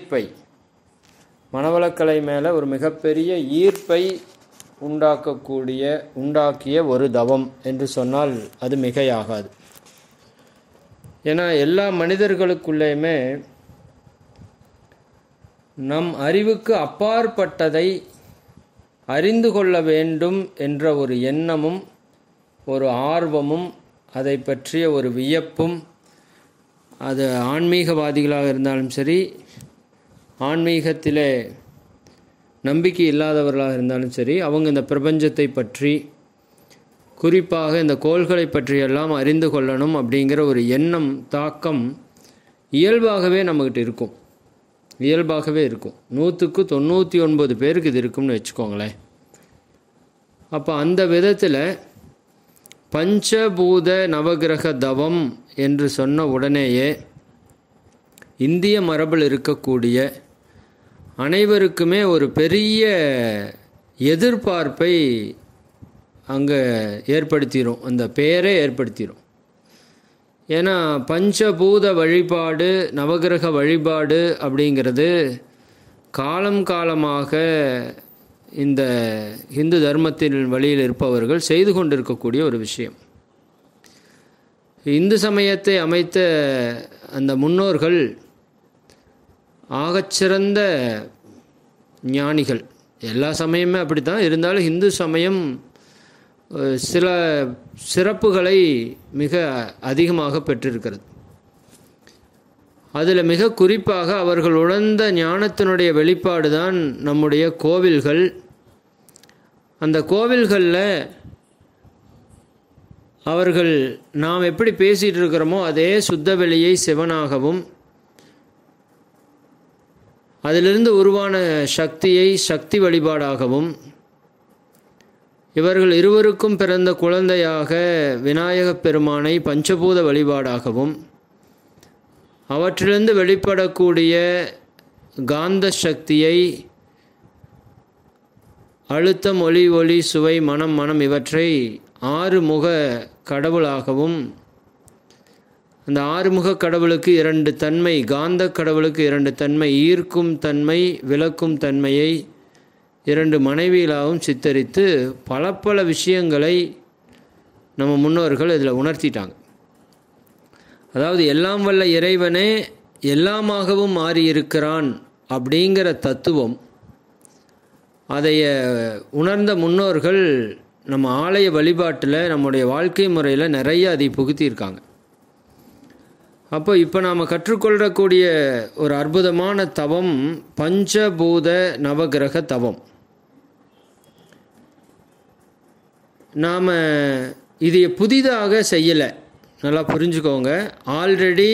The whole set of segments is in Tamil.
ஈர்ப்பை மனவளக்கலை மேலே ஒரு மிகப்பெரிய ஈர்ப்பை உண்டாக்கக்கூடிய உண்டாக்கிய ஒரு தவம் என்று சொன்னால் அது மிகையாகாது ஏன்னா எல்லா மனிதர்களுக்குள்ளேயுமே நம் அறிவுக்கு அப்பாற்பட்டதை அறிந்து கொள்ள வேண்டும் என்ற ஒரு எண்ணமும் ஒரு ஆர்வமும் அதை பற்றிய ஒரு வியப்பும் அது ஆன்மீகவாதிகளாக இருந்தாலும் சரி ஆன்மீகத்திலே நம்பிக்கை இல்லாதவர்களாக இருந்தாலும் சரி அவங்க இந்த பிரபஞ்சத்தை பற்றி குறிப்பாக இந்த கோள்களை பற்றியெல்லாம் அறிந்து கொள்ளணும் அப்படிங்கிற ஒரு எண்ணம் தாக்கம் இயல்பாகவே நம்மக்கிட்ட இருக்கும் இயல்பாகவே இருக்கும் நூற்றுக்கு தொண்ணூற்றி ஒன்பது பேருக்கு இது இருக்கும்னு வச்சுக்கோங்களேன் அப்போ அந்த விதத்தில் பஞ்சபூத நவகிரக தவம் என்று சொன்ன உடனேயே இந்திய மரபில் இருக்கக்கூடிய அனைவருக்குமே ஒரு பெரிய எதிர்பார்ப்பை அங்கே ஏற்படுத்திடும் அந்த பெயரே ஏற்படுத்திடும் ஏன்னா பஞ்சபூத வழிபாடு நவகிரக வழிபாடு அப்படிங்கிறது காலம் காலமாக இந்த இந்து தர்மத்தின் வழியில் இருப்பவர்கள் செய்து கொண்டிருக்கக்கூடிய ஒரு விஷயம் இந்து சமயத்தை அமைத்த அந்த முன்னோர்கள் ஆகச்சிறந்த ஞானிகள் எல்லா சமயமே அப்படி தான் இருந்தாலும் இந்து சமயம் சில சிறப்புகளை மிக அதிகமாக பெற்றிருக்கிறது அதில் மிக குறிப்பாக அவர்கள் உணர்ந்த ஞானத்தினுடைய வெளிப்பாடு தான் நம்முடைய கோவில்கள் அந்த கோவில்களில் அவர்கள் நாம் எப்படி பேசிகிட்டு இருக்கிறோமோ அதே சுத்த வெளியை சிவனாகவும் அதிலிருந்து உருவான சக்தியை சக்தி வழிபாடாகவும் இவர்கள் இருவருக்கும் பிறந்த குழந்தையாக விநாயகப் பெருமானை பஞ்சபூத வழிபாடாகவும் அவற்றிலிருந்து வெளிப்படக்கூடிய காந்த சக்தியை அழுத்தம் ஒளி ஒளி சுவை மனம் மனம் இவற்றை ஆறு முக கடவுளாகவும் அந்த ஆறுமுக கடவுளுக்கு இரண்டு தன்மை காந்த கடவுளுக்கு இரண்டு தன்மை ஈர்க்கும் தன்மை விளக்கும் தன்மையை இரண்டு மனைவியிலாகவும் சித்தரித்து பல பல விஷயங்களை நம்ம முன்னோர்கள் இதில் உணர்த்திட்டாங்க அதாவது எல்லாம் வல்ல இறைவனே எல்லாமாகவும் மாறியிருக்கிறான் அப்படிங்கிற தத்துவம் அதைய உணர்ந்த முன்னோர்கள் நம்ம ஆலய வழிபாட்டில் நம்முடைய வாழ்க்கை முறையில் நிறைய அதை புகுத்தியிருக்காங்க அப்போ இப்போ நாம் கற்றுக்கொள்ளக்கூடிய ஒரு அற்புதமான தவம் பஞ்சபூத நவகிரக தவம் நாம் இதை புதிதாக செய்யலை நல்லா புரிஞ்சுக்கோங்க ஆல்ரெடி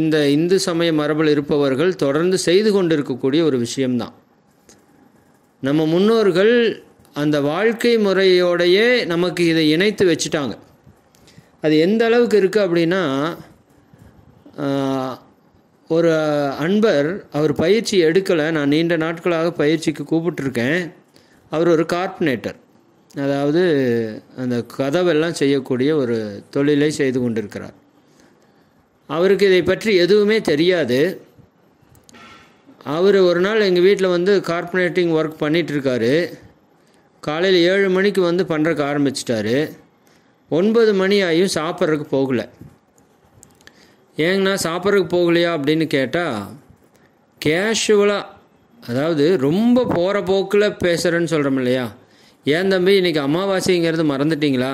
இந்த இந்து சமய மரபில் இருப்பவர்கள் தொடர்ந்து செய்து கொண்டிருக்கக்கூடிய ஒரு விஷயம்தான் நம்ம முன்னோர்கள் அந்த வாழ்க்கை முறையோடையே நமக்கு இதை இணைத்து வச்சுட்டாங்க அது எந்த அளவுக்கு இருக்குது அப்படின்னா ஒரு அன்பர் அவர் பயிற்சி எடுக்கலை நான் நீண்ட நாட்களாக பயிற்சிக்கு கூப்பிட்டுருக்கேன் அவர் ஒரு கார்பனேட்டர் அதாவது அந்த கதவெல்லாம் செய்யக்கூடிய ஒரு தொழிலை செய்து கொண்டிருக்கிறார் அவருக்கு இதை பற்றி எதுவுமே தெரியாது அவர் ஒரு நாள் எங்கள் வீட்டில் வந்து கார்பனேட்டிங் ஒர்க் பண்ணிகிட்ருக்காரு காலையில் ஏழு மணிக்கு வந்து பண்ணுறக்கு ஆரம்பிச்சிட்டாரு ஒன்பது மணி ஆகியும் சாப்பிட்றதுக்கு போகலை ஏங்கண்ணா சாப்பிட்றதுக்கு போகலையா அப்படின்னு கேட்டால் கேஷுவலாக அதாவது ரொம்ப போகிற போக்கில் பேசுகிறேன்னு சொல்கிறோம் இல்லையா ஏன் தம்பி இன்றைக்கி அமாவாசைங்கிறது மறந்துட்டிங்களா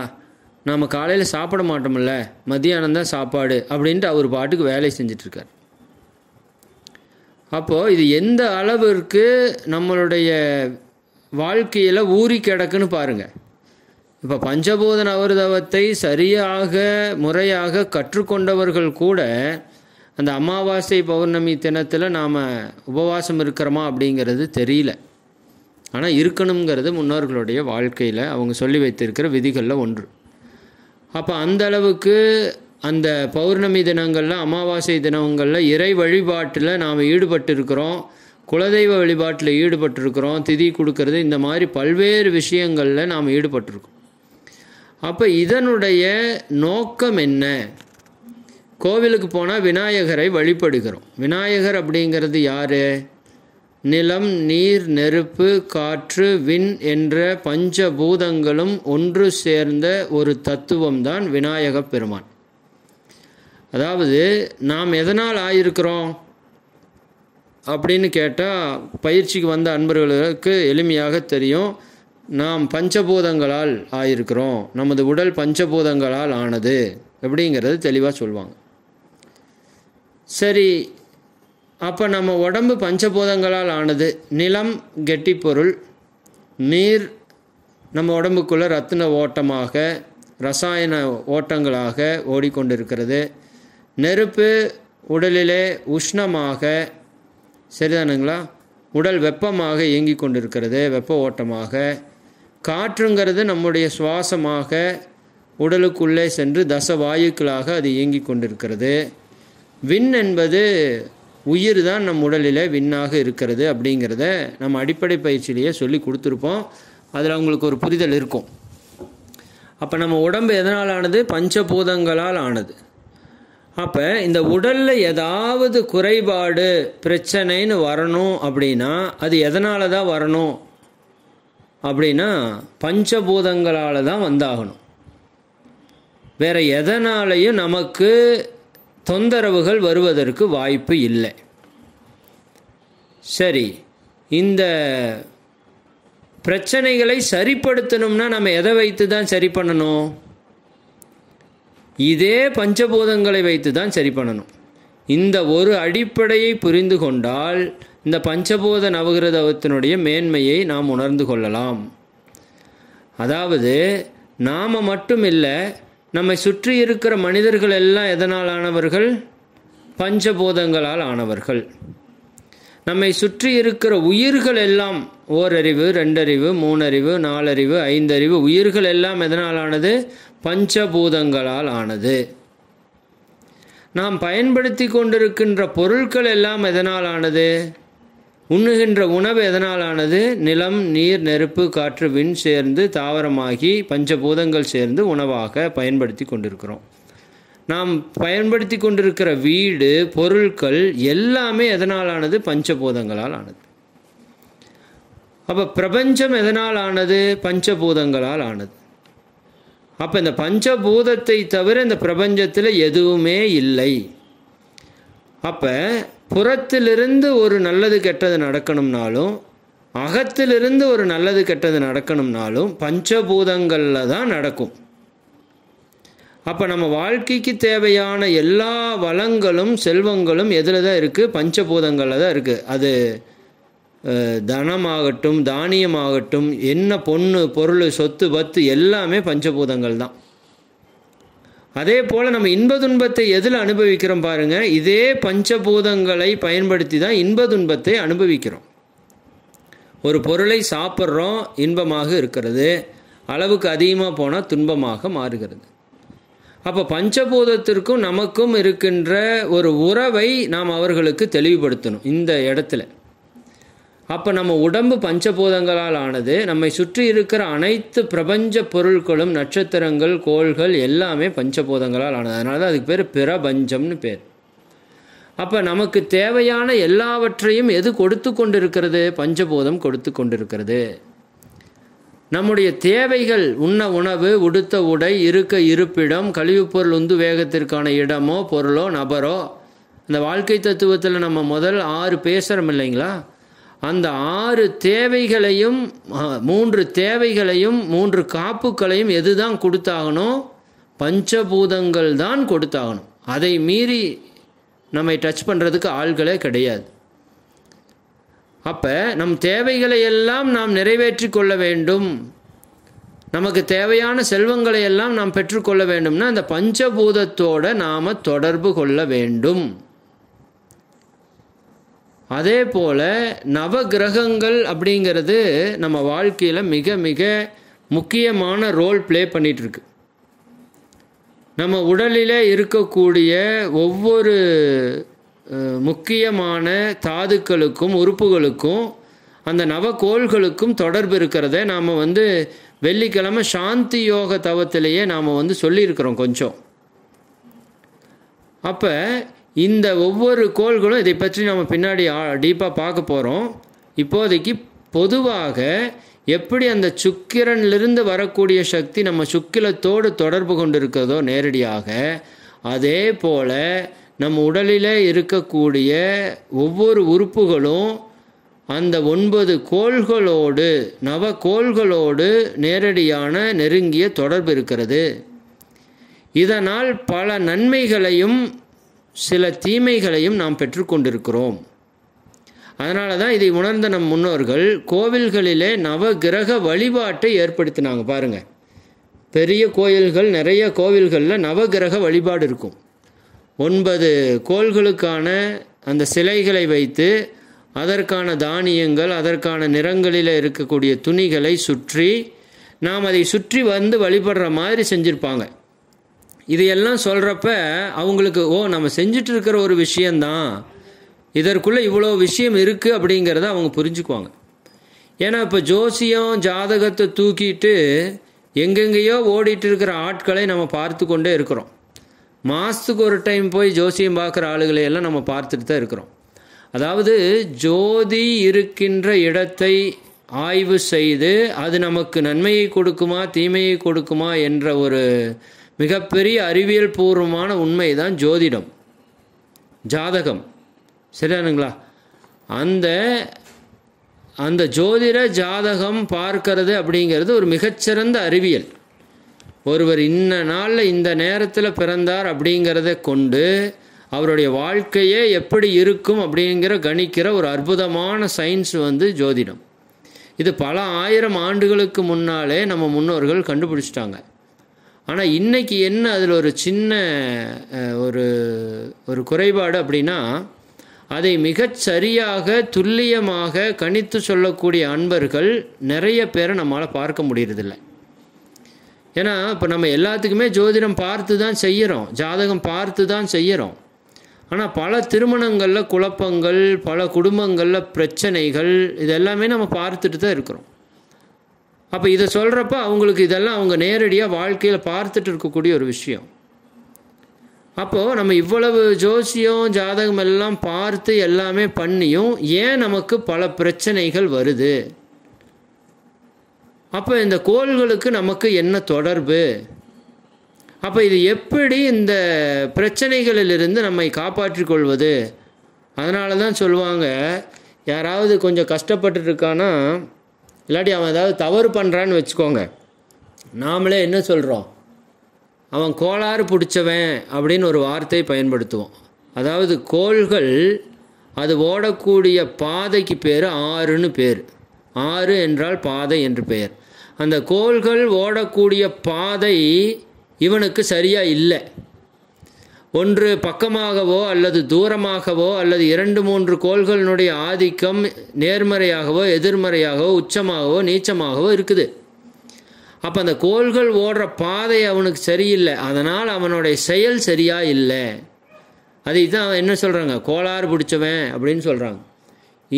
நாம் காலையில் சாப்பிட மாட்டோம்ல மத்தியானம் தான் சாப்பாடு அப்படின்ட்டு அவர் பாட்டுக்கு வேலை செஞ்சிட்ருக்கார் அப்போது இது எந்த அளவிற்கு நம்மளுடைய வாழ்க்கையில் ஊறி கிடக்குன்னு பாருங்கள் இப்போ பஞ்சபூத அவர்தவத்தை சரியாக முறையாக கற்றுக்கொண்டவர்கள் கூட அந்த அமாவாசை பௌர்ணமி தினத்தில் நாம் உபவாசம் இருக்கிறோமா அப்படிங்கிறது தெரியல ஆனால் இருக்கணுங்கிறது முன்னோர்களுடைய வாழ்க்கையில் அவங்க சொல்லி வைத்திருக்கிற விதிகளில் ஒன்று அப்போ அந்த அளவுக்கு அந்த பௌர்ணமி தினங்களில் அமாவாசை தினங்களில் இறை வழிபாட்டில் நாம் ஈடுபட்டிருக்கிறோம் குலதெய்வ வழிபாட்டில் ஈடுபட்டிருக்கிறோம் திதி கொடுக்கறது இந்த மாதிரி பல்வேறு விஷயங்களில் நாம் ஈடுபட்டிருக்கோம் அப்போ இதனுடைய நோக்கம் என்ன கோவிலுக்கு போனால் விநாயகரை வழிபடுகிறோம் விநாயகர் அப்படிங்கிறது யார் நிலம் நீர் நெருப்பு காற்று விண் என்ற பஞ்சபூதங்களும் ஒன்று சேர்ந்த ஒரு தத்துவம்தான் விநாயக பெருமான் அதாவது நாம் எதனால் ஆயிருக்கிறோம் அப்படின்னு கேட்டால் பயிற்சிக்கு வந்த அன்பர்களுக்கு எளிமையாக தெரியும் நாம் பஞ்சபூதங்களால் ஆயிருக்கிறோம் நமது உடல் பஞ்சபூதங்களால் ஆனது அப்படிங்கிறது தெளிவாக சொல்லுவாங்க சரி அப்போ நம்ம உடம்பு பஞ்சபூதங்களால் ஆனது நிலம் பொருள் நீர் நம்ம உடம்புக்குள்ளே ரத்தின ஓட்டமாக ரசாயன ஓட்டங்களாக ஓடிக்கொண்டிருக்கிறது நெருப்பு உடலிலே உஷ்ணமாக சரிதானுங்களா உடல் வெப்பமாக இயங்கி கொண்டிருக்கிறது வெப்ப ஓட்டமாக காற்றுங்கிறது நம்முடைய சுவாசமாக உடலுக்குள்ளே சென்று தச வாயுக்களாக அது இயங்கி கொண்டிருக்கிறது விண் என்பது உயிர் தான் நம் உடலில் விண்ணாக இருக்கிறது அப்படிங்கிறத நம்ம அடிப்படை பயிற்சியிலேயே சொல்லி கொடுத்துருப்போம் அதில் அவங்களுக்கு ஒரு புரிதல் இருக்கும் அப்போ நம்ம உடம்பு எதனால் ஆனது பஞ்சபூதங்களால் ஆனது அப்போ இந்த உடலில் ஏதாவது குறைபாடு பிரச்சனைன்னு வரணும் அப்படின்னா அது எதனால தான் வரணும் அப்படின்னா பஞ்சபூதங்களால் தான் வந்தாகணும் வேறு எதனாலையும் நமக்கு தொந்தரவுகள் வருவதற்கு வாய்ப்பு இல்லை சரி இந்த பிரச்சனைகளை சரிப்படுத்தணும்னா நம்ம எதை வைத்து தான் சரி பண்ணணும் இதே பஞ்சபூதங்களை வைத்து தான் சரி பண்ணணும் இந்த ஒரு அடிப்படையை புரிந்து கொண்டால் இந்த பஞ்சபூத நவகிரதத்தினுடைய மேன்மையை நாம் உணர்ந்து கொள்ளலாம் அதாவது நாம் மட்டும் இல்லை நம்மை சுற்றி இருக்கிற மனிதர்கள் எல்லாம் எதனால் ஆனவர்கள் பஞ்சபூதங்களால் ஆனவர்கள் நம்மை சுற்றி இருக்கிற உயிர்கள் எல்லாம் ஓரறிவு ரெண்டறிவு மூணறிவு நாலறிவு ஐந்தறிவு உயிர்கள் எல்லாம் எதனால் ஆனது பஞ்சபூதங்களால் ஆனது நாம் பயன்படுத்தி கொண்டிருக்கின்ற பொருட்கள் எல்லாம் எதனால் ஆனது உண்ணுகின்ற உணவு எதனாலானது நிலம் நீர் நெருப்பு காற்று விண் சேர்ந்து தாவரமாகி பஞ்சபூதங்கள் சேர்ந்து உணவாக பயன்படுத்தி கொண்டிருக்கிறோம் நாம் பயன்படுத்தி கொண்டிருக்கிற வீடு பொருட்கள் எல்லாமே எதனாலானது பஞ்சபூதங்களால் ஆனது அப்போ பிரபஞ்சம் எதனால் ஆனது பஞ்சபூதங்களால் ஆனது அப்போ இந்த பஞ்சபூதத்தை தவிர இந்த பிரபஞ்சத்தில் எதுவுமே இல்லை அப்போ புறத்திலிருந்து ஒரு நல்லது கெட்டது நடக்கணும்னாலும் அகத்திலிருந்து ஒரு நல்லது கெட்டது நடக்கணும்னாலும் பஞ்சபூதங்களில் தான் நடக்கும் அப்போ நம்ம வாழ்க்கைக்கு தேவையான எல்லா வளங்களும் செல்வங்களும் எதில் தான் இருக்குது பஞ்சபூதங்களில் தான் இருக்குது அது தனமாகட்டும் தானியமாகட்டும் என்ன பொண்ணு பொருள் சொத்து பத்து எல்லாமே பஞ்சபூதங்கள் தான் அதே போல் நம்ம இன்ப துன்பத்தை எதில் அனுபவிக்கிறோம் பாருங்கள் இதே பஞ்சபூதங்களை பயன்படுத்தி தான் இன்ப துன்பத்தை அனுபவிக்கிறோம் ஒரு பொருளை சாப்பிட்றோம் இன்பமாக இருக்கிறது அளவுக்கு அதிகமாக போனால் துன்பமாக மாறுகிறது அப்போ பஞ்சபூதத்திற்கும் நமக்கும் இருக்கின்ற ஒரு உறவை நாம் அவர்களுக்கு தெளிவுபடுத்தணும் இந்த இடத்துல அப்போ நம்ம உடம்பு பஞ்சபூதங்களால் ஆனது நம்மை சுற்றி இருக்கிற அனைத்து பிரபஞ்ச பொருட்களும் நட்சத்திரங்கள் கோள்கள் எல்லாமே பஞ்சபூதங்களால் ஆனது அதனால தான் அதுக்கு பேர் பிரபஞ்சம்னு பேர் அப்போ நமக்கு தேவையான எல்லாவற்றையும் எது கொடுத்து கொண்டிருக்கிறது பஞ்சபூதம் கொடுத்து கொண்டிருக்கிறது நம்முடைய தேவைகள் உண்ண உணவு உடுத்த உடை இருக்க இருப்பிடம் கழிவுப்பொருள் உந்து வேகத்திற்கான இடமோ பொருளோ நபரோ இந்த வாழ்க்கை தத்துவத்தில் நம்ம முதல் ஆறு பேசுகிறோம் இல்லைங்களா அந்த ஆறு தேவைகளையும் மூன்று தேவைகளையும் மூன்று காப்புக்களையும் எது தான் கொடுத்தாகணும் பஞ்சபூதங்கள் தான் கொடுத்தாகணும் அதை மீறி நம்மை டச் பண்ணுறதுக்கு ஆள்களே கிடையாது அப்போ நம் தேவைகளை எல்லாம் நாம் நிறைவேற்றி கொள்ள வேண்டும் நமக்கு தேவையான செல்வங்களை எல்லாம் நாம் பெற்றுக்கொள்ள வேண்டும்னா அந்த பஞ்சபூதத்தோடு நாம் தொடர்பு கொள்ள வேண்டும் அதே போல் நவ கிரகங்கள் அப்படிங்கிறது நம்ம வாழ்க்கையில் மிக மிக முக்கியமான ரோல் ப்ளே பண்ணிகிட்ருக்கு நம்ம உடலில் இருக்கக்கூடிய ஒவ்வொரு முக்கியமான தாதுக்களுக்கும் உறுப்புகளுக்கும் அந்த நவக்கோள்களுக்கும் தொடர்பு இருக்கிறத நாம் வந்து வெள்ளிக்கிழமை சாந்தி யோக தவத்திலேயே நாம் வந்து சொல்லியிருக்கிறோம் கொஞ்சம் அப்போ இந்த ஒவ்வொரு கோள்களும் இதை பற்றி நம்ம பின்னாடி டீப்பாக பார்க்க போகிறோம் இப்போதைக்கு பொதுவாக எப்படி அந்த சுக்கிரனிலிருந்து வரக்கூடிய சக்தி நம்ம சுக்கிலத்தோடு தொடர்பு கொண்டிருக்கிறதோ நேரடியாக அதே போல் நம் உடலில் இருக்கக்கூடிய ஒவ்வொரு உறுப்புகளும் அந்த ஒன்பது கோள்களோடு நவ கோள்களோடு நேரடியான நெருங்கிய தொடர்பு இருக்கிறது இதனால் பல நன்மைகளையும் சில தீமைகளையும் நாம் பெற்றுக்கொண்டிருக்கிறோம் அதனால தான் இதை உணர்ந்த நம் முன்னோர்கள் கோவில்களிலே நவ கிரக வழிபாட்டை ஏற்படுத்தினாங்க பாருங்கள் பெரிய கோயில்கள் நிறைய கோவில்களில் நவகிரக வழிபாடு இருக்கும் ஒன்பது கோள்களுக்கான அந்த சிலைகளை வைத்து அதற்கான தானியங்கள் அதற்கான நிறங்களில் இருக்கக்கூடிய துணிகளை சுற்றி நாம் அதை சுற்றி வந்து வழிபடுற மாதிரி செஞ்சுருப்பாங்க இதையெல்லாம் சொல்கிறப்ப அவங்களுக்கு ஓ நம்ம செஞ்சுட்டு இருக்கிற ஒரு விஷயந்தான் இதற்குள்ளே இவ்வளோ விஷயம் இருக்குது அப்படிங்கிறத அவங்க புரிஞ்சுக்குவாங்க ஏன்னா இப்போ ஜோசியம் ஜாதகத்தை தூக்கிட்டு எங்கெங்கேயோ ஓடிட்டு இருக்கிற ஆட்களை நம்ம பார்த்து கொண்டே இருக்கிறோம் மாதத்துக்கு ஒரு டைம் போய் ஜோசியம் பார்க்குற ஆளுகளையெல்லாம் நம்ம பார்த்துட்டு தான் இருக்கிறோம் அதாவது ஜோதி இருக்கின்ற இடத்தை ஆய்வு செய்து அது நமக்கு நன்மையை கொடுக்குமா தீமையை கொடுக்குமா என்ற ஒரு மிகப்பெரிய அறிவியல் பூர்வமான உண்மை தான் ஜோதிடம் ஜாதகம் சரியானுங்களா அந்த அந்த ஜோதிட ஜாதகம் பார்க்கறது அப்படிங்கிறது ஒரு மிகச்சிறந்த அறிவியல் ஒருவர் இன்ன நாளில் இந்த நேரத்தில் பிறந்தார் அப்படிங்கிறத கொண்டு அவருடைய வாழ்க்கையே எப்படி இருக்கும் அப்படிங்கிற கணிக்கிற ஒரு அற்புதமான சயின்ஸ் வந்து ஜோதிடம் இது பல ஆயிரம் ஆண்டுகளுக்கு முன்னாலே நம்ம முன்னோர்கள் கண்டுபிடிச்சிட்டாங்க ஆனால் இன்றைக்கி என்ன அதில் ஒரு சின்ன ஒரு ஒரு குறைபாடு அப்படின்னா அதை மிகச் சரியாக துல்லியமாக கணித்து சொல்லக்கூடிய அன்பர்கள் நிறைய பேரை நம்மளால் பார்க்க முடியறதில்லை ஏன்னா இப்போ நம்ம எல்லாத்துக்குமே ஜோதிடம் பார்த்து தான் செய்கிறோம் ஜாதகம் பார்த்து தான் செய்கிறோம் ஆனால் பல திருமணங்களில் குழப்பங்கள் பல குடும்பங்களில் பிரச்சனைகள் இதெல்லாமே நம்ம பார்த்துட்டு தான் இருக்கிறோம் அப்போ இதை சொல்கிறப்ப அவங்களுக்கு இதெல்லாம் அவங்க நேரடியாக வாழ்க்கையில் பார்த்துட்டு இருக்கக்கூடிய ஒரு விஷயம் அப்போது நம்ம இவ்வளவு ஜோசியம் ஜாதகம் எல்லாம் பார்த்து எல்லாமே பண்ணியும் ஏன் நமக்கு பல பிரச்சனைகள் வருது அப்போ இந்த கோள்களுக்கு நமக்கு என்ன தொடர்பு அப்போ இது எப்படி இந்த பிரச்சனைகளிலிருந்து நம்மை காப்பாற்றி கொள்வது அதனால தான் சொல்லுவாங்க யாராவது கொஞ்சம் கஷ்டப்பட்டுருக்கான்னா இல்லாட்டி அவன் ஏதாவது தவறு பண்ணுறான்னு வச்சுக்கோங்க நாமளே என்ன சொல்கிறோம் அவன் கோளாறு பிடிச்சவன் அப்படின்னு ஒரு வார்த்தை பயன்படுத்துவோம் அதாவது கோள்கள் அது ஓடக்கூடிய பாதைக்கு பேர் ஆறுன்னு பேர் ஆறு என்றால் பாதை என்று பெயர் அந்த கோள்கள் ஓடக்கூடிய பாதை இவனுக்கு சரியாக இல்லை ஒன்று பக்கமாகவோ அல்லது தூரமாகவோ அல்லது இரண்டு மூன்று கோள்களினுடைய ஆதிக்கம் நேர்மறையாகவோ எதிர்மறையாகவோ உச்சமாகவோ நீச்சமாகவோ இருக்குது அப்போ அந்த கோள்கள் ஓடுற பாதை அவனுக்கு சரியில்லை அதனால் அவனுடைய செயல் சரியாக இல்லை அது இதுதான் என்ன சொல்கிறாங்க கோளாறு பிடிச்சவன் அப்படின்னு சொல்கிறாங்க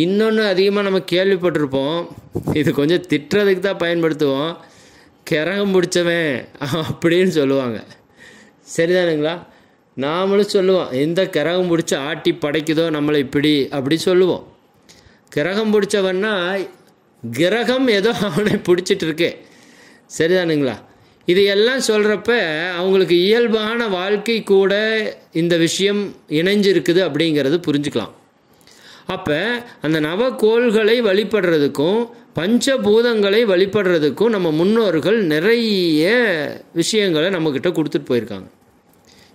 இன்னொன்று அதிகமாக நம்ம கேள்விப்பட்டிருப்போம் இது கொஞ்சம் திட்டுறதுக்கு தான் பயன்படுத்துவோம் கிரகம் பிடிச்சவன் அப்படின்னு சொல்லுவாங்க சரிதானுங்களா நாமளும் சொல்லுவோம் எந்த கிரகம் பிடிச்சி ஆட்டி படைக்குதோ நம்மளை இப்படி அப்படி சொல்லுவோம் கிரகம் பிடிச்சவன்னா கிரகம் ஏதோ அவனை பிடிச்சிட்டு இருக்கே சரிதானுங்களா இதையெல்லாம் சொல்கிறப்ப அவங்களுக்கு இயல்பான வாழ்க்கை கூட இந்த விஷயம் இணைஞ்சிருக்குது அப்படிங்கிறது புரிஞ்சுக்கலாம் அப்போ அந்த நவக்கோள்களை வழிபடுறதுக்கும் பஞ்சபூதங்களை வழிபடுறதுக்கும் நம்ம முன்னோர்கள் நிறைய விஷயங்களை நம்மக்கிட்ட கொடுத்துட்டு போயிருக்காங்க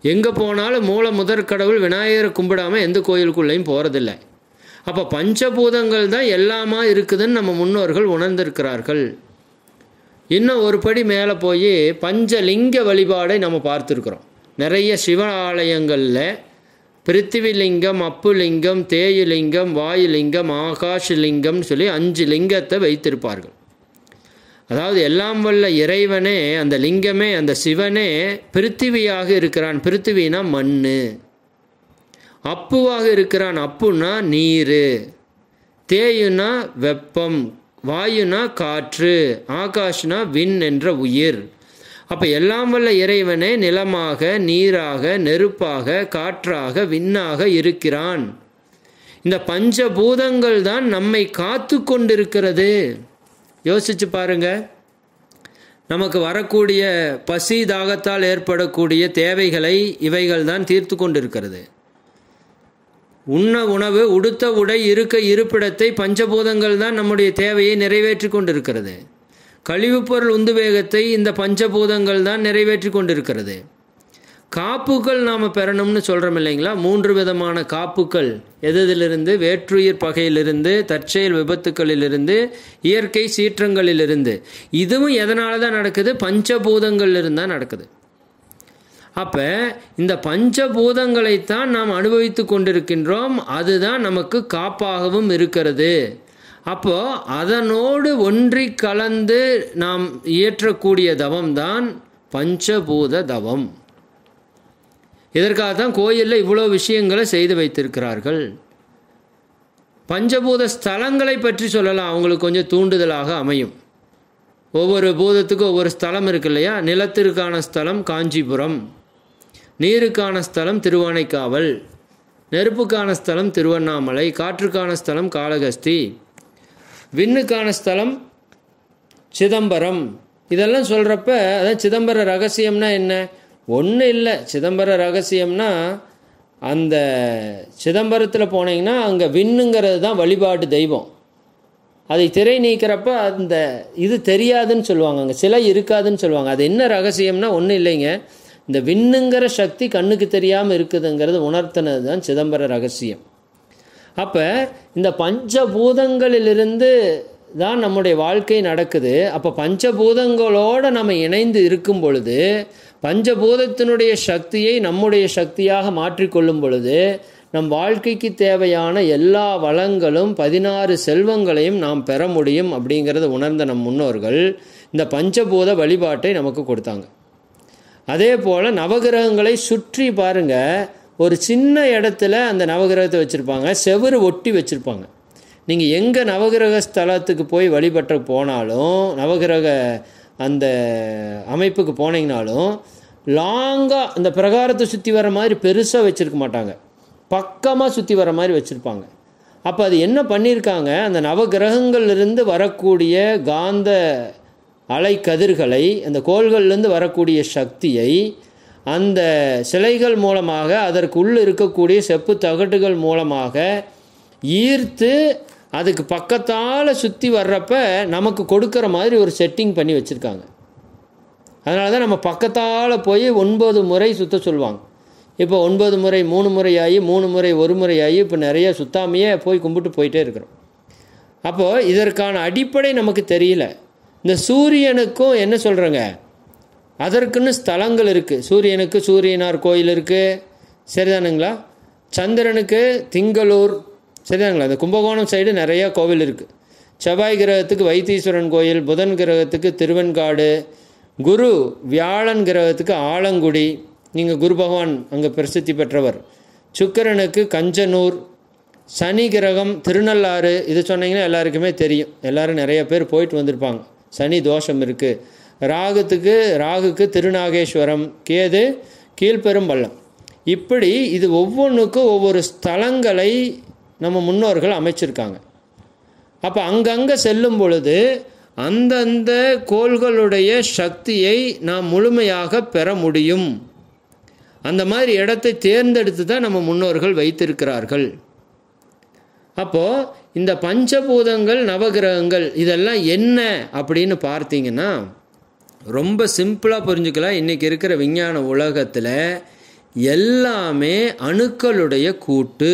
எங்கே போனாலும் மூல முதற் கடவுள் விநாயகரை கும்பிடாமல் எந்த கோயிலுக்குள்ளேயும் போகிறதில்ல அப்போ பஞ்சபூதங்கள் தான் எல்லாமா இருக்குதுன்னு நம்ம முன்னோர்கள் உணர்ந்திருக்கிறார்கள் இன்னும் ஒரு படி மேலே போய் பஞ்சலிங்க வழிபாடை நம்ம பார்த்துருக்குறோம் நிறைய சிவ ஆலயங்களில் பிருத்திவிலிங்கம் அப்புலிங்கம் தேயிலிங்கம் வாயுலிங்கம் ஆகாஷ்லிங்கம்னு சொல்லி அஞ்சு லிங்கத்தை வைத்திருப்பார்கள் அதாவது எல்லாம் வல்ல இறைவனே அந்த லிங்கமே அந்த சிவனே பிருத்திவியாக இருக்கிறான் பிருத்திவினா மண் அப்புவாக இருக்கிறான் அப்புன்னா நீர் தேயுனா வெப்பம் வாயுனா காற்று ஆகாஷ்னா விண் என்ற உயிர் அப்போ எல்லாம் வல்ல இறைவனே நிலமாக நீராக நெருப்பாக காற்றாக விண்ணாக இருக்கிறான் இந்த பஞ்சபூதங்கள் தான் நம்மை காத்து கொண்டிருக்கிறது யோசிச்சு பாருங்க நமக்கு வரக்கூடிய பசி தாகத்தால் ஏற்படக்கூடிய தேவைகளை இவைகள் தான் தீர்த்து கொண்டிருக்கிறது உண்ண உணவு உடுத்த உடை இருக்க இருப்பிடத்தை பஞ்சபூதங்கள் தான் நம்முடைய தேவையை நிறைவேற்றி கொண்டிருக்கிறது கழிவுப்பொருள் உந்துவேகத்தை இந்த பஞ்சபூதங்கள் தான் நிறைவேற்றி கொண்டிருக்கிறது காப்புகள் நாம் பெறணும்னு சொல்கிறோம் இல்லைங்களா மூன்று விதமான காப்புகள் எதிலிருந்து வேற்றுயிர் பகையிலிருந்து தற்செயல் விபத்துக்களிலிருந்து இயற்கை சீற்றங்களிலிருந்து இதுவும் எதனால தான் நடக்குது பஞ்சபூதங்கள்லிருந்து தான் நடக்குது அப்போ இந்த பஞ்சபூதங்களைத்தான் நாம் அனுபவித்து கொண்டிருக்கின்றோம் அதுதான் நமக்கு காப்பாகவும் இருக்கிறது அப்போ அதனோடு ஒன்றி கலந்து நாம் இயற்றக்கூடிய தவம்தான் பஞ்சபூத தவம் இதற்காக தான் கோயிலில் இவ்வளோ விஷயங்களை செய்து வைத்திருக்கிறார்கள் பஞ்சபூத ஸ்தலங்களை பற்றி சொல்லலாம் அவங்களுக்கு கொஞ்சம் தூண்டுதலாக அமையும் ஒவ்வொரு பூதத்துக்கும் ஒவ்வொரு ஸ்தலம் இருக்கு இல்லையா நிலத்திற்கான ஸ்தலம் காஞ்சிபுரம் நீருக்கான ஸ்தலம் திருவானைக்காவல் நெருப்புக்கான ஸ்தலம் திருவண்ணாமலை காற்றுக்கான ஸ்தலம் காளகஸ்தி விண்ணுக்கான ஸ்தலம் சிதம்பரம் இதெல்லாம் சொல்கிறப்ப அதான் சிதம்பர ரகசியம்னா என்ன ஒன்றும் இல்லை சிதம்பர ரகசியம்னா அந்த சிதம்பரத்தில் போனீங்கன்னா அங்கே விண்ணுங்கிறது தான் வழிபாட்டு தெய்வம் அதை திரை நீக்கிறப்ப அந்த இது தெரியாதுன்னு சொல்லுவாங்க அங்கே சிலை இருக்காதுன்னு சொல்லுவாங்க அது என்ன ரகசியம்னா ஒன்றும் இல்லைங்க இந்த விண்ணுங்கிற சக்தி கண்ணுக்கு தெரியாமல் இருக்குதுங்கிறது உணர்த்தினது தான் சிதம்பர ரகசியம் அப்போ இந்த பஞ்சபூதங்களிலிருந்து தான் நம்முடைய வாழ்க்கை நடக்குது அப்போ பஞ்சபூதங்களோடு நம்ம இணைந்து இருக்கும் பொழுது பஞ்சபூதத்தினுடைய சக்தியை நம்முடைய சக்தியாக மாற்றிக்கொள்ளும் பொழுது நம் வாழ்க்கைக்கு தேவையான எல்லா வளங்களும் பதினாறு செல்வங்களையும் நாம் பெற முடியும் அப்படிங்கிறத உணர்ந்த நம் முன்னோர்கள் இந்த பஞ்சபூத வழிபாட்டை நமக்கு கொடுத்தாங்க அதே போல் நவகிரகங்களை சுற்றி பாருங்கள் ஒரு சின்ன இடத்துல அந்த நவகிரகத்தை வச்சுருப்பாங்க செவரு ஒட்டி வச்சுருப்பாங்க நீங்கள் எங்கே நவகிரக ஸ்தலத்துக்கு போய் வழிபட்ட போனாலும் நவகிரக அந்த அமைப்புக்கு போனீங்கனாலும் லாங்காக அந்த பிரகாரத்தை சுற்றி வர மாதிரி பெருசாக வச்சுருக்க மாட்டாங்க பக்கமாக சுற்றி வர மாதிரி வச்சுருப்பாங்க அப்போ அது என்ன பண்ணியிருக்காங்க அந்த நவகிரகங்கள்லேருந்து வரக்கூடிய காந்த அலை கதிர்களை அந்த கோள்கள்லேருந்து வரக்கூடிய சக்தியை அந்த சிலைகள் மூலமாக அதற்குள்ளே இருக்கக்கூடிய செப்பு தகட்டுகள் மூலமாக ஈர்த்து அதுக்கு பக்கத்தால் சுற்றி வர்றப்ப நமக்கு கொடுக்குற மாதிரி ஒரு செட்டிங் பண்ணி வச்சுருக்காங்க அதனால தான் நம்ம பக்கத்தால் போய் ஒன்பது முறை சுற்ற சொல்லுவாங்க இப்போ ஒன்பது முறை மூணு முறையாகி மூணு முறை ஒரு ஆகி இப்போ நிறைய சுத்தாமையே போய் கும்பிட்டு போயிட்டே இருக்கிறோம் அப்போது இதற்கான அடிப்படை நமக்கு தெரியல இந்த சூரியனுக்கும் என்ன சொல்கிறேங்க அதற்குன்னு ஸ்தலங்கள் இருக்குது சூரியனுக்கு சூரியனார் கோயில் இருக்குது சரிதானுங்களா சந்திரனுக்கு திங்களூர் சரியாங்களா அந்த கும்பகோணம் சைடு நிறையா கோவில் இருக்குது செவ்வாய் கிரகத்துக்கு வைத்தீஸ்வரன் கோயில் புதன் கிரகத்துக்கு திருவெண்காடு குரு வியாழன் கிரகத்துக்கு ஆலங்குடி நீங்கள் குரு பகவான் அங்கே பிரசித்தி பெற்றவர் சுக்கரனுக்கு கஞ்சனூர் சனி கிரகம் திருநள்ளாறு இது சொன்னீங்கன்னா எல்லாருக்குமே தெரியும் எல்லோரும் நிறைய பேர் போயிட்டு வந்திருப்பாங்க சனி தோஷம் இருக்குது ராகுத்துக்கு ராகுக்கு திருநாகேஸ்வரம் கேது கீழ்பெரும்பள்ளம் இப்படி இது ஒவ்வொன்றுக்கும் ஒவ்வொரு ஸ்தலங்களை நம்ம முன்னோர்கள் அமைச்சிருக்காங்க அப்போ அங்கங்கே செல்லும் பொழுது அந்தந்த கோள்களுடைய சக்தியை நாம் முழுமையாக பெற முடியும் அந்த மாதிரி இடத்தை தேர்ந்தெடுத்து தான் நம்ம முன்னோர்கள் வைத்திருக்கிறார்கள் அப்போது இந்த பஞ்சபூதங்கள் நவகிரகங்கள் இதெல்லாம் என்ன அப்படின்னு பார்த்தீங்கன்னா ரொம்ப சிம்பிளாக புரிஞ்சுக்கலாம் இன்றைக்கி இருக்கிற விஞ்ஞான உலகத்தில் எல்லாமே அணுக்களுடைய கூட்டு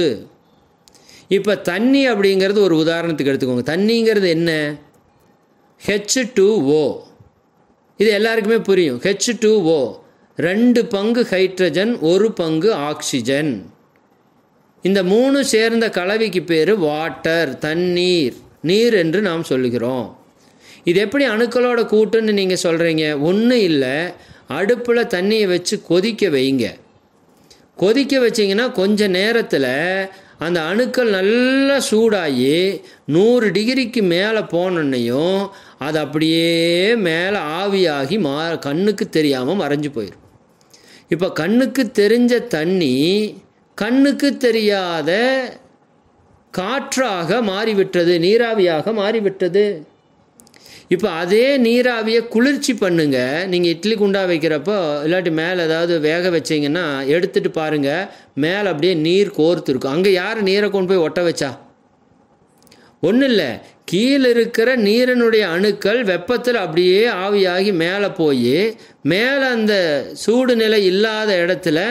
இப்போ தண்ணி அப்படிங்கிறது ஒரு உதாரணத்துக்கு எடுத்துக்கோங்க தண்ணிங்கிறது என்ன ஹெச் டூ ஓ இது எல்லாருக்குமே புரியும் ஹெச் டூ ஓ ரெண்டு பங்கு ஹைட்ரஜன் ஒரு பங்கு ஆக்சிஜன் இந்த மூணு சேர்ந்த கலவைக்கு பேர் வாட்டர் தண்ணீர் நீர் என்று நாம் சொல்லுகிறோம் இது எப்படி அணுக்களோட கூட்டுன்னு நீங்கள் சொல்கிறீங்க ஒன்றும் இல்லை அடுப்பில் தண்ணியை வச்சு கொதிக்க வைங்க கொதிக்க வச்சிங்கன்னா கொஞ்சம் நேரத்தில் அந்த அணுக்கள் நல்லா சூடாகி நூறு டிகிரிக்கு மேலே போனோன்னையும் அது அப்படியே மேலே ஆவியாகி மா கண்ணுக்கு தெரியாமல் மறைஞ்சு போயிடும் இப்போ கண்ணுக்கு தெரிஞ்ச தண்ணி கண்ணுக்கு தெரியாத காற்றாக மாறிவிட்டது நீராவியாக மாறிவிட்டது இப்போ அதே நீராவியை குளிர்ச்சி பண்ணுங்கள் நீங்கள் இட்லி குண்டா வைக்கிறப்போ இல்லாட்டி மேலே ஏதாவது வேக வச்சிங்கன்னா எடுத்துகிட்டு பாருங்கள் மேலே அப்படியே நீர் கோர்த்து இருக்கும் அங்கே யார் நீரை கொண்டு போய் ஒட்ட வச்சா ஒன்றும் இல்லை கீழே இருக்கிற நீரினுடைய அணுக்கள் வெப்பத்தில் அப்படியே ஆவியாகி மேலே போய் மேலே அந்த சூடு நிலை இல்லாத இடத்துல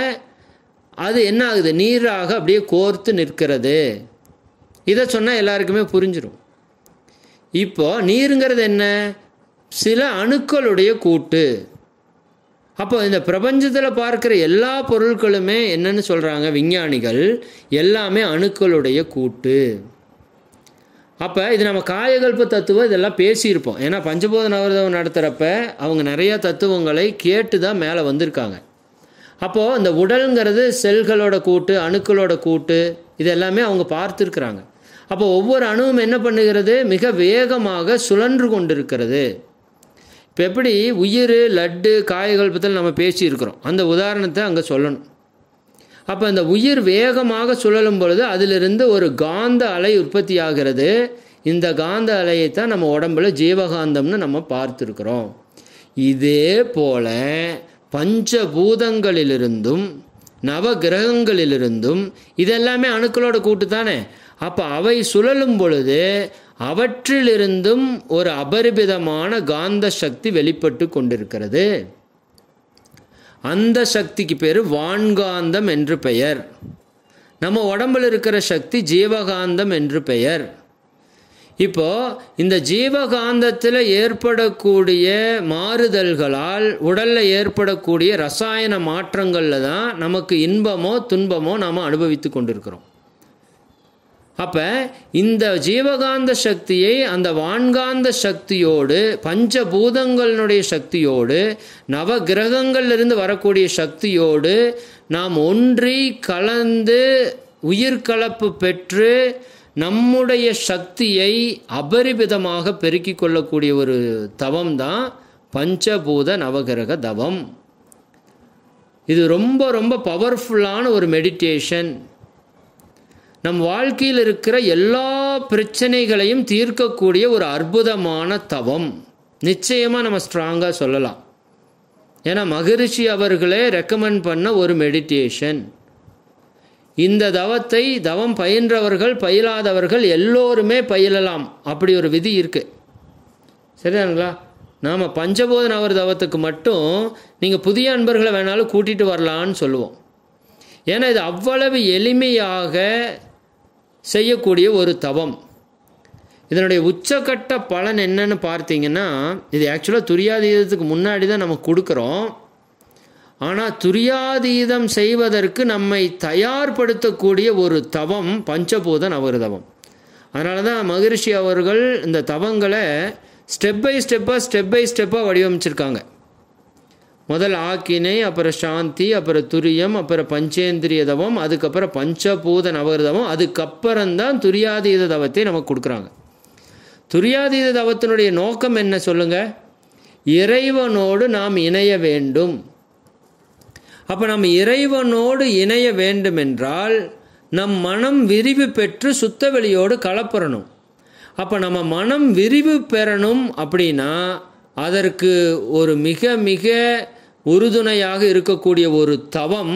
அது என்ன ஆகுது நீராக அப்படியே கோர்த்து நிற்கிறது இதை சொன்னால் எல்லாருக்குமே புரிஞ்சிடும் இப்போ நீருங்கிறது என்ன சில அணுக்களுடைய கூட்டு அப்போ இந்த பிரபஞ்சத்தில் பார்க்குற எல்லா பொருட்களுமே என்னன்னு சொல்கிறாங்க விஞ்ஞானிகள் எல்லாமே அணுக்களுடைய கூட்டு அப்போ இது நம்ம காயகல்ப தத்துவம் இதெல்லாம் பேசியிருப்போம் ஏன்னா பஞ்சபோத நவரதம் நடத்துகிறப்ப அவங்க நிறையா தத்துவங்களை கேட்டு தான் மேலே வந்திருக்காங்க அப்போது அந்த உடலுங்கிறது செல்களோட கூட்டு அணுக்களோட கூட்டு இது எல்லாமே அவங்க பார்த்துருக்குறாங்க அப்போ ஒவ்வொரு அணுவும் என்ன பண்ணுகிறது மிக வேகமாக சுழன்று கொண்டிருக்கிறது இப்போ எப்படி உயிர் லட்டு காய்கள் பற்றி நம்ம பேசியிருக்கிறோம் அந்த உதாரணத்தை அங்கே சொல்லணும் அப்போ அந்த உயிர் வேகமாக சுழலும் பொழுது அதிலிருந்து ஒரு காந்த அலை உற்பத்தி ஆகிறது இந்த காந்த அலையை தான் நம்ம உடம்புல ஜீவகாந்தம்னு நம்ம பார்த்துருக்குறோம் இதே போல பஞ்சபூதங்களிலிருந்தும் நவ கிரகங்களிலிருந்தும் இதெல்லாமே அணுக்களோட கூட்டு தானே அப்போ அவை சுழலும் பொழுது அவற்றிலிருந்தும் ஒரு அபரிமிதமான காந்த சக்தி வெளிப்பட்டு கொண்டிருக்கிறது அந்த சக்திக்கு பேர் வான்காந்தம் என்று பெயர் நம்ம உடம்புல இருக்கிற சக்தி ஜீவகாந்தம் என்று பெயர் இப்போ இந்த ஜீவகாந்தத்தில் ஏற்படக்கூடிய மாறுதல்களால் உடலில் ஏற்படக்கூடிய ரசாயன மாற்றங்களில் தான் நமக்கு இன்பமோ துன்பமோ நாம் அனுபவித்து கொண்டிருக்கிறோம் அப்போ இந்த ஜீவகாந்த சக்தியை அந்த வான்காந்த சக்தியோடு பஞ்சபூதங்களினுடைய சக்தியோடு நவ இருந்து வரக்கூடிய சக்தியோடு நாம் ஒன்றி கலந்து உயிர் கலப்பு பெற்று நம்முடைய சக்தியை அபரிமிதமாக பெருக்கி கொள்ளக்கூடிய ஒரு தவம் தான் பஞ்சபூத நவகிரக தவம் இது ரொம்ப ரொம்ப பவர்ஃபுல்லான ஒரு மெடிடேஷன் நம் வாழ்க்கையில் இருக்கிற எல்லா பிரச்சனைகளையும் தீர்க்கக்கூடிய ஒரு அற்புதமான தவம் நிச்சயமாக நம்ம ஸ்ட்ராங்காக சொல்லலாம் ஏன்னா மகரிஷி அவர்களே ரெக்கமெண்ட் பண்ண ஒரு மெடிடேஷன் இந்த தவத்தை தவம் பயின்றவர்கள் பயிலாதவர்கள் எல்லோருமே பயிலலாம் அப்படி ஒரு விதி இருக்குது சரிதானுங்களா நாம் பஞ்சபோத அவர் தவத்துக்கு மட்டும் நீங்கள் புதிய அன்பர்களை வேணாலும் கூட்டிகிட்டு வரலான்னு சொல்லுவோம் ஏன்னா இது அவ்வளவு எளிமையாக செய்யக்கூடிய ஒரு தவம் இதனுடைய உச்சக்கட்ட பலன் என்னன்னு பார்த்தீங்கன்னா இது ஆக்சுவலாக துரியாதீதத்துக்கு முன்னாடி தான் நம்ம கொடுக்குறோம் ஆனால் துரியாதீதம் செய்வதற்கு நம்மை தயார்படுத்தக்கூடிய ஒரு தவம் பஞ்சபூத தவம் அதனால தான் மகிழ்ச்சி அவர்கள் இந்த தவங்களை ஸ்டெப் பை ஸ்டெப்பாக ஸ்டெப் பை ஸ்டெப்பாக வடிவமைச்சிருக்காங்க முதல் ஆக்கினை அப்புறம் சாந்தி அப்புறம் துரியம் அப்புறம் பஞ்சேந்திரிய தவம் அதுக்கப்புறம் பஞ்சபூத நவகிருதவம் அதுக்கப்புறம்தான் துரியாதீத தவத்தை நமக்கு கொடுக்குறாங்க துரியாதீத தவத்தினுடைய நோக்கம் என்ன சொல்லுங்கள் இறைவனோடு நாம் இணைய வேண்டும் அப்போ நாம் இறைவனோடு இணைய வேண்டுமென்றால் நம் மனம் விரிவு பெற்று சுத்தவெளியோடு கலப்புறணும் அப்போ நம்ம மனம் விரிவு பெறணும் அப்படின்னா அதற்கு ஒரு மிக மிக உறுதுணையாக இருக்கக்கூடிய ஒரு தவம்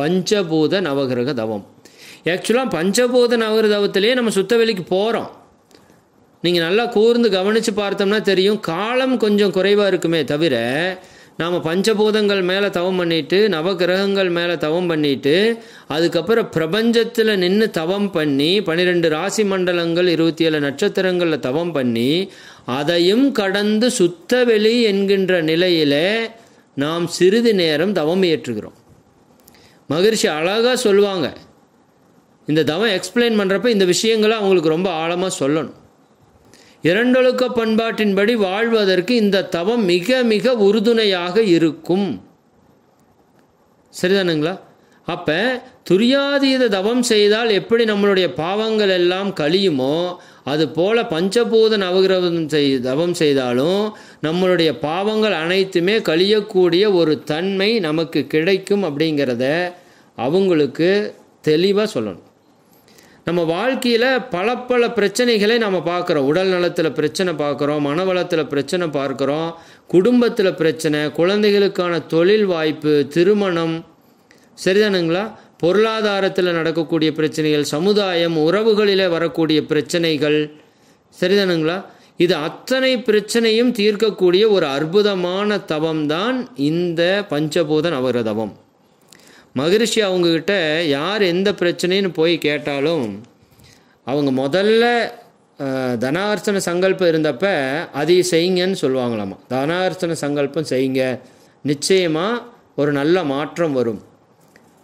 பஞ்சபூத நவகிரக தவம் ஆக்சுவலாக பஞ்சபூத நவகிரக தவத்திலேயே நம்ம சுத்தவெளிக்கு போகிறோம் நீங்கள் நல்லா கூர்ந்து கவனித்து பார்த்தோம்னா தெரியும் காலம் கொஞ்சம் குறைவாக இருக்குமே தவிர நாம் பஞ்சபூதங்கள் மேலே தவம் பண்ணிட்டு நவகிரகங்கள் மேலே தவம் பண்ணிட்டு அதுக்கப்புறம் பிரபஞ்சத்தில் நின்று தவம் பண்ணி பன்னிரெண்டு ராசி மண்டலங்கள் இருபத்தி ஏழு நட்சத்திரங்களில் தவம் பண்ணி அதையும் கடந்து சுத்தவெளி என்கின்ற நிலையிலே நாம் சிறிது நேரம் தவம் ஏற்றுகிறோம் மகிழ்ச்சி அழகாக சொல்லுவாங்க இந்த தவம் எக்ஸ்பிளைன் பண்ணுறப்ப இந்த விஷயங்களை அவங்களுக்கு ரொம்ப ஆழமாக சொல்லணும் இரண்டொழுக்க பண்பாட்டின்படி வாழ்வதற்கு இந்த தவம் மிக மிக உறுதுணையாக இருக்கும் சரிதானுங்களா அப்போ துரியாதீத தவம் செய்தால் எப்படி நம்மளுடைய பாவங்கள் எல்லாம் கழியுமோ அது போல பஞ்சபூத நவகிரகம் செய் தவம் செய்தாலும் நம்மளுடைய பாவங்கள் அனைத்துமே கழியக்கூடிய ஒரு தன்மை நமக்கு கிடைக்கும் அப்படிங்கிறத அவங்களுக்கு தெளிவாக சொல்லணும் நம்ம வாழ்க்கையில் பல பல பிரச்சனைகளை நம்ம பார்க்குறோம் உடல் நலத்தில் பிரச்சனை பார்க்குறோம் மனவளத்தில் பிரச்சனை பார்க்குறோம் குடும்பத்தில் பிரச்சனை குழந்தைகளுக்கான தொழில் வாய்ப்பு திருமணம் சரிதானுங்களா பொருளாதாரத்தில் நடக்கக்கூடிய பிரச்சனைகள் சமுதாயம் உறவுகளில் வரக்கூடிய பிரச்சனைகள் சரிதானுங்களா இது அத்தனை பிரச்சனையும் தீர்க்கக்கூடிய ஒரு அற்புதமான தவம் தான் இந்த அவர தவம் மகிழ்ச்சி அவங்கக்கிட்ட யார் எந்த பிரச்சனைன்னு போய் கேட்டாலும் அவங்க முதல்ல தனார்ச்சன சங்கல்பம் இருந்தப்ப அதை செய்யுங்கன்னு சொல்லுவாங்களாமா தனார்ச்சன சங்கல்பம் செய்யுங்க நிச்சயமாக ஒரு நல்ல மாற்றம் வரும்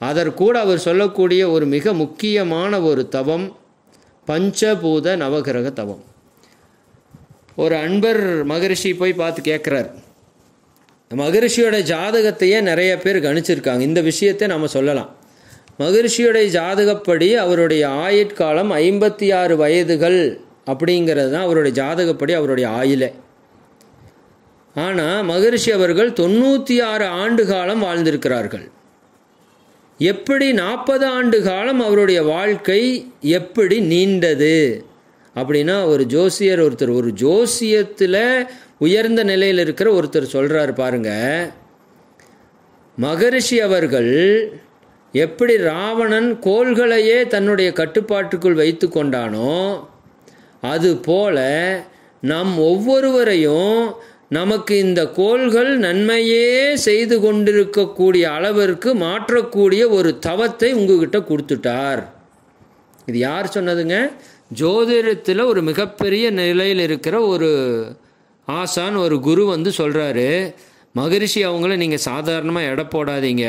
அதற்கூட அவர் சொல்லக்கூடிய ஒரு மிக முக்கியமான ஒரு தவம் பஞ்சபூத நவகிரக தவம் ஒரு அன்பர் மகரிஷி போய் பார்த்து கேட்குறார் மகரிஷியோட ஜாதகத்தையே நிறைய பேர் கணிச்சிருக்காங்க இந்த விஷயத்தை நம்ம சொல்லலாம் மகரிஷியுடைய ஜாதகப்படி அவருடைய ஆயுட்காலம் ஐம்பத்தி ஆறு வயதுகள் அப்படிங்கிறது தான் அவருடைய ஜாதகப்படி அவருடைய ஆயில ஆனால் மகரிஷி அவர்கள் தொண்ணூற்றி ஆறு ஆண்டு காலம் வாழ்ந்திருக்கிறார்கள் எப்படி நாற்பது ஆண்டு காலம் அவருடைய வாழ்க்கை எப்படி நீண்டது அப்படின்னா ஒரு ஜோசியர் ஒருத்தர் ஒரு ஜோசியத்தில் உயர்ந்த நிலையில் இருக்கிற ஒருத்தர் சொல்கிறார் பாருங்க மகரிஷி அவர்கள் எப்படி ராவணன் கோள்களையே தன்னுடைய கட்டுப்பாட்டுக்குள் வைத்து கொண்டானோ அதுபோல நம் ஒவ்வொருவரையும் நமக்கு இந்த கோள்கள் நன்மையே செய்து கொண்டிருக்கக்கூடிய அளவிற்கு மாற்றக்கூடிய ஒரு தவத்தை உங்ககிட்ட கொடுத்துட்டார் இது யார் சொன்னதுங்க ஜோதிடத்தில் ஒரு மிகப்பெரிய நிலையில் இருக்கிற ஒரு ஆசான் ஒரு குரு வந்து சொல்கிறாரு மகரிஷி அவங்கள நீங்கள் சாதாரணமாக எடை போடாதீங்க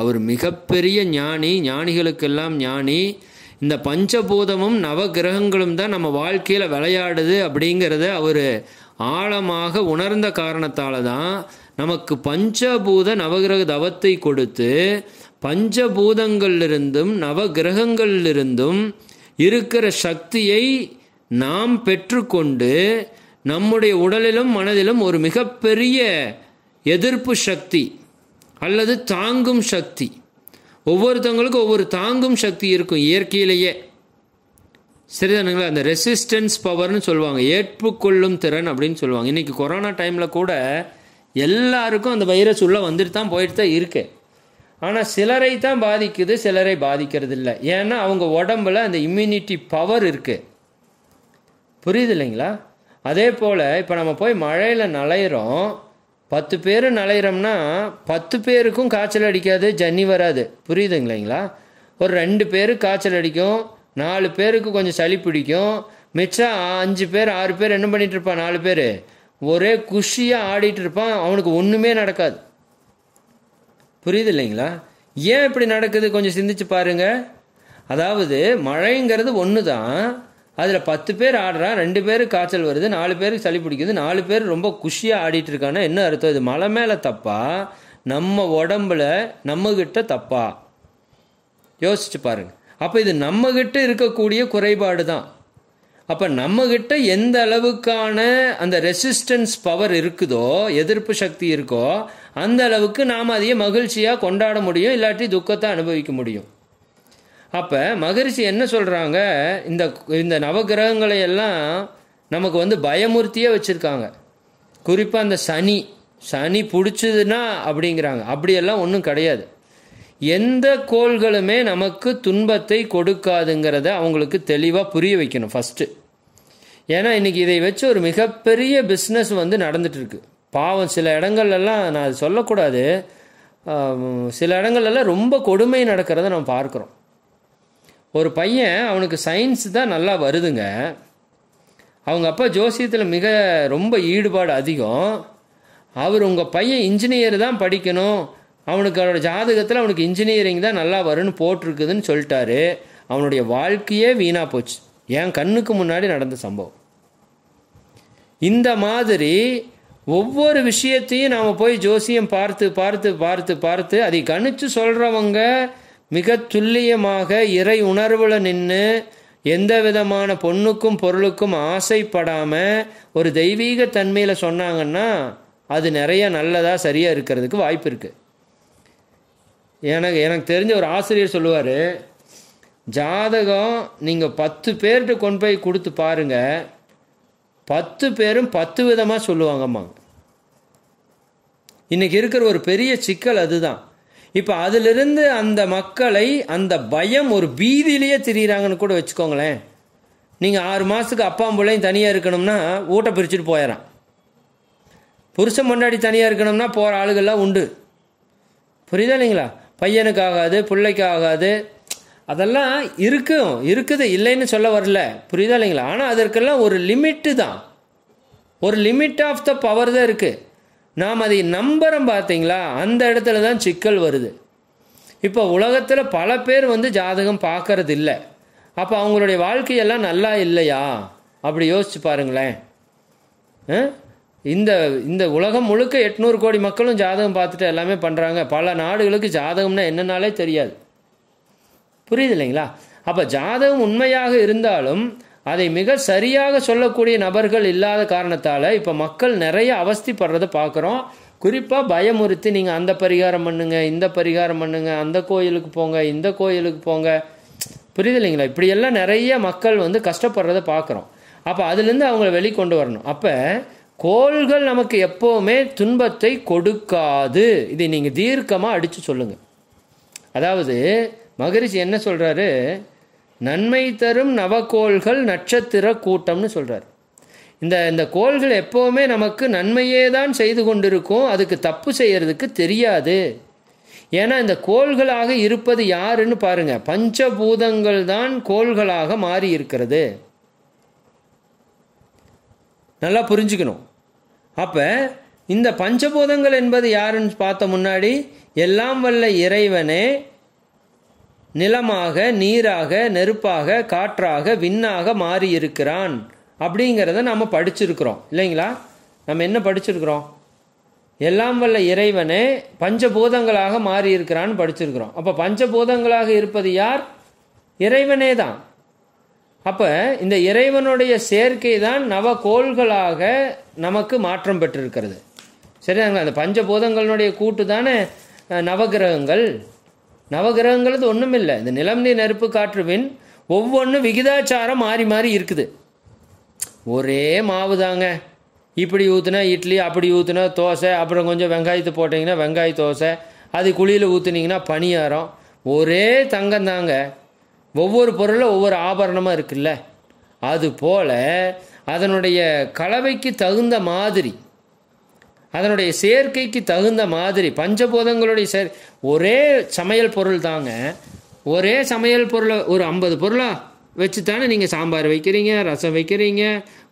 அவர் மிகப்பெரிய ஞானி ஞானிகளுக்கெல்லாம் ஞானி இந்த பஞ்சபூதமும் நவகிரகங்களும் தான் நம்ம வாழ்க்கையில் விளையாடுது அப்படிங்கிறத அவர் ஆழமாக உணர்ந்த காரணத்தால் தான் நமக்கு பஞ்சபூத நவகிரக தவத்தை கொடுத்து பஞ்சபூதங்களிலிருந்தும் நவகிரகங்களிலிருந்தும் இருக்கிற சக்தியை நாம் பெற்றுக்கொண்டு நம்முடைய உடலிலும் மனதிலும் ஒரு மிகப்பெரிய எதிர்ப்பு சக்தி அல்லது தாங்கும் சக்தி ஒவ்வொருத்தவங்களுக்கும் ஒவ்வொரு தாங்கும் சக்தி இருக்கும் இயற்கையிலேயே சரிதானுங்களா அந்த ரெசிஸ்டன்ஸ் பவர்னு சொல்லுவாங்க ஏற்புக்கொள்ளும் திறன் அப்படின்னு சொல்லுவாங்க இன்றைக்கி கொரோனா டைமில் கூட எல்லாருக்கும் அந்த வைரஸ் உள்ளே வந்துட்டு தான் போயிட்டு தான் இருக்கு ஆனால் சிலரை தான் பாதிக்குது சிலரை பாதிக்கிறது இல்லை ஏன்னா அவங்க உடம்புல அந்த இம்யூனிட்டி பவர் இருக்குது புரியுது இல்லைங்களா அதே போல் இப்போ நம்ம போய் மழையில் நலையிறோம் பத்து பேர் நலையிறோம்னா பத்து பேருக்கும் காய்ச்சல் அடிக்காது ஜன்னி வராது புரியுதுங்களா ஒரு ரெண்டு பேர் காய்ச்சல் அடிக்கும் நாலு பேருக்கு கொஞ்சம் சளி பிடிக்கும் மிச்சம் அஞ்சு பேர் ஆறு பேர் என்ன பண்ணிகிட்ருப்பான் இருப்பான் நாலு பேர் ஒரே குஷியாக ஆடிட்டு இருப்பான் அவனுக்கு ஒன்றுமே நடக்காது புரியுது இல்லைங்களா ஏன் இப்படி நடக்குது கொஞ்சம் சிந்திச்சு பாருங்க அதாவது மழைங்கிறது ஒன்று தான் அதில் பத்து பேர் ஆடுறான் ரெண்டு பேருக்கு காய்ச்சல் வருது நாலு பேருக்கு சளி பிடிக்குது நாலு பேர் ரொம்ப குஷியாக ஆடிட்டு இருக்கான்னா என்ன அர்த்தம் இது மலை மேலே தப்பா நம்ம உடம்புல நம்மகிட்ட தப்பா யோசிச்சு பாருங்க அப்போ இது நம்மக்கிட்ட இருக்கக்கூடிய குறைபாடு தான் அப்போ நம்மக்கிட்ட எந்த அளவுக்கான அந்த ரெசிஸ்டன்ஸ் பவர் இருக்குதோ எதிர்ப்பு சக்தி இருக்கோ அந்த அளவுக்கு நாம் அதையே மகிழ்ச்சியாக கொண்டாட முடியும் இல்லாட்டி துக்கத்தை அனுபவிக்க முடியும் அப்போ மகிழ்ச்சி என்ன சொல்கிறாங்க இந்த இந்த நவகிரகங்களை எல்லாம் நமக்கு வந்து பயமுறுத்தியே வச்சுருக்காங்க குறிப்பாக அந்த சனி சனி பிடிச்சதுன்னா அப்படிங்கிறாங்க அப்படியெல்லாம் ஒன்றும் கிடையாது எந்த கோள்களுமே நமக்கு துன்பத்தை கொடுக்காதுங்கிறத அவங்களுக்கு தெளிவாக புரிய வைக்கணும் ஃபஸ்ட்டு ஏன்னா இன்னைக்கு இதை வச்சு ஒரு மிகப்பெரிய பிஸ்னஸ் வந்து நடந்துகிட்ருக்கு பாவம் சில இடங்கள்லாம் நான் அது சொல்லக்கூடாது சில இடங்கள்லாம் ரொம்ப கொடுமை நடக்கிறத நம்ம பார்க்குறோம் ஒரு பையன் அவனுக்கு சயின்ஸ் தான் நல்லா வருதுங்க அவங்க அப்பா ஜோசியத்தில் மிக ரொம்ப ஈடுபாடு அதிகம் அவர் உங்கள் பையன் இன்ஜினியர் தான் படிக்கணும் அவனுக்கு அவனோட ஜாதகத்தில் அவனுக்கு இன்ஜினியரிங் தான் நல்லா வரும்னு போட்டிருக்குதுன்னு சொல்லிட்டாரு அவனுடைய வாழ்க்கையே வீணாக போச்சு என் கண்ணுக்கு முன்னாடி நடந்த சம்பவம் இந்த மாதிரி ஒவ்வொரு விஷயத்தையும் நாம் போய் ஜோசியம் பார்த்து பார்த்து பார்த்து பார்த்து அதை கணிச்சு சொல்கிறவங்க மிக துல்லியமாக இறை உணர்வில் நின்று எந்த விதமான பொண்ணுக்கும் பொருளுக்கும் ஆசைப்படாமல் ஒரு தெய்வீக தன்மையில் சொன்னாங்கன்னா அது நிறைய நல்லதாக சரியாக இருக்கிறதுக்கு வாய்ப்பு இருக்குது எனக்கு எனக்கு தெரிஞ்ச ஒரு ஆசிரியர் சொல்லுவார் ஜாதகம் நீங்கள் பத்து பேர்கிட்ட கொண்டு போய் கொடுத்து பாருங்கள் பத்து பேரும் பத்து விதமாக சொல்லுவாங்கம்மா இன்றைக்கி இருக்கிற ஒரு பெரிய சிக்கல் அதுதான் இப்போ அதிலிருந்து அந்த மக்களை அந்த பயம் ஒரு பீதியிலேயே திரியிறாங்கன்னு கூட வச்சுக்கோங்களேன் நீங்கள் ஆறு மாதத்துக்கு அப்பா பிள்ளையும் தனியாக இருக்கணும்னா ஊட்ட பிரிச்சுட்டு போயிடறான் புருஷன் முன்னாடி தனியாக இருக்கணும்னா போகிற ஆளுகள்லாம் உண்டு புரியுதா இல்லைங்களா பையனுக்கு ஆகாது பிள்ளைக்கு ஆகாது அதெல்லாம் இருக்கும் இருக்குது இல்லைன்னு சொல்ல வரல புரியுதா இல்லைங்களா ஆனால் அதற்கெல்லாம் ஒரு லிமிட்டு தான் ஒரு லிமிட் ஆஃப் த பவர் தான் இருக்குது நாம் அதை நம்புகிறோம் பார்த்தீங்களா அந்த இடத்துல தான் சிக்கல் வருது இப்போ உலகத்தில் பல பேர் வந்து ஜாதகம் பார்க்கறது இல்லை அப்போ அவங்களுடைய வாழ்க்கையெல்லாம் நல்லா இல்லையா அப்படி யோசிச்சு பாருங்களேன் இந்த இந்த உலகம் முழுக்க எட்நூறு கோடி மக்களும் ஜாதகம் பார்த்துட்டு எல்லாமே பண்ணுறாங்க பல நாடுகளுக்கு ஜாதகம்னா என்னன்னாலே தெரியாது புரியுது இல்லைங்களா அப்போ ஜாதகம் உண்மையாக இருந்தாலும் அதை மிக சரியாக சொல்லக்கூடிய நபர்கள் இல்லாத காரணத்தால் இப்போ மக்கள் நிறைய அவஸ்திப்படுறதை பார்க்குறோம் குறிப்பாக பயமுறுத்தி நீங்கள் அந்த பரிகாரம் பண்ணுங்க இந்த பரிகாரம் பண்ணுங்க அந்த கோயிலுக்கு போங்க இந்த கோயிலுக்கு போங்க புரியுது இல்லைங்களா இப்படியெல்லாம் நிறைய மக்கள் வந்து கஷ்டப்படுறத பார்க்குறோம் அப்போ அதுலேருந்து அவங்கள வெளிக்கொண்டு வரணும் அப்போ கோள்கள் நமக்கு எப்போவுமே துன்பத்தை கொடுக்காது இதை நீங்கள் தீர்க்கமாக அடித்து சொல்லுங்கள் அதாவது மகரிஷி என்ன சொல்கிறாரு நன்மை தரும் நவக்கோள்கள் நட்சத்திர கூட்டம்னு சொல்கிறார் இந்த இந்த கோள்கள் எப்போவுமே நமக்கு நன்மையே தான் செய்து கொண்டிருக்கும் அதுக்கு தப்பு செய்கிறதுக்கு தெரியாது ஏன்னா இந்த கோள்களாக இருப்பது யாருன்னு பாருங்கள் பஞ்சபூதங்கள் தான் கோள்களாக மாறி இருக்கிறது நல்லா புரிஞ்சுக்கணும் அப்போ இந்த பஞ்சபூதங்கள் என்பது யாருன்னு பார்த்த முன்னாடி எல்லாம் வல்ல இறைவனே நிலமாக நீராக நெருப்பாக காற்றாக விண்ணாக மாறி இருக்கிறான் அப்படிங்கிறத நம்ம படிச்சிருக்கிறோம் இல்லைங்களா நம்ம என்ன படிச்சிருக்கிறோம் எல்லாம் வல்ல இறைவனே பஞ்சபூதங்களாக மாறியிருக்கிறான்னு படிச்சிருக்கிறோம் அப்போ பஞ்சபூதங்களாக இருப்பது யார் இறைவனே தான் அப்போ இந்த இறைவனுடைய சேர்க்கை தான் கோள்களாக நமக்கு மாற்றம் பெற்றிருக்கிறது சரிதாங்களா அந்த பஞ்சபூதங்களுடைய கூட்டு தானே நவகிரகங்கள் நவகிரகங்கிறது ஒன்றும் இல்லை இந்த நிலம் நீர் நெருப்பு காற்றுவின் ஒவ்வொன்றும் விகிதாச்சாரம் மாறி மாறி இருக்குது ஒரே மாவுதாங்க இப்படி ஊற்றுனா இட்லி அப்படி ஊற்றுனா தோசை அப்புறம் கொஞ்சம் வெங்காயத்தை போட்டிங்கன்னா வெங்காய தோசை அது குழியில் ஊற்றுனீங்கன்னா பனியாரம் ஒரே தங்கம் தாங்க ஒவ்வொரு பொருளில் ஒவ்வொரு ஆபரணமாக இருக்குல்ல அதுபோல் அதனுடைய கலவைக்கு தகுந்த மாதிரி அதனுடைய சேர்க்கைக்கு தகுந்த மாதிரி பஞ்சபூதங்களுடைய சேர் ஒரே சமையல் பொருள் தாங்க ஒரே சமையல் பொருளை ஒரு ஐம்பது பொருளாக வச்சு தானே நீங்கள் சாம்பார் வைக்கிறீங்க ரசம் வைக்கிறீங்க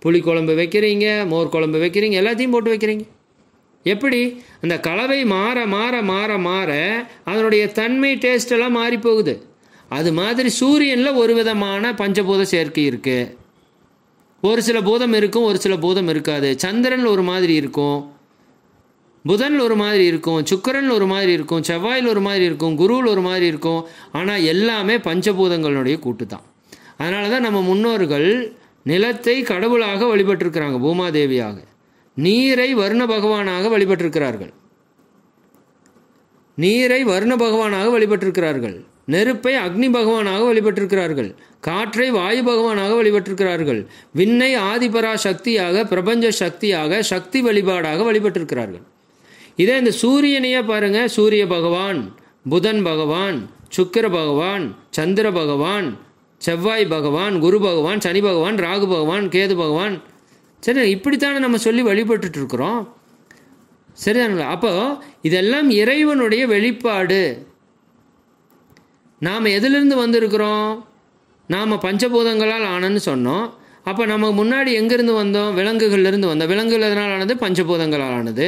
புளிக்குழம்பு வைக்கிறீங்க மோர் குழம்பு வைக்கிறீங்க எல்லாத்தையும் போட்டு வைக்கிறீங்க எப்படி அந்த கலவை மாற மாற மாற மாற அதனுடைய தன்மை டேஸ்டெல்லாம் மாறி போகுது அது மாதிரி சூரியனில் ஒரு விதமான பஞ்சபூத சேர்க்கை இருக்குது ஒரு சில பூதம் இருக்கும் ஒரு சில பூதம் இருக்காது சந்திரன் ஒரு மாதிரி இருக்கும் புதன் ஒரு மாதிரி இருக்கும் சுக்கரன் ஒரு மாதிரி இருக்கும் செவ்வாயில் ஒரு மாதிரி இருக்கும் குருவில் ஒரு மாதிரி இருக்கும் ஆனால் எல்லாமே பஞ்சபூதங்களுடைய கூட்டு தான் அதனால தான் நம்ம முன்னோர்கள் நிலத்தை கடவுளாக வழிபட்டிருக்கிறாங்க பூமாதேவியாக நீரை வருண பகவானாக வழிபட்டிருக்கிறார்கள் நீரை வருண பகவானாக வழிபட்டிருக்கிறார்கள் நெருப்பை அக்னி பகவானாக வழிபட்டிருக்கிறார்கள் காற்றை வாயு பகவானாக வழிபட்டிருக்கிறார்கள் விண்ணை ஆதிபரா சக்தியாக பிரபஞ்ச சக்தியாக சக்தி வழிபாடாக வழிபட்டிருக்கிறார்கள் இதே இந்த சூரியனையே பாருங்க சூரிய பகவான் புதன் பகவான் சுக்கர பகவான் சந்திர பகவான் செவ்வாய் பகவான் குரு பகவான் சனி பகவான் ராகு பகவான் கேது பகவான் சரி இப்படித்தானே நம்ம சொல்லி வழிபட்டு இருக்கிறோம் சரிதானுங்களா அப்போ இதெல்லாம் இறைவனுடைய வெளிப்பாடு நாம் எதிலிருந்து வந்திருக்கிறோம் நாம் பஞ்சபூதங்களால் ஆனன்னு சொன்னோம் அப்போ நமக்கு முன்னாடி எங்கேருந்து வந்தோம் விலங்குகள்லேருந்து வந்தோம் விலங்குகள் எதனால் ஆனது பஞ்சபூதங்களால் ஆனது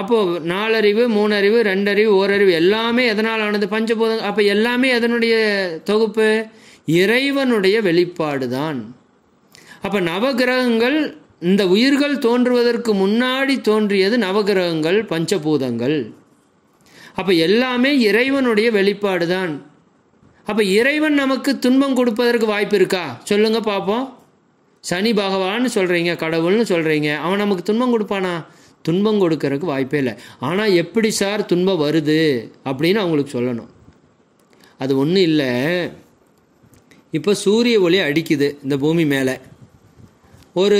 அப்போது நாலறிவு மூணறிவு ரெண்டறிவு ஓரறிவு எல்லாமே எதனால் ஆனது பஞ்சபூதம் அப்போ எல்லாமே எதனுடைய தொகுப்பு இறைவனுடைய வெளிப்பாடு தான் அப்போ நவகிரகங்கள் இந்த உயிர்கள் தோன்றுவதற்கு முன்னாடி தோன்றியது நவகிரகங்கள் பஞ்சபூதங்கள் அப்போ எல்லாமே இறைவனுடைய வெளிப்பாடு தான் அப்போ இறைவன் நமக்கு துன்பம் கொடுப்பதற்கு வாய்ப்பு இருக்கா சொல்லுங்கள் பார்ப்போம் சனி பகவான்னு சொல்கிறீங்க கடவுள்னு சொல்கிறீங்க அவன் நமக்கு துன்பம் கொடுப்பானா துன்பம் கொடுக்கறதுக்கு வாய்ப்பே இல்லை ஆனால் எப்படி சார் துன்பம் வருது அப்படின்னு அவங்களுக்கு சொல்லணும் அது ஒன்றும் இல்லை இப்போ சூரிய ஒளி அடிக்குது இந்த பூமி மேலே ஒரு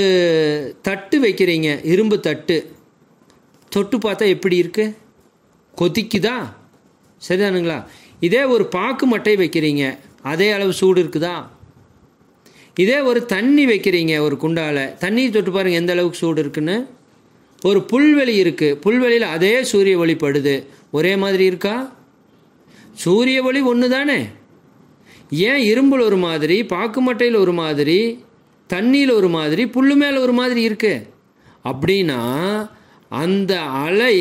தட்டு வைக்கிறீங்க இரும்பு தட்டு தொட்டு பார்த்தா எப்படி இருக்குது கொதிக்குதா சரிதானுங்களா இதே ஒரு பாக்கு மட்டை வைக்கிறீங்க அதே அளவு சூடு இருக்குதா இதே ஒரு தண்ணி வைக்கிறீங்க ஒரு குண்டால் தண்ணி தொட்டு பாருங்கள் எந்த அளவுக்கு சூடு இருக்குன்னு ஒரு புல்வெளி இருக்குது புல்வெளியில் அதே சூரிய ஒளி படுது ஒரே மாதிரி இருக்கா சூரிய ஒளி ஒன்று தானே ஏன் இரும்பில் ஒரு மாதிரி பாக்கு மட்டையில் ஒரு மாதிரி தண்ணியில் ஒரு மாதிரி புல்லு மேலே ஒரு மாதிரி இருக்கு அப்படின்னா அந்த அலை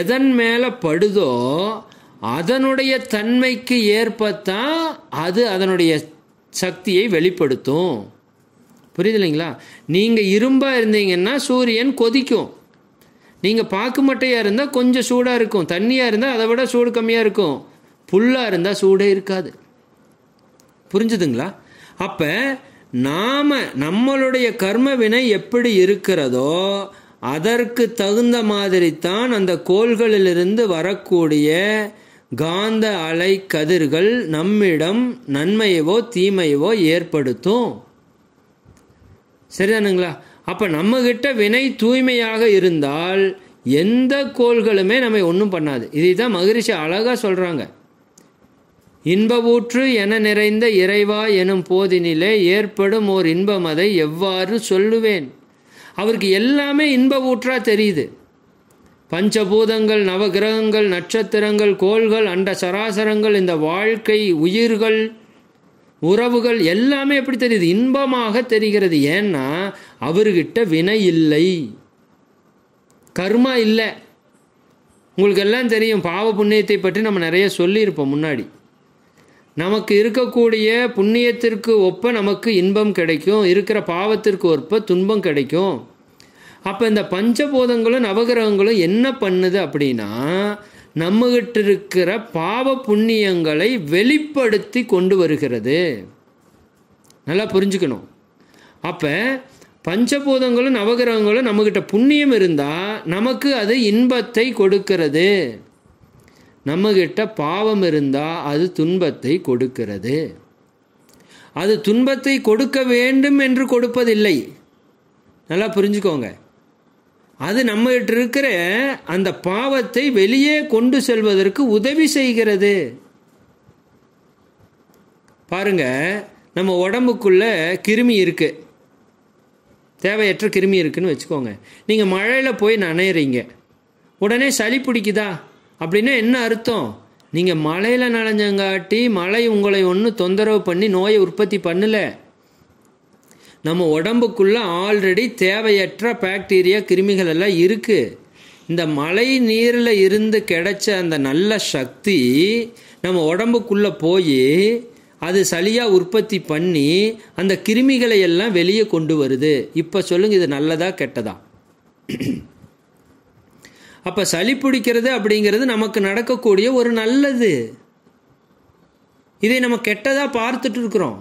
எதன் மேலே படுதோ அதனுடைய தன்மைக்கு ஏற்பத்தான் அது அதனுடைய சக்தியை வெளிப்படுத்தும் புரியுது இல்லைங்களா நீங்கள் இரும்பாக இருந்தீங்கன்னா சூரியன் கொதிக்கும் நீங்கள் பாக்கு மட்டையாக இருந்தால் கொஞ்சம் சூடாக இருக்கும் தண்ணியாக இருந்தால் அதை விட சூடு கம்மியாக இருக்கும் புல்லாக இருந்தால் சூடே இருக்காது புரிஞ்சுதுங்களா அப்போ நாம் நம்மளுடைய கர்ம வினை எப்படி இருக்கிறதோ அதற்கு தகுந்த மாதிரி தான் அந்த கோள்களிலிருந்து வரக்கூடிய காந்த அலை கதிர்கள் நம்மிடம் நன்மையவோ தீமையவோ ஏற்படுத்தும் சரிதானுங்களா அப்போ நம்மகிட்ட வினை தூய்மையாக இருந்தால் எந்த கோள்களுமே நம்ம ஒன்றும் பண்ணாது இதை தான் மகிழ்ச்சி அழகாக சொல்கிறாங்க இன்பவூற்று என நிறைந்த இறைவா எனும் போதினிலே ஏற்படும் ஓர் இன்பம் அதை எவ்வாறு சொல்லுவேன் அவருக்கு எல்லாமே இன்ப ஊற்றா தெரியுது பஞ்சபூதங்கள் நவகிரகங்கள் நட்சத்திரங்கள் கோள்கள் அண்ட சராசரங்கள் இந்த வாழ்க்கை உயிர்கள் உறவுகள் எல்லாமே எப்படி தெரியுது இன்பமாக தெரிகிறது ஏன்னா அவர்கிட்ட வினை இல்லை கர்மா இல்லை உங்களுக்கு எல்லாம் தெரியும் பாவ புண்ணியத்தை பற்றி நம்ம நிறைய சொல்லியிருப்போம் முன்னாடி நமக்கு இருக்கக்கூடிய புண்ணியத்திற்கு ஒப்ப நமக்கு இன்பம் கிடைக்கும் இருக்கிற பாவத்திற்கு ஒப்ப துன்பம் கிடைக்கும் அப்போ இந்த பஞ்சபோதங்களும் நவகிரகங்களும் என்ன பண்ணுது அப்படின்னா நம்மகிட்ட இருக்கிற பாவ புண்ணியங்களை வெளிப்படுத்தி கொண்டு வருகிறது நல்லா புரிஞ்சுக்கணும் அப்போ பஞ்சபூதங்களும் நவகிரகங்களும் நம்மக்கிட்ட புண்ணியம் இருந்தால் நமக்கு அது இன்பத்தை கொடுக்கிறது நம்மகிட்ட பாவம் இருந்தால் அது துன்பத்தை கொடுக்கிறது அது துன்பத்தை கொடுக்க வேண்டும் என்று கொடுப்பதில்லை நல்லா புரிஞ்சுக்கோங்க அது நம்மகிட்ட இருக்கிற அந்த பாவத்தை வெளியே கொண்டு செல்வதற்கு உதவி செய்கிறது பாருங்க நம்ம உடம்புக்குள்ள கிருமி இருக்கு தேவையற்ற கிருமி இருக்குன்னு வச்சுக்கோங்க நீங்கள் மழையில் போய் நனையிறீங்க உடனே சளி பிடிக்குதா அப்படின்னா என்ன அர்த்தம் நீங்கள் மழையில் நனைஞ்சங்காட்டி மழை உங்களை ஒன்றும் தொந்தரவு பண்ணி நோயை உற்பத்தி பண்ணலை நம்ம உடம்புக்குள்ளே ஆல்ரெடி தேவையற்ற பாக்டீரியா கிருமிகள் எல்லாம் இருக்குது இந்த மழை நீரில் இருந்து கிடைச்ச அந்த நல்ல சக்தி நம்ம உடம்புக்குள்ளே போய் அது சளியாக உற்பத்தி பண்ணி அந்த கிருமிகளை எல்லாம் வெளியே கொண்டு வருது இப்போ சொல்லுங்க இது நல்லதா கெட்டதா அப்போ சளி பிடிக்கிறது அப்படிங்கிறது நமக்கு நடக்கக்கூடிய ஒரு நல்லது இதை நம்ம கெட்டதாக பார்த்துட்டு இருக்கிறோம்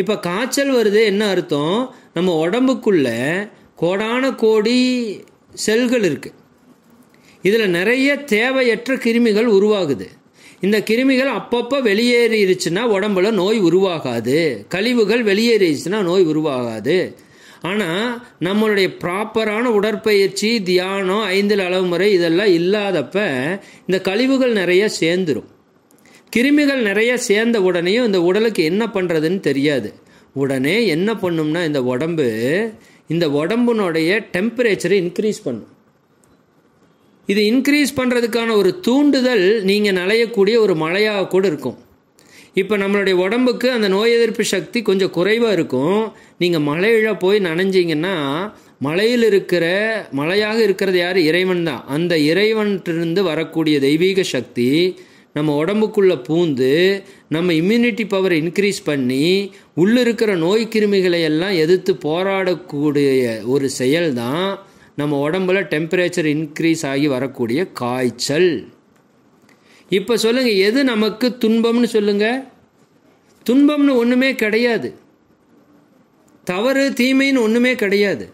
இப்போ காய்ச்சல் வருது என்ன அர்த்தம் நம்ம உடம்புக்குள்ள கோடான கோடி செல்கள் இருக்குது இதில் நிறைய தேவையற்ற கிருமிகள் உருவாகுது இந்த கிருமிகள் அப்பப்போ வெளியேறிடுச்சுன்னா உடம்புல நோய் உருவாகாது கழிவுகள் வெளியேறிடுச்சுன்னா நோய் உருவாகாது ஆனால் நம்மளுடைய ப்ராப்பரான உடற்பயிற்சி தியானம் ஐந்தில் அளவு முறை இதெல்லாம் இல்லாதப்ப இந்த கழிவுகள் நிறைய சேர்ந்துடும் கிருமிகள் நிறைய சேர்ந்த உடனேயும் இந்த உடலுக்கு என்ன பண்ணுறதுன்னு தெரியாது உடனே என்ன பண்ணும்னா இந்த உடம்பு இந்த உடம்புனுடைய டெம்பரேச்சரை இன்க்ரீஸ் பண்ணும் இது இன்க்ரீஸ் பண்ணுறதுக்கான ஒரு தூண்டுதல் நீங்கள் நனையக்கூடிய ஒரு மழையாக கூட இருக்கும் இப்போ நம்மளுடைய உடம்புக்கு அந்த நோய் எதிர்ப்பு சக்தி கொஞ்சம் குறைவாக இருக்கும் நீங்கள் மலையில போய் நனைஞ்சிங்கன்னா மலையில் இருக்கிற மழையாக இருக்கிறது யார் இறைவன் தான் அந்த இறைவன்ட்டிருந்து வரக்கூடிய தெய்வீக சக்தி நம்ம உடம்புக்குள்ளே பூந்து நம்ம இம்யூனிட்டி பவரை இன்க்ரீஸ் பண்ணி உள்ளே இருக்கிற நோய் கிருமிகளை எல்லாம் எதிர்த்து போராடக்கூடிய ஒரு செயல் தான் நம்ம உடம்புல டெம்பரேச்சர் இன்க்ரீஸ் ஆகி வரக்கூடிய காய்ச்சல் இப்போ சொல்லுங்கள் எது நமக்கு துன்பம்னு சொல்லுங்கள் துன்பம்னு ஒன்றுமே கிடையாது தவறு தீமைன்னு ஒன்றுமே கிடையாது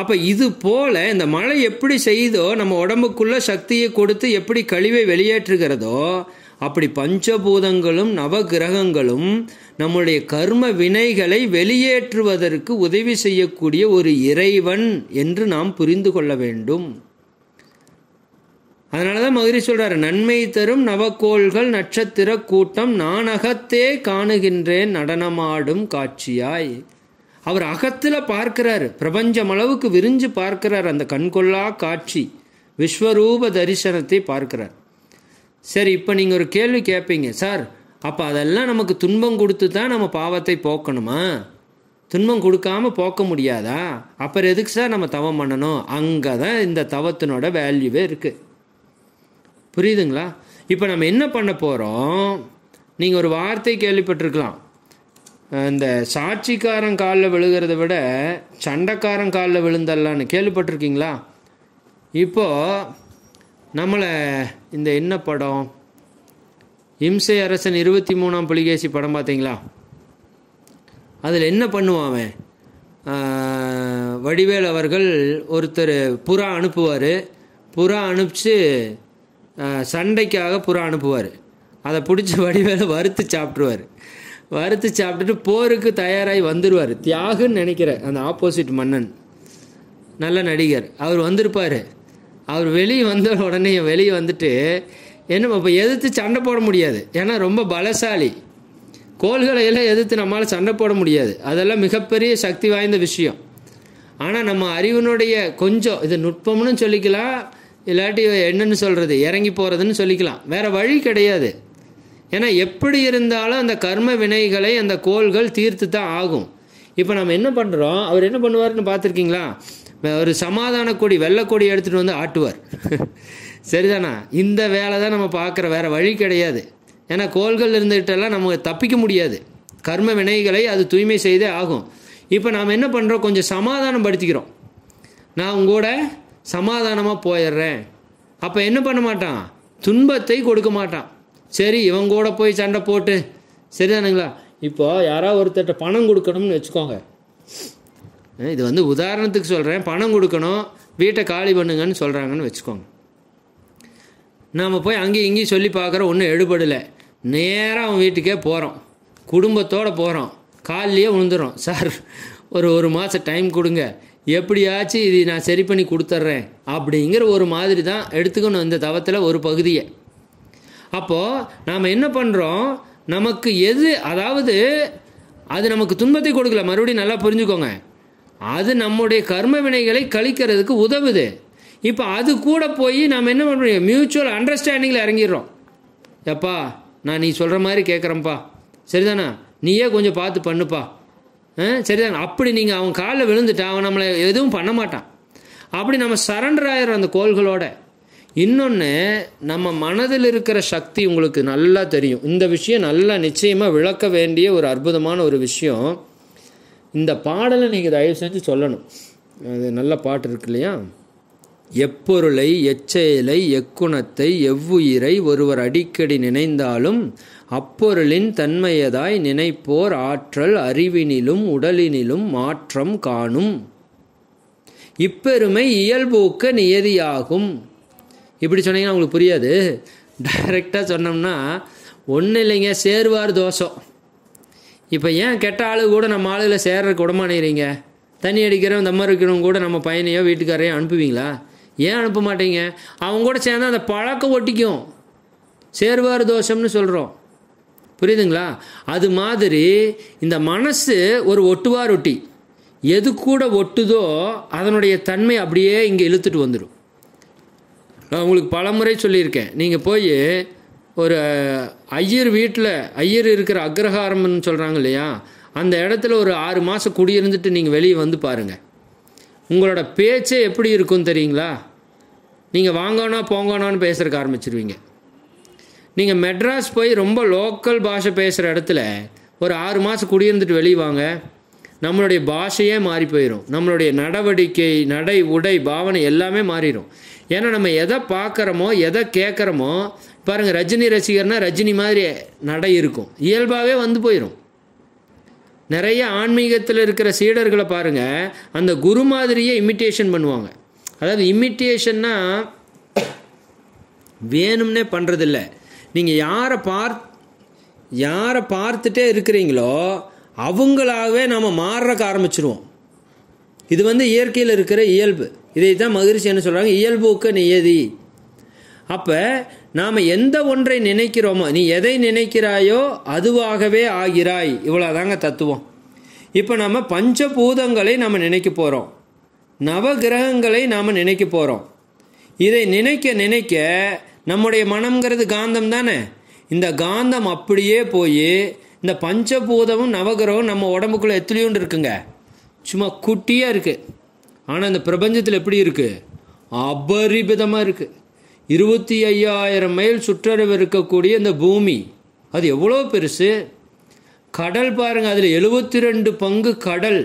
அப்போ இது போல இந்த மழை எப்படி செய்தோ நம்ம உடம்புக்குள்ளே சக்தியை கொடுத்து எப்படி கழிவை வெளியேற்றுகிறதோ அப்படி பஞ்சபூதங்களும் நவகிரகங்களும் நம்முடைய கர்ம வினைகளை வெளியேற்றுவதற்கு உதவி செய்யக்கூடிய ஒரு இறைவன் என்று நாம் புரிந்து கொள்ள வேண்டும் அதனால தான் மகிரி சொல்கிறார் நன்மை தரும் நவக்கோள்கள் நட்சத்திர கூட்டம் நானகத்தே காணுகின்றேன் நடனமாடும் காட்சியாய் அவர் அகத்தில் பார்க்கிறாரு பிரபஞ்சம் அளவுக்கு விரிஞ்சு பார்க்கிறார் அந்த கண்கொள்ளா காட்சி விஸ்வரூப தரிசனத்தை பார்க்கிறார் சரி இப்போ நீங்கள் ஒரு கேள்வி கேட்பீங்க சார் அப்போ அதெல்லாம் நமக்கு துன்பம் கொடுத்து தான் நம்ம பாவத்தை போக்கணுமா துன்பம் கொடுக்காம போக்க முடியாதா அப்புறம் எதுக்கு சார் நம்ம தவம் பண்ணணும் அங்கே தான் இந்த தவத்தினோட வேல்யூவே இருக்குது புரியுதுங்களா இப்போ நம்ம என்ன பண்ண போகிறோம் நீங்கள் ஒரு வார்த்தை கேள்விப்பட்டிருக்கலாம் இந்த சாட்சிக்காரன் காலில் விழுகிறத விட சண்டைக்காரன் காலில் விழுந்தல்லான்னு கேள்விப்பட்டிருக்கீங்களா இப்போது நம்மளை இந்த என்ன படம் இம்சை அரசன் இருபத்தி மூணாம் புலிகேசி படம் பார்த்தீங்களா அதில் என்ன பண்ணுவான் வடிவேல் அவர்கள் ஒருத்தர் புறா அனுப்புவார் புறா அனுப்பிச்சு சண்டைக்காக புறா அனுப்புவார் அதை பிடிச்சி வடிவேலை வறுத்து சாப்பிட்ருவார் வறுத்து சாப்பிட்டுட்டு போருக்கு தயாராகி வந்துடுவார் தியாகுன்னு நினைக்கிற அந்த ஆப்போசிட் மன்னன் நல்ல நடிகர் அவர் வந்திருப்பார் அவர் வெளியே வந்த உடனே வெளியே வந்துட்டு என்ன இப்போ எதிர்த்து சண்டை போட முடியாது ஏன்னா ரொம்ப பலசாலி கோள்களை எல்லாம் எதிர்த்து நம்மளால் சண்டை போட முடியாது அதெல்லாம் மிகப்பெரிய சக்தி வாய்ந்த விஷயம் ஆனால் நம்ம அறிவினுடைய கொஞ்சம் இது நுட்பம்னு சொல்லிக்கலாம் இல்லாட்டி என்னென்னு சொல்கிறது இறங்கி போகிறதுன்னு சொல்லிக்கலாம் வேறு வழி கிடையாது ஏன்னா எப்படி இருந்தாலும் அந்த கர்ம வினைகளை அந்த கோள்கள் தீர்த்து தான் ஆகும் இப்போ நம்ம என்ன பண்ணுறோம் அவர் என்ன பண்ணுவார்னு பார்த்துருக்கீங்களா ஒரு சமாதான கொடி வெள்ளக்கொடி எடுத்துகிட்டு வந்து ஆட்டுவார் சரிதானா இந்த வேலை தான் நம்ம பார்க்குற வேறு வழி கிடையாது ஏன்னா கோள்கள் இருந்துகிட்டெல்லாம் நம்ம தப்பிக்க முடியாது கர்ம வினைகளை அது தூய்மை செய்தே ஆகும் இப்போ நாம் என்ன பண்ணுறோம் கொஞ்சம் சமாதானம் படுத்திக்கிறோம் நான் உங்கூட சமாதானமாக போயிடுறேன் அப்போ என்ன பண்ண மாட்டான் துன்பத்தை கொடுக்க மாட்டான் சரி இவங்க கூட போய் சண்டை போட்டு சரிதானுங்களா இப்போ யாராவது ஒருத்தட்ட பணம் கொடுக்கணும்னு வச்சுக்கோங்க இது வந்து உதாரணத்துக்கு சொல்கிறேன் பணம் கொடுக்கணும் வீட்டை காலி பண்ணுங்கன்னு சொல்கிறாங்கன்னு வச்சுக்கோங்க நாம் போய் அங்கேயும் இங்கேயும் சொல்லி பார்க்குற ஒன்றும் எடுபடலை நேராக அவன் வீட்டுக்கே போகிறோம் குடும்பத்தோடு போகிறோம் காலிலேயே விழுந்துடும் சார் ஒரு ஒரு மாதம் டைம் கொடுங்க எப்படியாச்சும் இது நான் சரி பண்ணி கொடுத்துட்றேன் அப்படிங்கிற ஒரு மாதிரி தான் எடுத்துக்கணும் இந்த தவத்தில் ஒரு பகுதியை அப்போது நாம் என்ன பண்ணுறோம் நமக்கு எது அதாவது அது நமக்கு துன்பத்தை கொடுக்கல மறுபடியும் நல்லா புரிஞ்சுக்கோங்க அது நம்முடைய கர்ம வினைகளை கழிக்கிறதுக்கு உதவுது இப்போ அது கூட போய் நாம் என்ன பண்ணுறோம் மியூச்சுவல் அண்டர்ஸ்டாண்டிங்கில் இறங்கிடுறோம் எப்பா நான் நீ சொல்கிற மாதிரி கேட்குறேன்ப்பா சரிதானா நீயே கொஞ்சம் பார்த்து பண்ணுப்பா சரிதானா அப்படி நீங்கள் அவன் காலில் விழுந்துட்டான் அவன் நம்மளை எதுவும் பண்ண மாட்டான் அப்படி நம்ம சரண்டர் ஆயிடுறோம் அந்த கோள்களோட இன்னொன்று நம்ம மனதில் இருக்கிற சக்தி உங்களுக்கு நல்லா தெரியும் இந்த விஷயம் நல்லா நிச்சயமாக விளக்க வேண்டிய ஒரு அற்புதமான ஒரு விஷயம் இந்த பாடலை நீங்கள் தயவு செஞ்சு சொல்லணும் அது நல்ல பாட்டு இருக்கு இல்லையா எப்பொருளை எச்செயலை எக்குணத்தை எவ்வுயிரை ஒருவர் அடிக்கடி நினைந்தாலும் அப்பொருளின் தன்மையதாய் நினைப்போர் ஆற்றல் அறிவினிலும் உடலினிலும் மாற்றம் காணும் இப்பெருமை இயல்பூக்க நியதியாகும் இப்படி சொன்னீங்கன்னா உங்களுக்கு புரியாது டைரெக்டாக சொன்னோம்னா ஒன்றும் இல்லைங்க சேருவார் தோஷம் இப்போ ஏன் கெட்ட ஆளு கூட நம்ம ஆளுகளை சேர்றதுக்கு விடமானீங்க தண்ணி அடிக்கிறவன் தம்ம இருக்கிறவங்க கூட நம்ம பையனையோ வீட்டுக்காரையோ அனுப்புவீங்களா ஏன் அனுப்ப மாட்டீங்க அவங்க கூட சேர்ந்தா அந்த பழக்கம் ஒட்டிக்கும் சேருவார் தோஷம்னு சொல்கிறோம் புரியுதுங்களா அது மாதிரி இந்த மனசு ஒரு ஒட்டுவார் ஒட்டி எது கூட ஒட்டுதோ அதனுடைய தன்மை அப்படியே இங்கே இழுத்துட்டு வந்துடும் நான் உங்களுக்கு பலமுறை சொல்லியிருக்கேன் நீங்கள் போய் ஒரு ஐயர் வீட்டில் ஐயர் இருக்கிற அக்ரஹாரம்னு சொல்கிறாங்க இல்லையா அந்த இடத்துல ஒரு ஆறு மாதம் குடியிருந்துட்டு நீங்கள் வெளியே வந்து பாருங்கள் உங்களோட பேச்சே எப்படி இருக்கும் தெரியுங்களா நீங்கள் வாங்கோனா போங்கோனான்னு பேசுறதுக்கு ஆரம்பிச்சிருவீங்க நீங்கள் மெட்ராஸ் போய் ரொம்ப லோக்கல் பாஷை பேசுகிற இடத்துல ஒரு ஆறு மாதம் குடியிருந்துட்டு வெளியே வாங்க நம்மளுடைய பாஷையே மாறி போயிடும் நம்மளுடைய நடவடிக்கை நடை உடை பாவனை எல்லாமே மாறிடும் ஏன்னா நம்ம எதை பார்க்குறோமோ எதை கேட்குறோமோ பாருங்கள் ரஜினி ரசிகர்னால் ரஜினி மாதிரி நடை இருக்கும் இயல்பாகவே வந்து போயிடும் நிறைய ஆன்மீகத்தில் இருக்கிற சீடர்களை பாருங்கள் அந்த குரு மாதிரியே இமிட்டேஷன் பண்ணுவாங்க அதாவது இமிட்டேஷன்னா வேணும்னே பண்ணுறதில்ல நீங்கள் யாரை பார் யாரை பார்த்துட்டே இருக்கிறீங்களோ அவங்களாகவே நம்ம மாறுறக்க ஆரம்பிச்சிருவோம் இது வந்து இயற்கையில் இருக்கிற இயல்பு இதை தான் மகிழ்ச்சி என்ன சொல்கிறாங்க இயல்புக்கு நியதி அப்போ நாம் எந்த ஒன்றை நினைக்கிறோமோ நீ எதை நினைக்கிறாயோ அதுவாகவே ஆகிறாய் இவ்வளோதாங்க தத்துவம் இப்போ நம்ம பஞ்சபூதங்களை நாம் நினைக்க போகிறோம் நவ கிரகங்களை நாம் நினைக்க போகிறோம் இதை நினைக்க நினைக்க நம்முடைய மனம்ங்கிறது காந்தம் தானே இந்த காந்தம் அப்படியே போய் இந்த பஞ்சபூதமும் நவகிரகம் நம்ம உடம்புக்குள்ளே எத்துலையோண்டு இருக்குங்க சும்மா குட்டியாக இருக்குது ஆனால் இந்த பிரபஞ்சத்தில் எப்படி இருக்குது அபரிபிதமாக இருக்குது இருபத்தி ஐயாயிரம் மைல் சுற்றறிவு இருக்கக்கூடிய இந்த பூமி அது எவ்வளோ பெருசு கடல் பாருங்கள் அதில் எழுபத்தி ரெண்டு பங்கு கடல்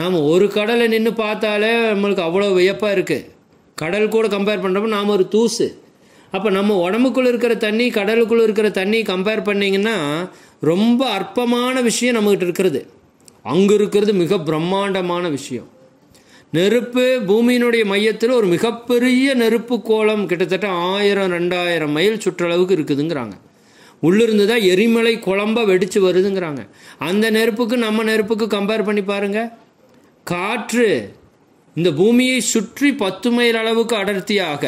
நாம் ஒரு கடலை நின்று பார்த்தாலே நம்மளுக்கு அவ்வளோ வியப்பாக இருக்குது கடல் கூட கம்பேர் பண்ணுறப்ப நாம் ஒரு தூசு அப்போ நம்ம உடம்புக்குள்ளே இருக்கிற தண்ணி கடலுக்குள்ளே இருக்கிற தண்ணி கம்பேர் பண்ணிங்கன்னா ரொம்ப அற்பமான விஷயம் நம்மகிட்ட இருக்கிறது அங்கே இருக்கிறது மிக பிரம்மாண்டமான விஷயம் நெருப்பு பூமியினுடைய மையத்தில் ஒரு மிகப்பெரிய நெருப்பு கோலம் கிட்டத்தட்ட ஆயிரம் ரெண்டாயிரம் மைல் சுற்றளவுக்கு இருக்குதுங்கிறாங்க உள்ளிருந்து தான் எரிமலை குழம்ப வெடித்து வருதுங்கிறாங்க அந்த நெருப்புக்கு நம்ம நெருப்புக்கு கம்பேர் பண்ணி பாருங்கள் காற்று இந்த பூமியை சுற்றி பத்து மைல் அளவுக்கு அடர்த்தியாக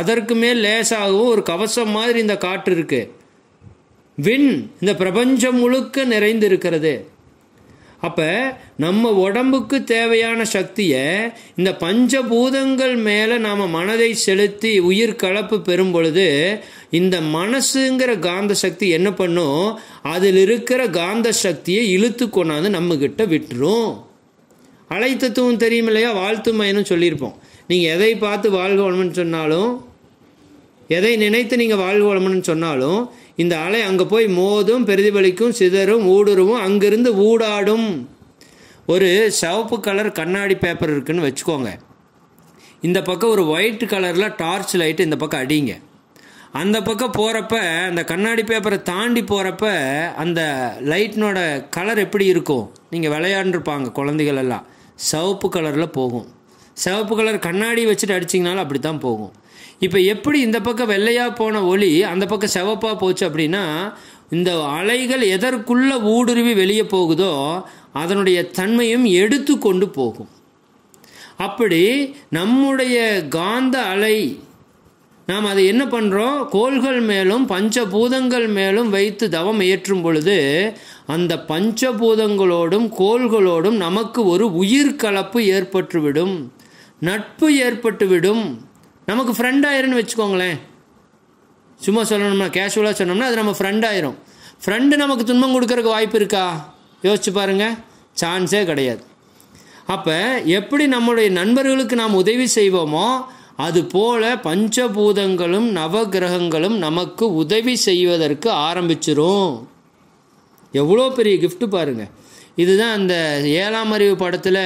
அதற்கு மேல் லேசாகவும் ஒரு கவசம் மாதிரி இந்த காற்று இருக்குது வின் இந்த பிரபஞ்சம் முழுக்க நிறைந்திருக்கிறது அப்போ நம்ம உடம்புக்கு தேவையான சக்தியை இந்த பஞ்சபூதங்கள் மேலே நாம் மனதை செலுத்தி உயிர் கலப்பு பெறும் பொழுது இந்த மனசுங்கிற காந்த சக்தி என்ன பண்ணும் அதில் இருக்கிற காந்த சக்தியை இழுத்து கொண்டாந்து நம்மக்கிட்ட விட்டுரும் அலைத்தத்துவம் தெரியும் இல்லையா வாழ்த்து மயனும் சொல்லியிருப்போம் நீங்கள் எதை பார்த்து வாழ்க சொன்னாலும் எதை நினைத்து நீங்கள் வாழ்க சொன்னாலும் இந்த அலை அங்கே போய் மோதும் பிரதிபலிக்கும் சிதறும் ஊடுருவும் அங்கிருந்து ஊடாடும் ஒரு சிவப்பு கலர் கண்ணாடி பேப்பர் இருக்குன்னு வச்சுக்கோங்க இந்த பக்கம் ஒரு ஒயிட் கலரில் டார்ச் லைட்டு இந்த பக்கம் அடிங்க அந்த பக்கம் போகிறப்ப அந்த கண்ணாடி பேப்பரை தாண்டி போகிறப்ப அந்த லைட்டினோட கலர் எப்படி இருக்கும் நீங்கள் விளையாண்டுருப்பாங்க குழந்தைகள் எல்லாம் சிவப்பு கலரில் போகும் சிவப்பு கலர் கண்ணாடி வச்சுட்டு அடிச்சிங்கனாலும் அப்படி தான் போகும் இப்போ எப்படி இந்த பக்கம் வெள்ளையாக போன ஒளி அந்த பக்கம் செவப்பாக போச்சு அப்படின்னா இந்த அலைகள் எதற்குள்ளே ஊடுருவி வெளியே போகுதோ அதனுடைய தன்மையும் எடுத்து கொண்டு போகும் அப்படி நம்முடைய காந்த அலை நாம் அதை என்ன பண்ணுறோம் கோள்கள் மேலும் பஞ்சபூதங்கள் மேலும் வைத்து தவம் இயற்றும் பொழுது அந்த பஞ்சபூதங்களோடும் கோள்களோடும் நமக்கு ஒரு உயிர் கலப்பு ஏற்பட்டுவிடும் நட்பு ஏற்பட்டுவிடும் நமக்கு ஃப்ரெண்ட் ஆயிரும்னு வச்சுக்கோங்களேன் சும்மா சொல்லணும்னா கேஷுவலாக சொன்னோம்னா அது நம்ம ஃப்ரெண்ட் ஆயிரும் ஃப்ரெண்டு நமக்கு துன்பம் கொடுக்கறக்கு வாய்ப்பு இருக்கா யோசிச்சு பாருங்கள் சான்ஸே கிடையாது அப்போ எப்படி நம்முடைய நண்பர்களுக்கு நாம் உதவி செய்வோமோ அதுபோல பஞ்சபூதங்களும் நவகிரகங்களும் நமக்கு உதவி செய்வதற்கு ஆரம்பிச்சிரும் எவ்வளோ பெரிய கிஃப்ட் பாருங்கள் இதுதான் அந்த ஏழாம் அறிவு படத்தில்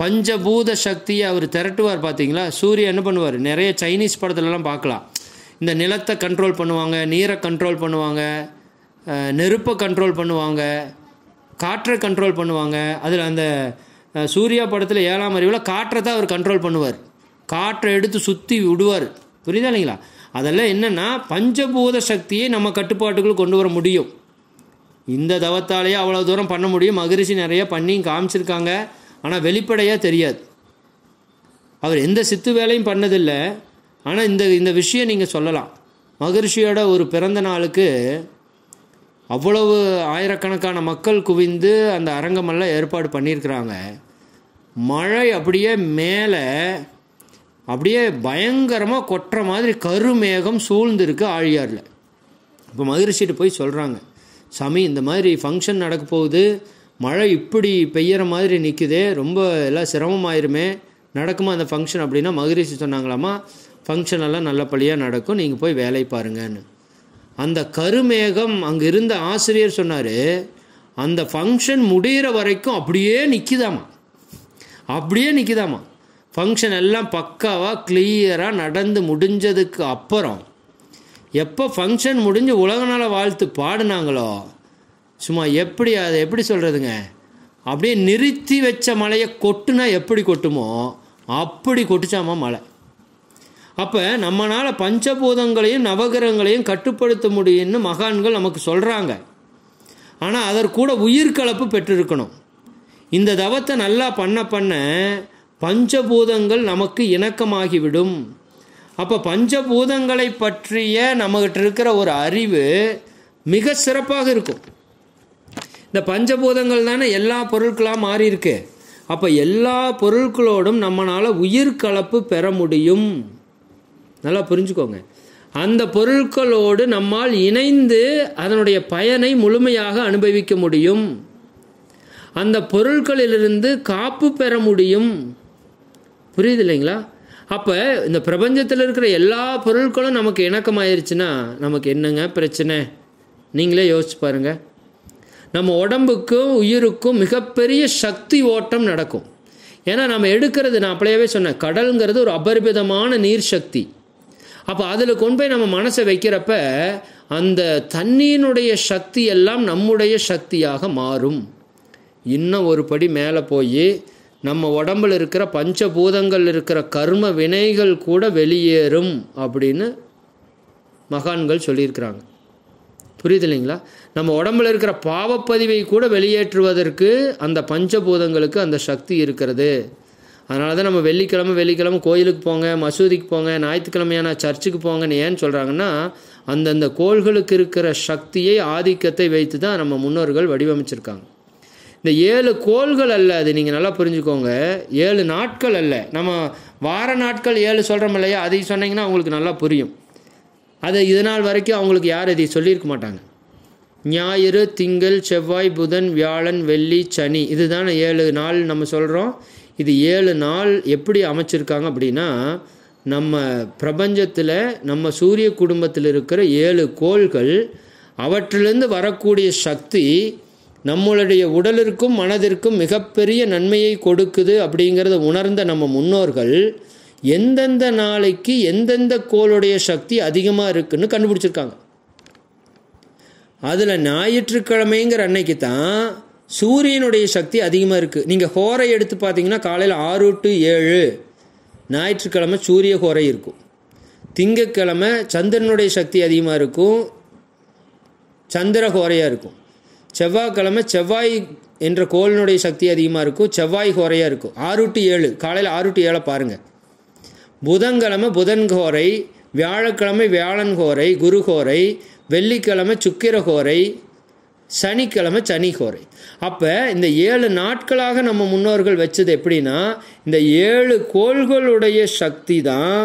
பஞ்சபூத சக்தியை அவர் திரட்டுவார் பார்த்தீங்களா சூரியன் என்ன பண்ணுவார் நிறைய சைனீஸ் படத்துலலாம் பார்க்கலாம் இந்த நிலத்தை கண்ட்ரோல் பண்ணுவாங்க நீரை கண்ட்ரோல் பண்ணுவாங்க நெருப்பை கண்ட்ரோல் பண்ணுவாங்க காற்றை கண்ட்ரோல் பண்ணுவாங்க அதில் அந்த சூர்யா படத்தில் ஏழாம் அறிவில் காற்றை தான் அவர் கண்ட்ரோல் பண்ணுவார் காற்றை எடுத்து சுற்றி விடுவார் புரியுதா இல்லைங்களா அதெல்லாம் என்னென்னா பஞ்சபூத சக்தியை நம்ம கட்டுப்பாட்டுக்குள் கொண்டு வர முடியும் இந்த தவத்தாலேயே அவ்வளோ தூரம் பண்ண முடியும் மகரிஷி நிறைய பண்ணியும் காமிச்சிருக்காங்க ஆனால் வெளிப்படையாக தெரியாது அவர் எந்த சித்து வேலையும் பண்ணதில்லை ஆனால் இந்த இந்த விஷயம் நீங்கள் சொல்லலாம் மகிழ்ச்சியோட ஒரு பிறந்த நாளுக்கு அவ்வளவு ஆயிரக்கணக்கான மக்கள் குவிந்து அந்த அரங்கமெல்லாம் ஏற்பாடு பண்ணியிருக்கிறாங்க மழை அப்படியே மேலே அப்படியே பயங்கரமாக கொட்டுற மாதிரி கருமேகம் சூழ்ந்துருக்கு ஆழியாரில் இப்போ மகிழ்ச்சிட்டு போய் சொல்கிறாங்க சாமி இந்த மாதிரி ஃபங்க்ஷன் நடக்க போகுது மழை இப்படி பெய்கிற மாதிரி நிற்குதே ரொம்ப எல்லாம் சிரமமாயிருமே நடக்குமா அந்த ஃபங்க்ஷன் அப்படின்னா மகரிஷி சொன்னாங்களாமா ஃபங்க்ஷன் எல்லாம் நல்லபடியாக நடக்கும் நீங்கள் போய் வேலை பாருங்கன்னு அந்த கருமேகம் அங்கே இருந்த ஆசிரியர் சொன்னார் அந்த ஃபங்க்ஷன் முடிகிற வரைக்கும் அப்படியே நிற்கிதாமா அப்படியே நிற்கிதாமா ஃபங்க்ஷன் எல்லாம் பக்காவாக கிளியராக நடந்து முடிஞ்சதுக்கு அப்புறம் எப்போ ஃபங்க்ஷன் முடிஞ்சு உலகநாள வாழ்த்து பாடினாங்களோ சும்மா எப்படி அதை எப்படி சொல்கிறதுங்க அப்படியே நிறுத்தி வச்ச மலையை கொட்டுனா எப்படி கொட்டுமோ அப்படி கொட்டுச்சாமா மலை அப்போ நம்மளால் பஞ்சபூதங்களையும் நவகிரகங்களையும் கட்டுப்படுத்த முடியும்னு மகான்கள் நமக்கு சொல்கிறாங்க ஆனால் அதற்கூட உயிர்கலப்பு பெற்றிருக்கணும் இந்த தவத்தை நல்லா பண்ண பண்ண பஞ்சபூதங்கள் நமக்கு இணக்கமாகிவிடும் அப்போ பஞ்சபூதங்களை பற்றிய நம்மகிட்ட இருக்கிற ஒரு அறிவு மிக சிறப்பாக இருக்கும் இந்த பஞ்சபூதங்கள் தானே எல்லா பொருட்களாக மாறி இருக்கு அப்போ எல்லா பொருட்களோடும் நம்மளால் உயிர் கலப்பு பெற முடியும் நல்லா புரிஞ்சுக்கோங்க அந்த பொருட்களோடு நம்மால் இணைந்து அதனுடைய பயனை முழுமையாக அனுபவிக்க முடியும் அந்த பொருட்களிலிருந்து காப்பு பெற முடியும் புரியுது இல்லைங்களா அப்போ இந்த பிரபஞ்சத்தில் இருக்கிற எல்லா பொருட்களும் நமக்கு இணக்கமாயிருச்சுன்னா நமக்கு என்னங்க பிரச்சனை நீங்களே யோசிச்சு பாருங்கள் நம்ம உடம்புக்கும் உயிருக்கும் மிகப்பெரிய சக்தி ஓட்டம் நடக்கும் ஏன்னா நம்ம எடுக்கிறது நான் அப்படியாவே சொன்னேன் கடல்ங்கிறது ஒரு அபரிமிதமான நீர் சக்தி அப்போ அதில் கொண்டு போய் நம்ம மனசை வைக்கிறப்ப அந்த தண்ணியினுடைய சக்தி எல்லாம் நம்முடைய சக்தியாக மாறும் இன்னும் ஒரு படி மேலே போய் நம்ம உடம்பில் இருக்கிற பஞ்சபூதங்கள் இருக்கிற கர்ம வினைகள் கூட வெளியேறும் அப்படின்னு மகான்கள் சொல்லியிருக்கிறாங்க புரியுது இல்லைங்களா நம்ம உடம்புல இருக்கிற பாவப்பதிவை கூட வெளியேற்றுவதற்கு அந்த பஞ்சபூதங்களுக்கு அந்த சக்தி இருக்கிறது அதனால தான் நம்ம வெள்ளிக்கிழமை வெள்ளிக்கிழமை கோயிலுக்கு போங்க மசூதிக்கு போங்க ஞாயிற்றுக்கிழமையான சர்ச்சுக்கு போங்கன்னு ஏன் சொல்கிறாங்கன்னா அந்தந்த கோள்களுக்கு இருக்கிற சக்தியை ஆதிக்கத்தை வைத்து தான் நம்ம முன்னோர்கள் வடிவமைச்சிருக்காங்க இந்த ஏழு கோள்கள் அல்ல அது நீங்கள் நல்லா புரிஞ்சுக்கோங்க ஏழு நாட்கள் அல்ல நம்ம வார நாட்கள் ஏழு சொல்கிறோம் இல்லையா அதை சொன்னீங்கன்னா அவங்களுக்கு நல்லா புரியும் அதை இதனால் வரைக்கும் அவங்களுக்கு யார் இதை சொல்லியிருக்க மாட்டாங்க ஞாயிறு திங்கள் செவ்வாய் புதன் வியாழன் வெள்ளி சனி இதுதான் ஏழு நாள் நம்ம சொல்கிறோம் இது ஏழு நாள் எப்படி அமைச்சிருக்காங்க அப்படின்னா நம்ம பிரபஞ்சத்தில் நம்ம சூரிய குடும்பத்தில் இருக்கிற ஏழு கோள்கள் அவற்றிலிருந்து வரக்கூடிய சக்தி நம்மளுடைய உடலிற்கும் மனதிற்கும் மிகப்பெரிய நன்மையை கொடுக்குது அப்படிங்கிறத உணர்ந்த நம்ம முன்னோர்கள் எந்தெந்த நாளைக்கு எந்தெந்த கோளுடைய சக்தி அதிகமாக இருக்குன்னு கண்டுபிடிச்சிருக்காங்க அதில் ஞாயிற்றுக்கிழமைங்கிற அன்னைக்கு தான் சூரியனுடைய சக்தி அதிகமாக இருக்குது நீங்கள் ஹோரை எடுத்து பார்த்தீங்கன்னா காலையில் ஆறு டு ஏழு ஞாயிற்றுக்கிழமை சூரிய ஹோரை இருக்கும் திங்கக்கிழமை சந்திரனுடைய சக்தி அதிகமாக இருக்கும் சந்திர ஹோரையாக இருக்கும் செவ்வாய்க்கிழமை செவ்வாய் என்ற கோளினுடைய சக்தி அதிகமாக இருக்கும் செவ்வாய் ஹோரையாக இருக்கும் ஆறு டு ஏழு காலையில் ஆறு டு ஏழை பாருங்கள் புதன்கிழமை புதன் ஹோரை வியாழக்கிழமை வியாழன் ஹோரை குரு ஹோரை வெள்ளிக்கிழமை சுக்கிரகோரை சனிக்கிழமை சனிகோரை அப்போ இந்த ஏழு நாட்களாக நம்ம முன்னோர்கள் வச்சது எப்படின்னா இந்த ஏழு கோள்களுடைய சக்தி தான்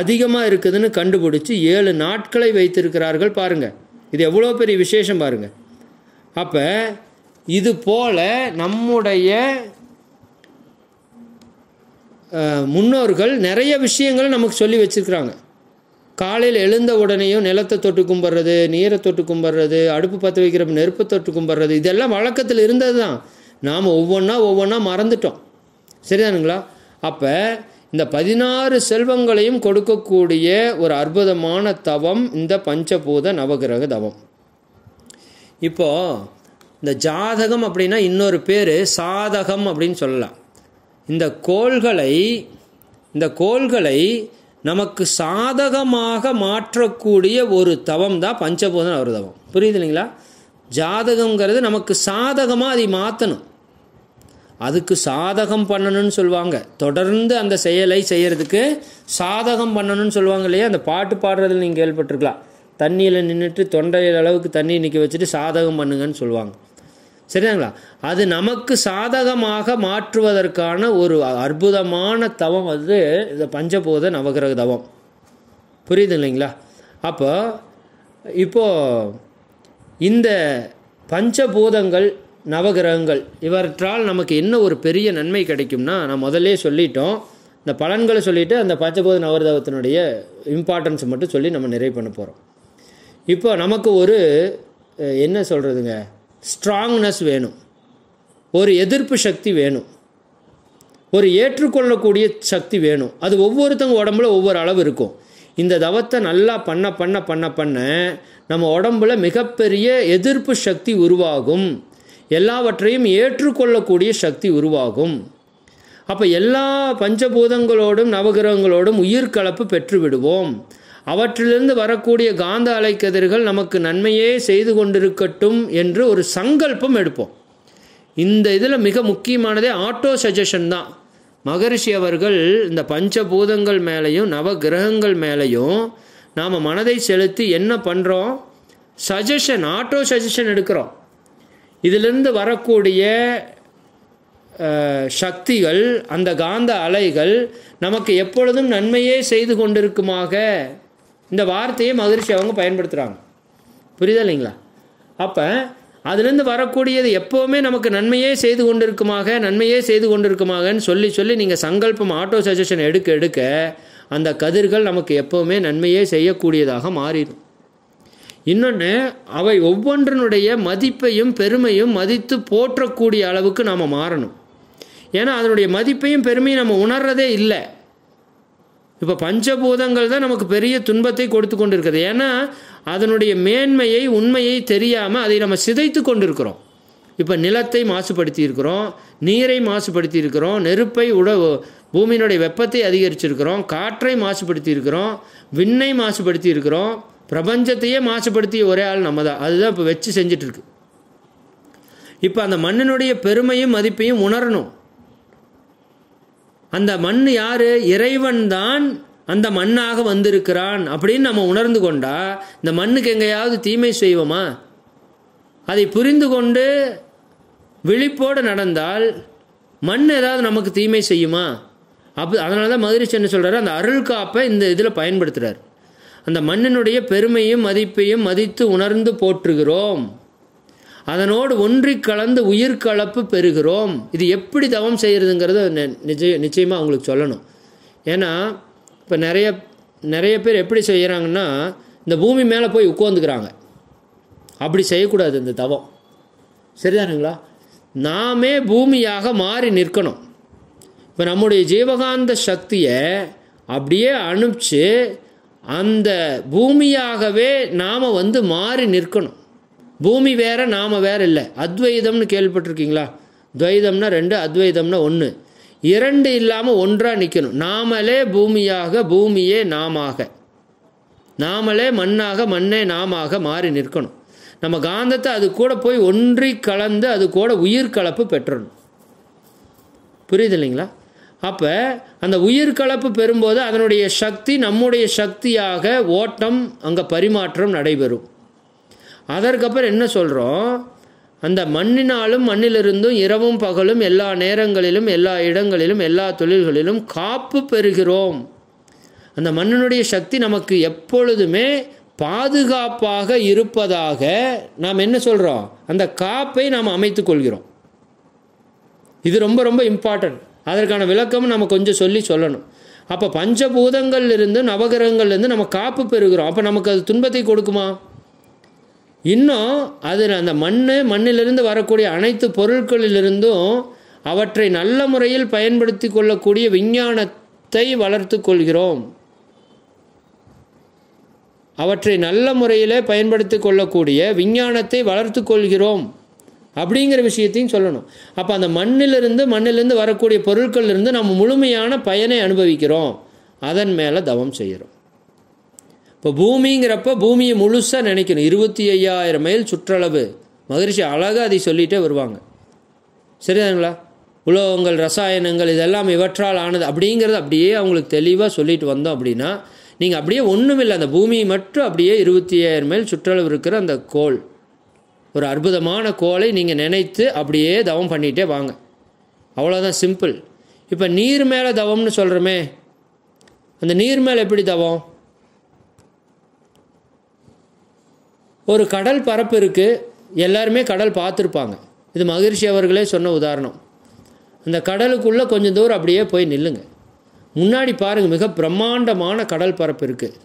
அதிகமாக இருக்குதுன்னு கண்டுபிடிச்சி ஏழு நாட்களை வைத்திருக்கிறார்கள் பாருங்கள் இது எவ்வளோ பெரிய விசேஷம் பாருங்கள் அப்போ இது போல நம்முடைய முன்னோர்கள் நிறைய விஷயங்களை நமக்கு சொல்லி வச்சுருக்கிறாங்க காலையில் எழுந்த உடனேயும் நிலத்தை தொட்டு கும்பிட்றது நீரை தொட்டு கும்பிட்றது அடுப்பு பற்ற வைக்கிற நெருப்பு தொட்டு கும்பிட்றது இதெல்லாம் வழக்கத்தில் இருந்தது தான் நாம் ஒவ்வொன்றா ஒவ்வொன்றா மறந்துட்டோம் சரிதானுங்களா அப்போ இந்த பதினாறு செல்வங்களையும் கொடுக்கக்கூடிய ஒரு அற்புதமான தவம் இந்த பஞ்சபூத நவகிரக தவம் இப்போ இந்த ஜாதகம் அப்படின்னா இன்னொரு பேர் சாதகம் அப்படின்னு சொல்லலாம் இந்த கோள்களை இந்த கோள்களை நமக்கு சாதகமாக மாற்றக்கூடிய ஒரு தவம் தான் பஞ்சபூதம் ஒரு தவம் புரியுது இல்லைங்களா ஜாதகங்கிறது நமக்கு சாதகமாக அதை மாற்றணும் அதுக்கு சாதகம் பண்ணணும்னு சொல்லுவாங்க தொடர்ந்து அந்த செயலை செய்கிறதுக்கு சாதகம் பண்ணணும்னு சொல்லுவாங்க இல்லையா அந்த பாட்டு பாடுறதுல நீங்கள் கேள்விப்பட்டிருக்கலாம் தண்ணியில் நின்றுட்டு தொண்டையில் அளவுக்கு தண்ணி நிற்க வச்சுட்டு சாதகம் பண்ணுங்கன்னு சொல்லுவாங்க சரிங்களா அது நமக்கு சாதகமாக மாற்றுவதற்கான ஒரு அற்புதமான தவம் வந்து இந்த பஞ்சபூத நவகிரக தவம் புரியுது இல்லைங்களா அப்போ இப்போது இந்த பஞ்சபூதங்கள் நவகிரகங்கள் இவற்றால் நமக்கு என்ன ஒரு பெரிய நன்மை கிடைக்கும்னா நான் முதல்லே சொல்லிட்டோம் இந்த பலன்களை சொல்லிவிட்டு அந்த பஞ்சபூத நவரதவத்தினுடைய இம்பார்ட்டன்ஸ் மட்டும் சொல்லி நம்ம நிறைவு பண்ண போகிறோம் இப்போ நமக்கு ஒரு என்ன சொல்கிறதுங்க ஸ்ட்ராங்னஸ் வேணும் ஒரு எதிர்ப்பு சக்தி வேணும் ஒரு ஏற்றுக்கொள்ளக்கூடிய சக்தி வேணும் அது ஒவ்வொருத்தங்க உடம்புல ஒவ்வொரு அளவு இருக்கும் இந்த தவத்தை நல்லா பண்ண பண்ண பண்ண பண்ண நம்ம உடம்புல மிகப்பெரிய எதிர்ப்பு சக்தி உருவாகும் எல்லாவற்றையும் ஏற்றுக்கொள்ளக்கூடிய சக்தி உருவாகும் அப்போ எல்லா பஞ்சபூதங்களோடும் நவகிரகங்களோடும் உயிர் கலப்பு பெற்றுவிடுவோம் அவற்றிலிருந்து வரக்கூடிய காந்த அலைக்கதிர்கள் நமக்கு நன்மையே செய்து கொண்டிருக்கட்டும் என்று ஒரு சங்கல்பம் எடுப்போம் இந்த இதில் மிக முக்கியமானதே ஆட்டோ சஜஷன் தான் மகரிஷி அவர்கள் இந்த பஞ்சபூதங்கள் மேலேயும் நவ கிரகங்கள் மேலேயும் நாம் மனதை செலுத்தி என்ன பண்ணுறோம் சஜஷன் ஆட்டோ சஜஷன் எடுக்கிறோம் இதிலிருந்து வரக்கூடிய சக்திகள் அந்த காந்த அலைகள் நமக்கு எப்பொழுதும் நன்மையே செய்து கொண்டிருக்குமாக இந்த வார்த்தையை மகிழ்ச்சி அவங்க பயன்படுத்துகிறாங்க புரியுதா இல்லைங்களா அப்போ அதுலேருந்து வரக்கூடியது எப்போவுமே நமக்கு நன்மையே செய்து கொண்டிருக்குமாக நன்மையே செய்து கொண்டிருக்குமாகன்னு சொல்லி சொல்லி நீங்கள் சங்கல்பம் ஆட்டோ சஜஷன் எடுக்க எடுக்க அந்த கதிர்கள் நமக்கு எப்போவுமே நன்மையே செய்யக்கூடியதாக மாறிடும் இன்னொன்று அவை ஒவ்வொன்றினுடைய மதிப்பையும் பெருமையும் மதித்து போற்றக்கூடிய அளவுக்கு நாம் மாறணும் ஏன்னா அதனுடைய மதிப்பையும் பெருமையும் நம்ம உணர்றதே இல்லை இப்போ பஞ்சபூதங்கள் தான் நமக்கு பெரிய துன்பத்தை கொடுத்து கொண்டிருக்குது ஏன்னா அதனுடைய மேன்மையை உண்மையை தெரியாமல் அதை நம்ம சிதைத்து கொண்டிருக்கிறோம் இப்போ நிலத்தை மாசுபடுத்தி இருக்கிறோம் நீரை மாசுபடுத்தி இருக்கிறோம் நெருப்பை உட பூமியினுடைய வெப்பத்தை அதிகரிச்சிருக்கிறோம் காற்றை மாசுபடுத்தி இருக்கிறோம் விண்ணை மாசுபடுத்தி இருக்கிறோம் பிரபஞ்சத்தையே மாசுபடுத்திய ஒரே ஆள் நம்ம தான் அதுதான் இப்போ வச்சு செஞ்சிட்ருக்கு இப்போ அந்த மண்ணினுடைய பெருமையும் மதிப்பையும் உணரணும் அந்த மண் யாரு இறைவன் தான் அந்த மண்ணாக வந்திருக்கிறான் அப்படின்னு நம்ம உணர்ந்து கொண்டா இந்த மண்ணுக்கு எங்கேயாவது தீமை செய்வோமா அதை புரிந்து கொண்டு விழிப்போடு நடந்தால் மண் ஏதாவது நமக்கு தீமை செய்யுமா அப்ப அதனால தான் மதுரை சென்னு சொல்கிறாரு அந்த அருள் காப்பை இந்த இதில் பயன்படுத்துகிறார் அந்த மண்ணினுடைய பெருமையும் மதிப்பையும் மதித்து உணர்ந்து போற்றுகிறோம் அதனோடு ஒன்றி கலந்து உயிர் கலப்பு பெறுகிறோம் இது எப்படி தவம் செய்கிறதுங்கிறத நிச்சய நிச்சயமாக அவங்களுக்கு சொல்லணும் ஏன்னா இப்போ நிறைய நிறைய பேர் எப்படி செய்கிறாங்கன்னா இந்த பூமி மேலே போய் உட்காந்துக்கிறாங்க அப்படி செய்யக்கூடாது இந்த தவம் சரிதானுங்களா நாமே பூமியாக மாறி நிற்கணும் இப்போ நம்முடைய ஜீவகாந்த சக்தியை அப்படியே அனுப்பிச்சு அந்த பூமியாகவே நாம் வந்து மாறி நிற்கணும் பூமி வேற நாம் வேற இல்லை அத்வைதம்னு கேள்விப்பட்டிருக்கீங்களா துவைதம்னா ரெண்டு அத்வைதம்னா ஒன்று இரண்டு இல்லாமல் ஒன்றாக நிற்கணும் நாமளே பூமியாக பூமியே நாமாக நாமளே மண்ணாக மண்ணே நாமாக மாறி நிற்கணும் நம்ம காந்தத்தை அது கூட போய் ஒன்றி கலந்து அது கூட உயிர் கலப்பு பெற்றணும் புரியுது இல்லைங்களா அப்போ அந்த உயிர் கலப்பு பெறும்போது அதனுடைய சக்தி நம்முடைய சக்தியாக ஓட்டம் அங்கே பரிமாற்றம் நடைபெறும் அதற்கப்புறம் என்ன சொல்கிறோம் அந்த மண்ணினாலும் மண்ணிலிருந்தும் இரவும் பகலும் எல்லா நேரங்களிலும் எல்லா இடங்களிலும் எல்லா தொழில்களிலும் காப்பு பெறுகிறோம் அந்த மண்ணினுடைய சக்தி நமக்கு எப்பொழுதுமே பாதுகாப்பாக இருப்பதாக நாம் என்ன சொல்கிறோம் அந்த காப்பை நாம் அமைத்து கொள்கிறோம் இது ரொம்ப ரொம்ப இம்பார்ட்டன்ட் அதற்கான விளக்கம் நம்ம கொஞ்சம் சொல்லி சொல்லணும் அப்போ பஞ்சபூதங்கள்லேருந்து நவகிரகங்கள்லேருந்து நம்ம காப்பு பெறுகிறோம் அப்போ நமக்கு அது துன்பத்தை கொடுக்குமா இன்னும் அதில் அந்த மண் மண்ணிலிருந்து வரக்கூடிய அனைத்து பொருட்களிலிருந்தும் அவற்றை நல்ல முறையில் பயன்படுத்தி கொள்ளக்கூடிய விஞ்ஞானத்தை வளர்த்து கொள்கிறோம் அவற்றை நல்ல முறையில் பயன்படுத்தி கொள்ளக்கூடிய விஞ்ஞானத்தை வளர்த்து கொள்கிறோம் அப்படிங்கிற விஷயத்தையும் சொல்லணும் அப்போ அந்த மண்ணிலிருந்து மண்ணிலிருந்து வரக்கூடிய இருந்து நம்ம முழுமையான பயனை அனுபவிக்கிறோம் அதன் மேலே தவம் செய்கிறோம் இப்போ பூமிங்கிறப்ப பூமியை முழுசாக நினைக்கணும் இருபத்தி ஐயாயிரம் மைல் சுற்றளவு மகரிஷி அழகாக அதை சொல்லிகிட்டே வருவாங்க சரிதானுங்களா உலோகங்கள் ரசாயனங்கள் இதெல்லாம் இவற்றால் ஆனது அப்படிங்கிறது அப்படியே அவங்களுக்கு தெளிவாக சொல்லிட்டு வந்தோம் அப்படின்னா நீங்கள் அப்படியே ஒன்றும் இல்லை அந்த பூமி மட்டும் அப்படியே இருபத்தி ஐயாயிரம் மைல் சுற்றளவு இருக்கிற அந்த கோள் ஒரு அற்புதமான கோலை நீங்கள் நினைத்து அப்படியே தவம் பண்ணிகிட்டே வாங்க அவ்வளோதான் சிம்பிள் இப்போ நீர் மேலே தவம்னு சொல்கிறோமே அந்த நீர் மேலே எப்படி தவம் ஒரு கடல் பரப்பு இருக்குது எல்லாருமே கடல் பார்த்துருப்பாங்க இது மகிழ்ச்சி அவர்களே சொன்ன உதாரணம் அந்த கடலுக்குள்ளே கொஞ்சம் தூரம் அப்படியே போய் நில்லுங்க முன்னாடி பாருங்கள் மிக பிரம்மாண்டமான கடல் பரப்பு இருக்குது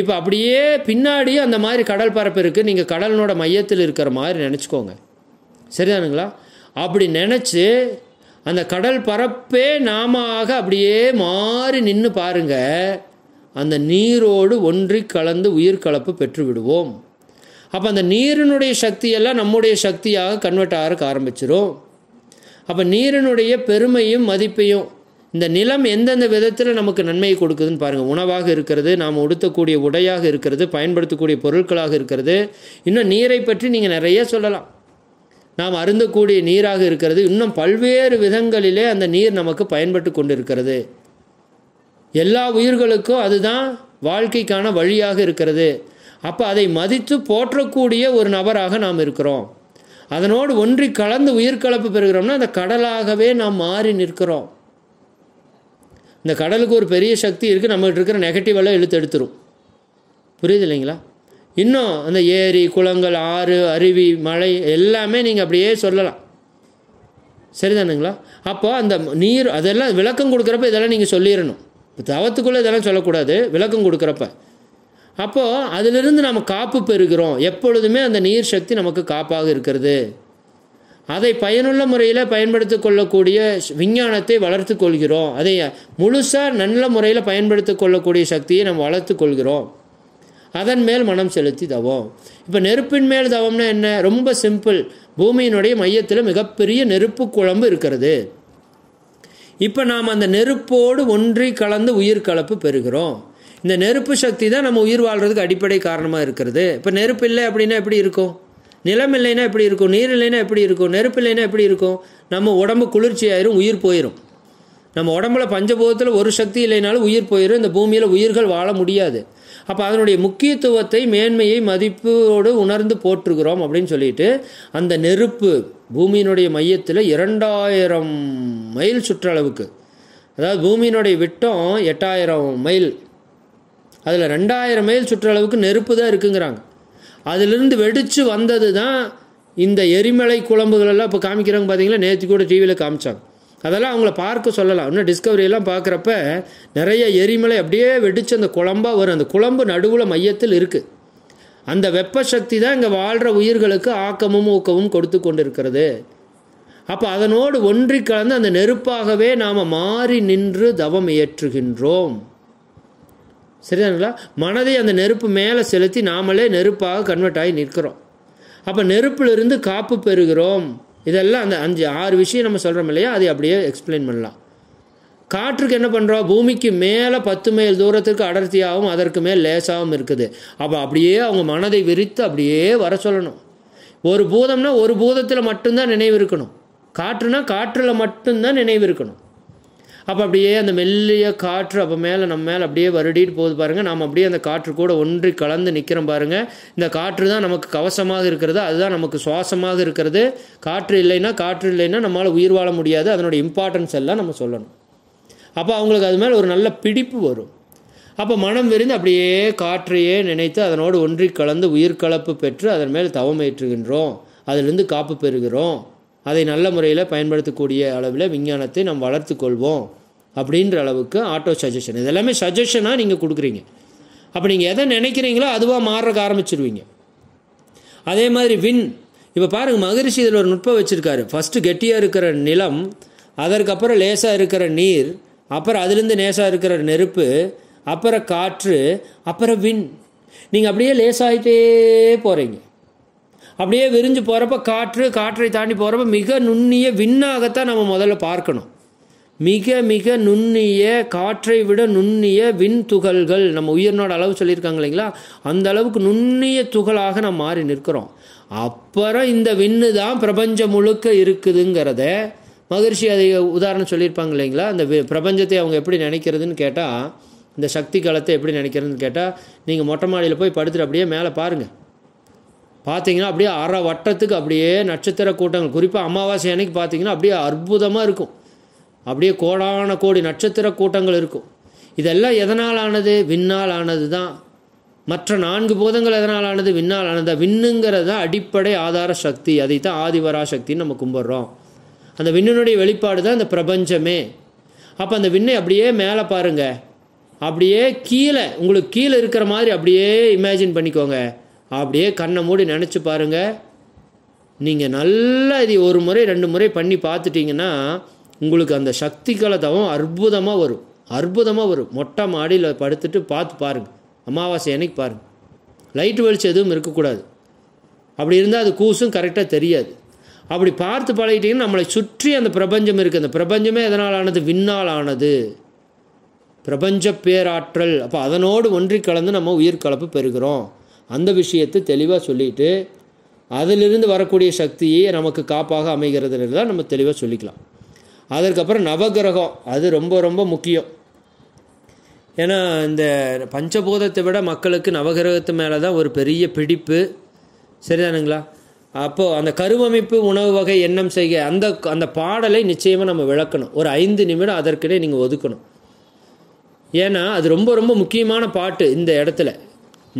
இப்போ அப்படியே பின்னாடியும் அந்த மாதிரி கடல் பரப்பு இருக்குது நீங்கள் கடலினோட மையத்தில் இருக்கிற மாதிரி நினச்சிக்கோங்க சரிதானுங்களா அப்படி நினச்சி அந்த கடல் பரப்பே நாம அப்படியே மாறி நின்று பாருங்கள் அந்த நீரோடு ஒன்றி கலந்து உயிர் கலப்பு பெற்று விடுவோம் அப்போ அந்த நீரினுடைய சக்தியெல்லாம் நம்முடைய சக்தியாக கன்வெர்ட் ஆகிறக்க ஆரம்பிச்சிடும் அப்போ நீரினுடைய பெருமையும் மதிப்பையும் இந்த நிலம் எந்தெந்த விதத்தில் நமக்கு நன்மையை கொடுக்குதுன்னு பாருங்கள் உணவாக இருக்கிறது நாம் உடுத்தக்கூடிய உடையாக இருக்கிறது பயன்படுத்தக்கூடிய பொருட்களாக இருக்கிறது இன்னும் நீரை பற்றி நீங்கள் நிறைய சொல்லலாம் நாம் அருந்தக்கூடிய நீராக இருக்கிறது இன்னும் பல்வேறு விதங்களிலே அந்த நீர் நமக்கு பயன்பட்டு கொண்டு இருக்கிறது எல்லா உயிர்களுக்கும் அதுதான் வாழ்க்கைக்கான வழியாக இருக்கிறது அப்போ அதை மதித்து போற்றக்கூடிய ஒரு நபராக நாம் இருக்கிறோம் அதனோடு ஒன்றி கலந்து உயிர் கலப்பு பெறுகிறோம்னா அந்த கடலாகவே நாம் மாறி நிற்கிறோம் இந்த கடலுக்கு ஒரு பெரிய சக்தி இருக்குது நம்மகிட்ட இருக்கிற நெகட்டிவெல்லாம் இழுத்து எடுத்துரும் புரியுது இல்லைங்களா இன்னும் அந்த ஏரி குளங்கள் ஆறு அருவி மழை எல்லாமே நீங்கள் அப்படியே சொல்லலாம் சரிதானுங்களா அப்போ அந்த நீர் அதெல்லாம் விளக்கம் கொடுக்குறப்ப இதெல்லாம் நீங்கள் சொல்லிடணும் தவத்துக்குள்ளே இதெல்லாம் சொல்லக்கூடாது விளக்கம் கொடுக்குறப்ப அப்போது அதிலிருந்து நம்ம காப்பு பெறுகிறோம் எப்பொழுதுமே அந்த நீர் சக்தி நமக்கு காப்பாக இருக்கிறது அதை பயனுள்ள முறையில் பயன்படுத்தி கொள்ளக்கூடிய விஞ்ஞானத்தை வளர்த்து கொள்கிறோம் அதை முழுசாக நல்ல முறையில் பயன்படுத்தி கொள்ளக்கூடிய சக்தியை நம்ம வளர்த்து கொள்கிறோம் அதன் மேல் மனம் செலுத்தி தவம் இப்போ நெருப்பின் மேல் தவம்னா என்ன ரொம்ப சிம்பிள் பூமியினுடைய மையத்தில் மிகப்பெரிய நெருப்பு குழம்பு இருக்கிறது இப்போ நாம் அந்த நெருப்போடு ஒன்றி கலந்து உயிர் கலப்பு பெறுகிறோம் இந்த நெருப்பு சக்தி தான் நம்ம உயிர் வாழ்கிறதுக்கு அடிப்படை காரணமாக இருக்கிறது இப்போ நெருப்பு இல்லை அப்படின்னா எப்படி இருக்கும் நிலம் இல்லைன்னா எப்படி இருக்கும் நீர் இல்லைன்னா எப்படி இருக்கும் நெருப்பு இல்லைன்னா எப்படி இருக்கும் நம்ம உடம்பு குளிர்ச்சி ஆயிரும் உயிர் போயிடும் நம்ம உடம்புல பஞ்சபோதத்தில் ஒரு சக்தி இல்லைனாலும் உயிர் போயிடும் இந்த பூமியில் உயிர்கள் வாழ முடியாது அப்போ அதனுடைய முக்கியத்துவத்தை மேன்மையை மதிப்போடு உணர்ந்து போட்டிருக்கிறோம் அப்படின்னு சொல்லிட்டு அந்த நெருப்பு பூமியினுடைய மையத்தில் இரண்டாயிரம் மைல் சுற்றளவுக்கு அதாவது பூமியினுடைய விட்டம் எட்டாயிரம் மைல் அதில் ரெண்டாயிரம் மைல் சுற்றளவுக்கு நெருப்பு தான் இருக்குங்கிறாங்க அதிலிருந்து வெடித்து வந்தது தான் இந்த எரிமலை குழம்புகளெல்லாம் இப்போ காமிக்கிறாங்க பார்த்தீங்களா நேற்று கூட டிவியில் காமிச்சாங்க அதெல்லாம் அவங்கள பார்க்க சொல்லலாம் இன்னும் டிஸ்கவரியெல்லாம் பார்க்குறப்ப நிறைய எரிமலை அப்படியே வெடித்து அந்த குழம்பாக வரும் அந்த குழம்பு நடுவில் மையத்தில் இருக்குது அந்த வெப்ப சக்தி தான் இங்கே வாழ்கிற உயிர்களுக்கு ஆக்கமும் ஊக்கமும் கொடுத்து கொண்டு இருக்கிறது அப்போ அதனோடு ஒன்றி கலந்து அந்த நெருப்பாகவே நாம் மாறி நின்று தவம் இயற்றுகின்றோம் சரிதானுங்களா மனதை அந்த நெருப்பு மேலே செலுத்தி நாமளே நெருப்பாக கன்வெர்ட் ஆகி நிற்கிறோம் அப்போ நெருப்பிலிருந்து காப்பு பெறுகிறோம் இதெல்லாம் அந்த அஞ்சு ஆறு விஷயம் நம்ம சொல்கிறோம் இல்லையா அதை அப்படியே எக்ஸ்பிளைன் பண்ணலாம் காற்றுக்கு என்ன பண்ணுறோம் பூமிக்கு மேலே பத்து மைல் தூரத்துக்கு அடர்த்தியாகவும் அதற்கு மேல் லேசாகவும் இருக்குது அப்போ அப்படியே அவங்க மனதை விரித்து அப்படியே வர சொல்லணும் ஒரு பூதம்னா ஒரு பூதத்தில் மட்டும்தான் நினைவு இருக்கணும் காற்றுனா காற்றில் மட்டும்தான் நினைவு இருக்கணும் அப்போ அப்படியே அந்த மெல்லிய காற்று அப்போ மேலே நம்ம மேலே அப்படியே வருடிட்டு போகுது பாருங்கள் நாம் அப்படியே அந்த காற்று கூட ஒன்றி கலந்து நிற்கிறோம் பாருங்கள் இந்த காற்று தான் நமக்கு கவசமாக இருக்கிறது அதுதான் நமக்கு சுவாசமாக இருக்கிறது காற்று இல்லைன்னா காற்று இல்லைன்னா நம்மளால் உயிர் வாழ முடியாது அதனுடைய இம்பார்ட்டன்ஸ் எல்லாம் நம்ம சொல்லணும் அப்போ அவங்களுக்கு அது மேலே ஒரு நல்ல பிடிப்பு வரும் அப்போ மனம் விரிந்து அப்படியே காற்றையே நினைத்து அதனோடு ஒன்றி கலந்து உயிர் கலப்பு பெற்று அதன் மேல் தவமேற்றுகின்றோம் அதிலிருந்து காப்பு பெறுகிறோம் அதை நல்ல முறையில் பயன்படுத்தக்கூடிய அளவில் விஞ்ஞானத்தை நாம் வளர்த்து கொள்வோம் அப்படின்ற அளவுக்கு ஆட்டோ சஜஷன் இதெல்லாமே சஜஷனாக நீங்கள் கொடுக்குறீங்க அப்போ நீங்கள் எதை நினைக்கிறீங்களோ அதுவாக மாறுறக்க ஆரம்பிச்சிருவீங்க அதே மாதிரி வின் இப்போ பாருங்கள் மகரிஷி இதில் ஒரு நுட்பம் வச்சுருக்காரு ஃபஸ்ட்டு கெட்டியாக இருக்கிற நிலம் அதற்கப்புறம் லேசாக இருக்கிற நீர் அப்புறம் அதுலேருந்து லேசாக இருக்கிற நெருப்பு அப்புறம் காற்று அப்புறம் வின் நீங்கள் அப்படியே லேசாகிட்டே போகிறீங்க அப்படியே விரிஞ்சு போகிறப்ப காற்று காற்றை தாண்டி போகிறப்ப மிக நுண்ணிய விண்ணாகத்தான் நம்ம முதல்ல பார்க்கணும் மிக மிக நுண்ணிய காற்றை விட நுண்ணிய விண் துகள்கள் நம்ம உயிரினோட அளவு சொல்லியிருக்காங்க இல்லைங்களா அந்த அளவுக்கு நுண்ணிய துகளாக நம்ம மாறி நிற்கிறோம் அப்புறம் இந்த விண்ணு தான் பிரபஞ்சம் முழுக்க இருக்குதுங்கிறத மகிழ்ச்சி அதை உதாரணம் சொல்லியிருப்பாங்க இல்லைங்களா அந்த பிரபஞ்சத்தை அவங்க எப்படி நினைக்கிறதுன்னு கேட்டால் இந்த சக்தி காலத்தை எப்படி நினைக்கிறதுன்னு கேட்டால் நீங்கள் மொட்டை மாடியில் போய் படுத்துட்டு அப்படியே மேலே பாருங்கள் பார்த்தீங்கன்னா அப்படியே அரை வட்டத்துக்கு அப்படியே நட்சத்திர கூட்டங்கள் குறிப்பாக அமாவாசை அன்னைக்கு பார்த்தீங்கன்னா அப்படியே அற்புதமாக இருக்கும் அப்படியே கோடான கோடி நட்சத்திர கூட்டங்கள் இருக்கும் இதெல்லாம் எதனால் ஆனது விண்ணால் ஆனது தான் மற்ற நான்கு பூதங்கள் எதனால் ஆனது விண்ணால் ஆனது விண்ணுங்கிறது தான் அடிப்படை ஆதார சக்தி அதை தான் ஆதிவரா சக்தின்னு நம்ம கும்பிட்றோம் அந்த விண்ணினுடைய வெளிப்பாடு தான் இந்த பிரபஞ்சமே அப்போ அந்த விண்ணை அப்படியே மேலே பாருங்கள் அப்படியே கீழே உங்களுக்கு கீழே இருக்கிற மாதிரி அப்படியே இமேஜின் பண்ணிக்கோங்க அப்படியே கண்ணை மூடி நினச்சி பாருங்கள் நீங்கள் நல்லா இது ஒரு முறை ரெண்டு முறை பண்ணி பார்த்துட்டிங்கன்னா உங்களுக்கு அந்த சக்தி கலதவம் அற்புதமாக வரும் அற்புதமாக வரும் மொட்டை மாடியில் படுத்துட்டு பார்த்து பாருங்கள் அமாவாசை அன்னைக்கு பாருங்கள் லைட் வெளிச்சம் எதுவும் இருக்கக்கூடாது அப்படி இருந்தால் அது கூசும் கரெக்டாக தெரியாது அப்படி பார்த்து பழகிட்டிங்கன்னா நம்மளை சுற்றி அந்த பிரபஞ்சம் இருக்குது அந்த பிரபஞ்சமே எதனால் ஆனது விண்ணால் ஆனது பிரபஞ்ச பேராற்றல் அப்போ அதனோடு ஒன்றி கலந்து நம்ம உயிர் கலப்பு பெறுகிறோம் அந்த விஷயத்தை தெளிவாக சொல்லிட்டு அதிலிருந்து வரக்கூடிய சக்தியை நமக்கு காப்பாக அமைகிறதுன்னு தான் நம்ம தெளிவாக சொல்லிக்கலாம் அதற்கப்புறம் நவகிரகம் அது ரொம்ப ரொம்ப முக்கியம் ஏன்னா இந்த பஞ்சபூதத்தை விட மக்களுக்கு நவகிரகத்து மேலே தான் ஒரு பெரிய பிடிப்பு சரிதானுங்களா அப்போது அந்த கருவமைப்பு உணவு வகை எண்ணம் செய்க அந்த அந்த பாடலை நிச்சயமாக நம்ம விளக்கணும் ஒரு ஐந்து நிமிடம் அதற்கிடையே நீங்கள் ஒதுக்கணும் ஏன்னா அது ரொம்ப ரொம்ப முக்கியமான பாட்டு இந்த இடத்துல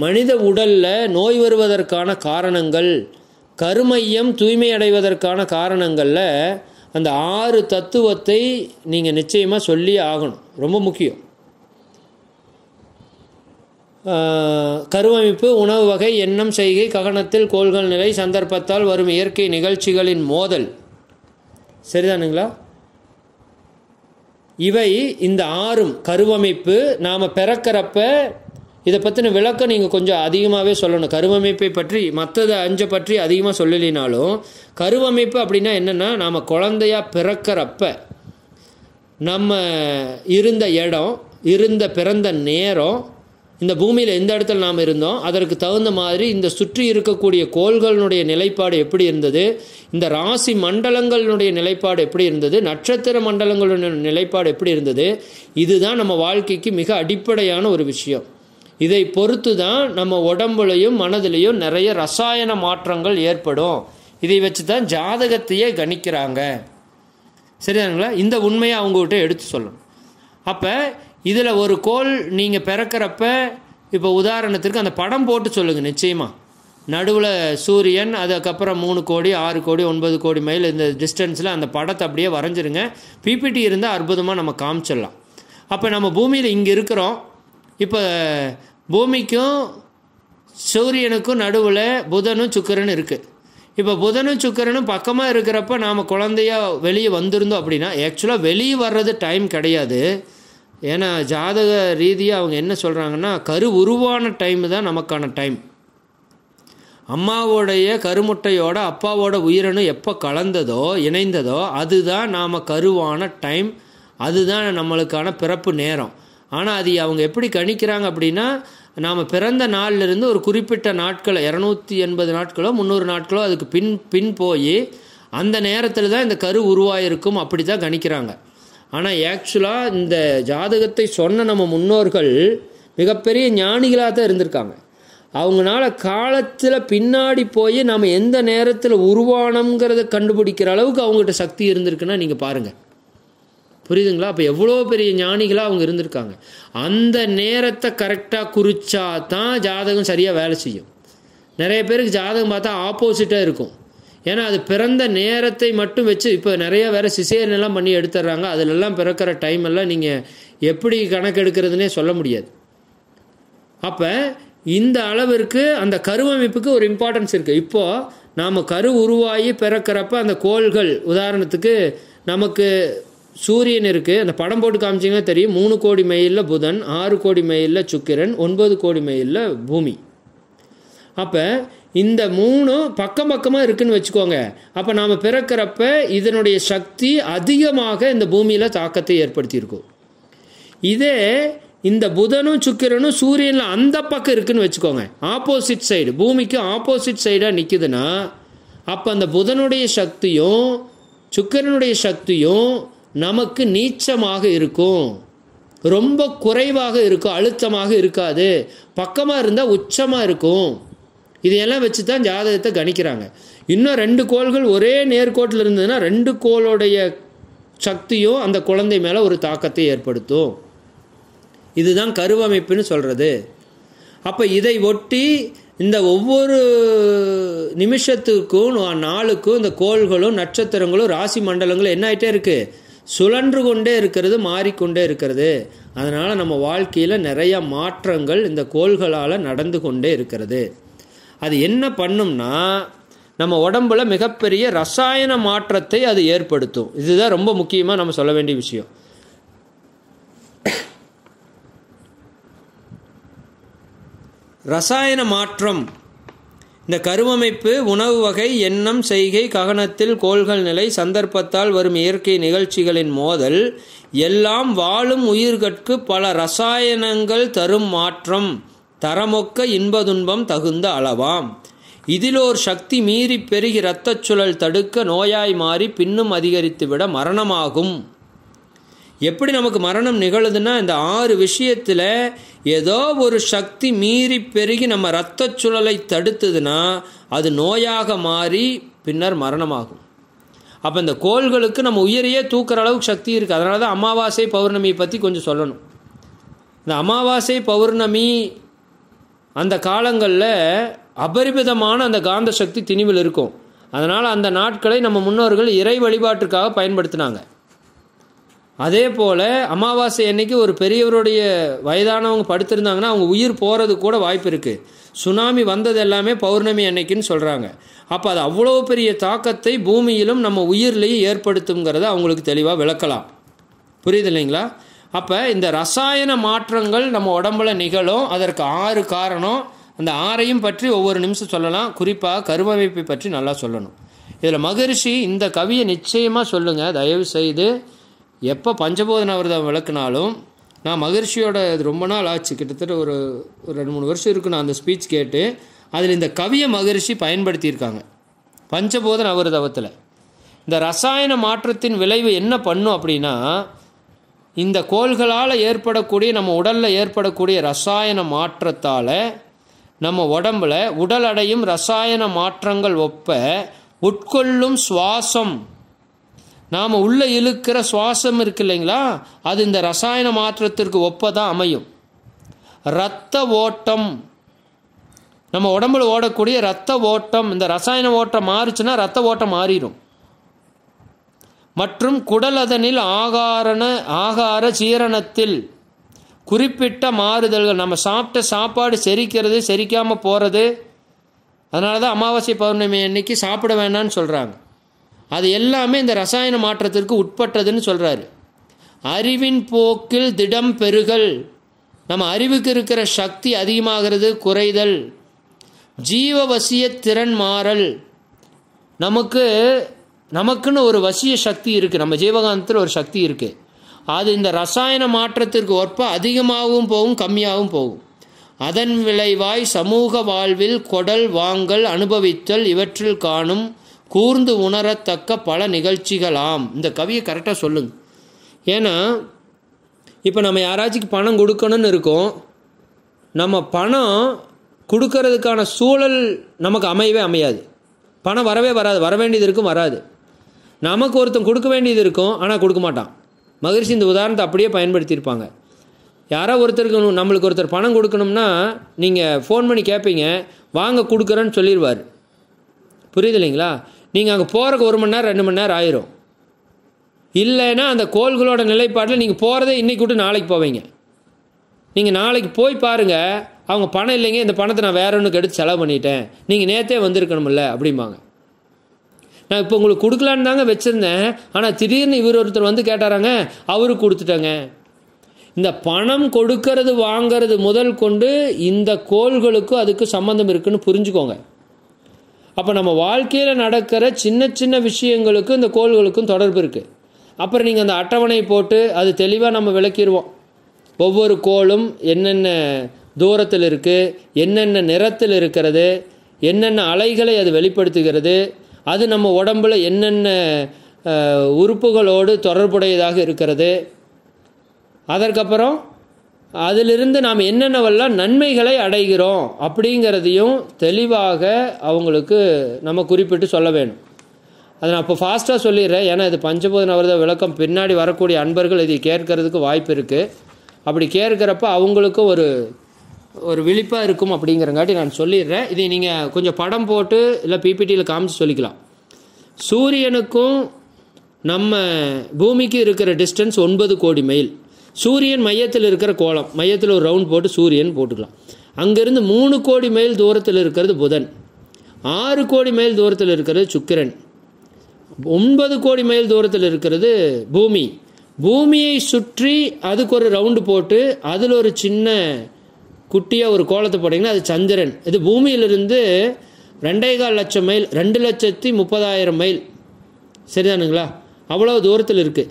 மனித உடலில் நோய் வருவதற்கான காரணங்கள் கருமையம் தூய்மை அடைவதற்கான காரணங்களில் அந்த ஆறு தத்துவத்தை நீங்கள் நிச்சயமாக சொல்லி ஆகணும் ரொம்ப முக்கியம் கருவமைப்பு உணவு வகை எண்ணம் செய்கை ககனத்தில் கோள்கள் நிலை சந்தர்ப்பத்தால் வரும் இயற்கை நிகழ்ச்சிகளின் மோதல் சரிதானுங்களா இவை இந்த ஆறும் கருவமைப்பு நாம் பிறக்கிறப்ப இதை பற்றின விளக்கம் நீங்கள் கொஞ்சம் அதிகமாகவே சொல்லணும் கருவமைப்பை பற்றி மற்றதை அஞ்சை பற்றி அதிகமாக சொல்லலினாலும் கருவமைப்பு அப்படின்னா என்னென்னா நாம் குழந்தையாக பிறக்கிறப்ப நம்ம இருந்த இடம் இருந்த பிறந்த நேரம் இந்த பூமியில் எந்த இடத்துல நாம் இருந்தோம் அதற்கு தகுந்த மாதிரி இந்த சுற்றி இருக்கக்கூடிய கோள்களினுடைய நிலைப்பாடு எப்படி இருந்தது இந்த ராசி மண்டலங்களினுடைய நிலைப்பாடு எப்படி இருந்தது நட்சத்திர மண்டலங்களுடைய நிலைப்பாடு எப்படி இருந்தது இதுதான் நம்ம வாழ்க்கைக்கு மிக அடிப்படையான ஒரு விஷயம் இதை பொறுத்து தான் நம்ம உடம்புலையும் மனதிலையும் நிறைய ரசாயன மாற்றங்கள் ஏற்படும் இதை வச்சு தான் ஜாதகத்தையே கணிக்கிறாங்க சரிதானுங்களா இந்த உண்மையை அவங்ககிட்ட எடுத்து சொல்லணும் அப்போ இதில் ஒரு கோல் நீங்கள் பிறக்கிறப்ப இப்போ உதாரணத்திற்கு அந்த படம் போட்டு சொல்லுங்கள் நிச்சயமாக நடுவில் சூரியன் அதுக்கப்புறம் மூணு கோடி ஆறு கோடி ஒன்பது கோடி மைல் இந்த டிஸ்டன்ஸில் அந்த படத்தை அப்படியே வரைஞ்சிருங்க பிபிடி இருந்தால் அற்புதமாக நம்ம காமிச்சிடலாம் அப்போ நம்ம பூமியில் இங்கே இருக்கிறோம் இப்போ பூமிக்கும் சூரியனுக்கும் நடுவில் புதனும் சுக்கரன் இருக்குது இப்போ புதனும் சுக்கரனும் பக்கமாக இருக்கிறப்ப நாம் குழந்தையாக வெளியே வந்திருந்தோம் அப்படின்னா ஆக்சுவலாக வெளியே வர்றது டைம் கிடையாது ஏன்னா ஜாதக ரீதியாக அவங்க என்ன சொல்கிறாங்கன்னா கரு உருவான டைம் தான் நமக்கான டைம் அம்மாவோடைய கருமுட்டையோட அப்பாவோட உயிரணு எப்போ கலந்ததோ இணைந்ததோ அதுதான் நாம் கருவான டைம் அதுதான் நம்மளுக்கான பிறப்பு நேரம் ஆனால் அது அவங்க எப்படி கணிக்கிறாங்க அப்படின்னா நாம் பிறந்த இருந்து ஒரு குறிப்பிட்ட நாட்களை இரநூத்தி எண்பது நாட்களோ முந்நூறு நாட்களோ அதுக்கு பின் பின் போய் அந்த நேரத்தில் தான் இந்த கரு உருவாயிருக்கும் அப்படி தான் கணிக்கிறாங்க ஆனால் ஆக்சுவலாக இந்த ஜாதகத்தை சொன்ன நம்ம முன்னோர்கள் மிகப்பெரிய ஞானிகளாக தான் இருந்திருக்காங்க அவங்களால காலத்தில் பின்னாடி போய் நம்ம எந்த நேரத்தில் உருவானோங்கிறத கண்டுபிடிக்கிற அளவுக்கு அவங்ககிட்ட சக்தி இருந்திருக்குன்னா நீங்கள் பாருங்கள் புரியுதுங்களா அப்போ எவ்வளோ பெரிய ஞானிகளாக அவங்க இருந்திருக்காங்க அந்த நேரத்தை கரெக்டாக குறிச்சா தான் ஜாதகம் சரியாக வேலை செய்யும் நிறைய பேருக்கு ஜாதகம் பார்த்தா ஆப்போசிட்டாக இருக்கும் ஏன்னா அது பிறந்த நேரத்தை மட்டும் வச்சு இப்போ நிறைய வேறு சிசேரியன் பண்ணி எடுத்துடுறாங்க அதிலெல்லாம் பிறக்கிற டைம் எல்லாம் நீங்கள் எப்படி கணக்கெடுக்கிறதுனே சொல்ல முடியாது அப்போ இந்த அளவிற்கு அந்த கருவமைப்புக்கு ஒரு இம்பார்ட்டன்ஸ் இருக்குது இப்போது நாம் கரு உருவாகி பிறக்கிறப்ப அந்த கோள்கள் உதாரணத்துக்கு நமக்கு சூரியன் இருக்குது அந்த படம் போட்டு காமிச்சிங்கன்னா தெரியும் மூணு கோடி மைலில் புதன் ஆறு கோடி மைலில் சுக்கிரன் ஒன்பது கோடி மைலில் பூமி அப்போ இந்த மூணும் பக்கம் பக்கமாக இருக்குன்னு வச்சுக்கோங்க அப்போ நாம் பிறக்கிறப்ப இதனுடைய சக்தி அதிகமாக இந்த பூமியில் தாக்கத்தை ஏற்படுத்தியிருக்கும் இதே இந்த புதனும் சுக்கிரனும் சூரியனில் அந்த பக்கம் இருக்குன்னு வச்சுக்கோங்க ஆப்போசிட் சைடு பூமிக்கு ஆப்போசிட் சைடாக நிற்குதுன்னா அப்போ அந்த புதனுடைய சக்தியும் சுக்கிரனுடைய சக்தியும் நமக்கு நீச்சமாக இருக்கும் ரொம்ப குறைவாக இருக்கும் அழுத்தமாக இருக்காது பக்கமாக இருந்தால் உச்சமாக இருக்கும் இதையெல்லாம் வச்சு தான் ஜாதகத்தை கணிக்கிறாங்க இன்னும் ரெண்டு கோள்கள் ஒரே நேர்கோட்டில் இருந்ததுன்னா ரெண்டு கோளுடைய சக்தியும் அந்த குழந்தை மேலே ஒரு தாக்கத்தை ஏற்படுத்தும் இதுதான் கருவமைப்புன்னு சொல்கிறது அப்போ இதை ஒட்டி இந்த ஒவ்வொரு நிமிஷத்துக்கும் நாளுக்கும் இந்த கோள்களும் நட்சத்திரங்களும் ராசி மண்டலங்களும் என்ன ஆகிட்டே இருக்குது சுழன்று கொண்டே இருக்கிறது மாறிக்கொண்டே இருக்கிறது அதனால் நம்ம வாழ்க்கையில் நிறைய மாற்றங்கள் இந்த கோள்களால் நடந்து கொண்டே இருக்கிறது அது என்ன பண்ணும்னா நம்ம உடம்புல மிகப்பெரிய ரசாயன மாற்றத்தை அது ஏற்படுத்தும் இதுதான் ரொம்ப முக்கியமாக நம்ம சொல்ல வேண்டிய விஷயம் ரசாயன மாற்றம் இந்த கருவமைப்பு உணவு வகை எண்ணம் செய்கை ககனத்தில் கோள்கள் நிலை சந்தர்ப்பத்தால் வரும் இயற்கை நிகழ்ச்சிகளின் மோதல் எல்லாம் வாழும் உயிர்கட்கு பல ரசாயனங்கள் தரும் மாற்றம் தரமொக்க இன்பதுன்பம் தகுந்த அளவாம் இதிலோர் சக்தி மீறி பெருகி இரத்தச் சுழல் தடுக்க நோயாய் மாறி பின்னும் அதிகரித்துவிட மரணமாகும் எப்படி நமக்கு மரணம் நிகழுதுன்னா இந்த ஆறு விஷயத்தில் ஏதோ ஒரு சக்தி மீறி பெருகி நம்ம இரத்த சுழலை தடுத்ததுன்னா அது நோயாக மாறி பின்னர் மரணமாகும் அப்போ இந்த கோள்களுக்கு நம்ம உயிரையே தூக்குற அளவுக்கு சக்தி இருக்குது அதனால தான் அமாவாசை பௌர்ணமியை பற்றி கொஞ்சம் சொல்லணும் இந்த அமாவாசை பௌர்ணமி அந்த காலங்களில் அபரிமிதமான அந்த காந்த சக்தி திணிவில் இருக்கும் அதனால் அந்த நாட்களை நம்ம முன்னோர்கள் இறை வழிபாட்டுக்காக பயன்படுத்தினாங்க அதே போல் அமாவாசை அன்னைக்கு ஒரு பெரியவருடைய வயதானவங்க படுத்திருந்தாங்கன்னா அவங்க உயிர் போகிறது கூட வாய்ப்பு இருக்குது சுனாமி வந்தது எல்லாமே பௌர்ணமி அன்னைக்குன்னு சொல்கிறாங்க அப்போ அது அவ்வளோ பெரிய தாக்கத்தை பூமியிலும் நம்ம உயிர்லேயும் ஏற்படுத்துங்கிறத அவங்களுக்கு தெளிவாக விளக்கலாம் புரியுது இல்லைங்களா அப்போ இந்த ரசாயன மாற்றங்கள் நம்ம உடம்புல நிகழும் அதற்கு ஆறு காரணம் அந்த ஆறையும் பற்றி ஒவ்வொரு நிமிஷம் சொல்லலாம் குறிப்பாக கருவமைப்பை பற்றி நல்லா சொல்லணும் இதில் மகரிஷி இந்த கவியை நிச்சயமாக சொல்லுங்கள் தயவு செய்து எப்போ பஞ்சபோதன விரதம் விளக்குனாலும் நான் மகிழ்ச்சியோட இது ரொம்ப நாள் ஆச்சு கிட்டத்தட்ட ஒரு ஒரு ரெண்டு மூணு வருஷம் இருக்கு நான் அந்த ஸ்பீச் கேட்டு அதில் இந்த கவியை மகிழ்ச்சி பயன்படுத்தியிருக்காங்க பஞ்சபோதன நவரதவத்தில் இந்த ரசாயன மாற்றத்தின் விளைவு என்ன பண்ணும் அப்படின்னா இந்த கோள்களால் ஏற்படக்கூடிய நம்ம உடலில் ஏற்படக்கூடிய ரசாயன மாற்றத்தால் நம்ம உடம்பில் உடல் அடையும் ரசாயன மாற்றங்கள் ஒப்ப உட்கொள்ளும் சுவாசம் நாம் உள்ளே இழுக்கிற சுவாசம் இருக்கு இல்லைங்களா அது இந்த ரசாயன மாற்றத்திற்கு ஒப்பதான் அமையும் இரத்த ஓட்டம் நம்ம உடம்புல ஓடக்கூடிய இரத்த ஓட்டம் இந்த ரசாயன ஓட்டம் மாறுச்சுன்னா இரத்த ஓட்டம் மாறிடும் மற்றும் குடல் அதனில் ஆகாரண ஆகார சீரணத்தில் குறிப்பிட்ட மாறுதல்கள் நம்ம சாப்பிட்ட சாப்பாடு செரிக்கிறது செரிக்காமல் போகிறது அதனால தான் அமாவாசை பௌர்ணமி அன்னைக்கு சாப்பிட வேணான்னு சொல்கிறாங்க அது எல்லாமே இந்த ரசாயன மாற்றத்திற்கு உட்பட்டதுன்னு சொல்கிறாரு அறிவின் போக்கில் திடம் பெறுகள் நம்ம அறிவுக்கு இருக்கிற சக்தி அதிகமாகிறது குறைதல் ஜீவ வசிய திறன் மாறல் நமக்கு நமக்குன்னு ஒரு வசிய சக்தி இருக்குது நம்ம ஜீவகாந்தத்தில் ஒரு சக்தி இருக்குது அது இந்த ரசாயன மாற்றத்திற்கு ஒற்ப அதிகமாகவும் போகும் கம்மியாகவும் போகும் அதன் விளைவாய் சமூக வாழ்வில் கொடல் வாங்கல் அனுபவித்தல் இவற்றில் காணும் கூர்ந்து உணரத்தக்க பல நிகழ்ச்சிகளாம் இந்த கவியை கரெக்டாக சொல்லுங்க ஏன்னா இப்போ நம்ம யாராச்சும் பணம் கொடுக்கணும்னு இருக்கோம் நம்ம பணம் கொடுக்கறதுக்கான சூழல் நமக்கு அமையவே அமையாது பணம் வரவே வராது வர வேண்டியது இருக்கும் வராது நமக்கு ஒருத்தன் கொடுக்க வேண்டியது இருக்கும் ஆனால் கொடுக்க மாட்டான் மகிழ்ச்சி இந்த உதாரணத்தை அப்படியே பயன்படுத்தியிருப்பாங்க யாரோ ஒருத்தருக்கு நம்மளுக்கு ஒருத்தர் பணம் கொடுக்கணும்னா நீங்கள் ஃபோன் பண்ணி கேட்பீங்க வாங்க கொடுக்குறேன்னு சொல்லிடுவார் புரியுது இல்லைங்களா நீங்கள் அங்கே போகிறக்கு ஒரு மணி நேரம் ரெண்டு மணி நேரம் ஆயிரும் இல்லைன்னா அந்த கோள்களோட நிலைப்பாட்டில் நீங்கள் போகிறதே இன்றைக்கி விட்டு நாளைக்கு போவீங்க நீங்கள் நாளைக்கு போய் பாருங்கள் அவங்க பணம் இல்லைங்க இந்த பணத்தை நான் வேற ஒன்று கெடுத்து செலவு பண்ணிட்டேன் நீங்கள் நேற்றே வந்திருக்கணும்ல அப்படிம்பாங்க நான் இப்போ உங்களுக்கு கொடுக்கலான்னு தாங்க வச்சுருந்தேன் ஆனால் திடீர்னு இவர் ஒருத்தர் வந்து கேட்டாராங்க அவருக்கு கொடுத்துட்டேங்க இந்த பணம் கொடுக்கறது வாங்கிறது முதல் கொண்டு இந்த கோள்களுக்கும் அதுக்கு சம்மந்தம் இருக்குன்னு புரிஞ்சுக்கோங்க அப்போ நம்ம வாழ்க்கையில் நடக்கிற சின்ன சின்ன விஷயங்களுக்கும் இந்த கோள்களுக்கும் தொடர்பு இருக்குது அப்புறம் நீங்கள் அந்த அட்டவணை போட்டு அது தெளிவாக நம்ம விளக்கிடுவோம் ஒவ்வொரு கோளும் என்னென்ன தூரத்தில் இருக்குது என்னென்ன நிறத்தில் இருக்கிறது என்னென்ன அலைகளை அது வெளிப்படுத்துகிறது அது நம்ம உடம்பில் என்னென்ன உறுப்புகளோடு தொடர்புடையதாக இருக்கிறது அதற்கப்புறம் அதிலிருந்து நாம் என்னென்னவெல்லாம் நன்மைகளை அடைகிறோம் அப்படிங்கிறதையும் தெளிவாக அவங்களுக்கு நம்ம குறிப்பிட்டு சொல்ல வேணும் அதை நான் இப்போ ஃபாஸ்ட்டாக சொல்லிடுறேன் ஏன்னா இது பஞ்சபோதன விரத விளக்கம் பின்னாடி வரக்கூடிய அன்பர்கள் இதை கேட்கறதுக்கு வாய்ப்பு இருக்குது அப்படி கேட்குறப்ப அவங்களுக்கும் ஒரு ஒரு விழிப்பாக இருக்கும் அப்படிங்கிறங்காட்டி நான் சொல்லிடுறேன் இதை நீங்கள் கொஞ்சம் படம் போட்டு இல்லை பிபிடியில் காமிச்சு சொல்லிக்கலாம் சூரியனுக்கும் நம்ம பூமிக்கு இருக்கிற டிஸ்டன்ஸ் ஒன்பது கோடி மைல் சூரியன் மையத்தில் இருக்கிற கோலம் மையத்தில் ஒரு ரவுண்ட் போட்டு சூரியன் போட்டுக்கலாம் அங்கேருந்து மூணு கோடி மைல் தூரத்தில் இருக்கிறது புதன் ஆறு கோடி மைல் தூரத்தில் இருக்கிறது சுக்கிரன் ஒன்பது கோடி மைல் தூரத்தில் இருக்கிறது பூமி பூமியை சுற்றி அதுக்கு ஒரு ரவுண்டு போட்டு அதில் ஒரு சின்ன குட்டியாக ஒரு கோலத்தை போட்டிங்கன்னா அது சந்திரன் இது பூமியிலிருந்து ரெண்டே கால் லட்சம் மைல் ரெண்டு லட்சத்தி முப்பதாயிரம் மைல் சரிதானுங்களா அவ்வளோ தூரத்தில் இருக்குது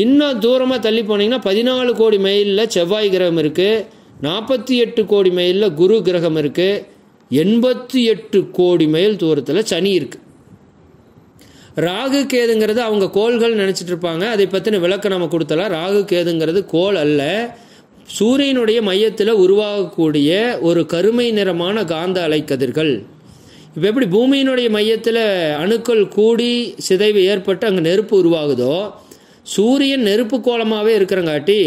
இன்னும் தூரமாக தள்ளி போனீங்கன்னா பதினாலு கோடி மைலில் செவ்வாய் கிரகம் இருக்குது நாற்பத்தி எட்டு கோடி மைலில் குரு கிரகம் இருக்குது எண்பத்தி எட்டு கோடி மைல் தூரத்தில் சனி இருக்குது ராகு கேதுங்கிறது அவங்க கோள்கள் நினச்சிட்டு இருப்பாங்க அதை பற்றின விளக்கம் நம்ம கொடுத்தலாம் ராகு கேதுங்கிறது கோள் அல்ல சூரியனுடைய மையத்தில் உருவாகக்கூடிய ஒரு கருமை நிறமான காந்த அலைக்கதிர்கள் இப்போ எப்படி பூமியினுடைய மையத்தில் அணுக்கள் கூடி சிதைவு ஏற்பட்டு அங்கே நெருப்பு உருவாகுதோ சூரியன் நெருப்பு கோலமாகவே இருக்கிறங்காட்டி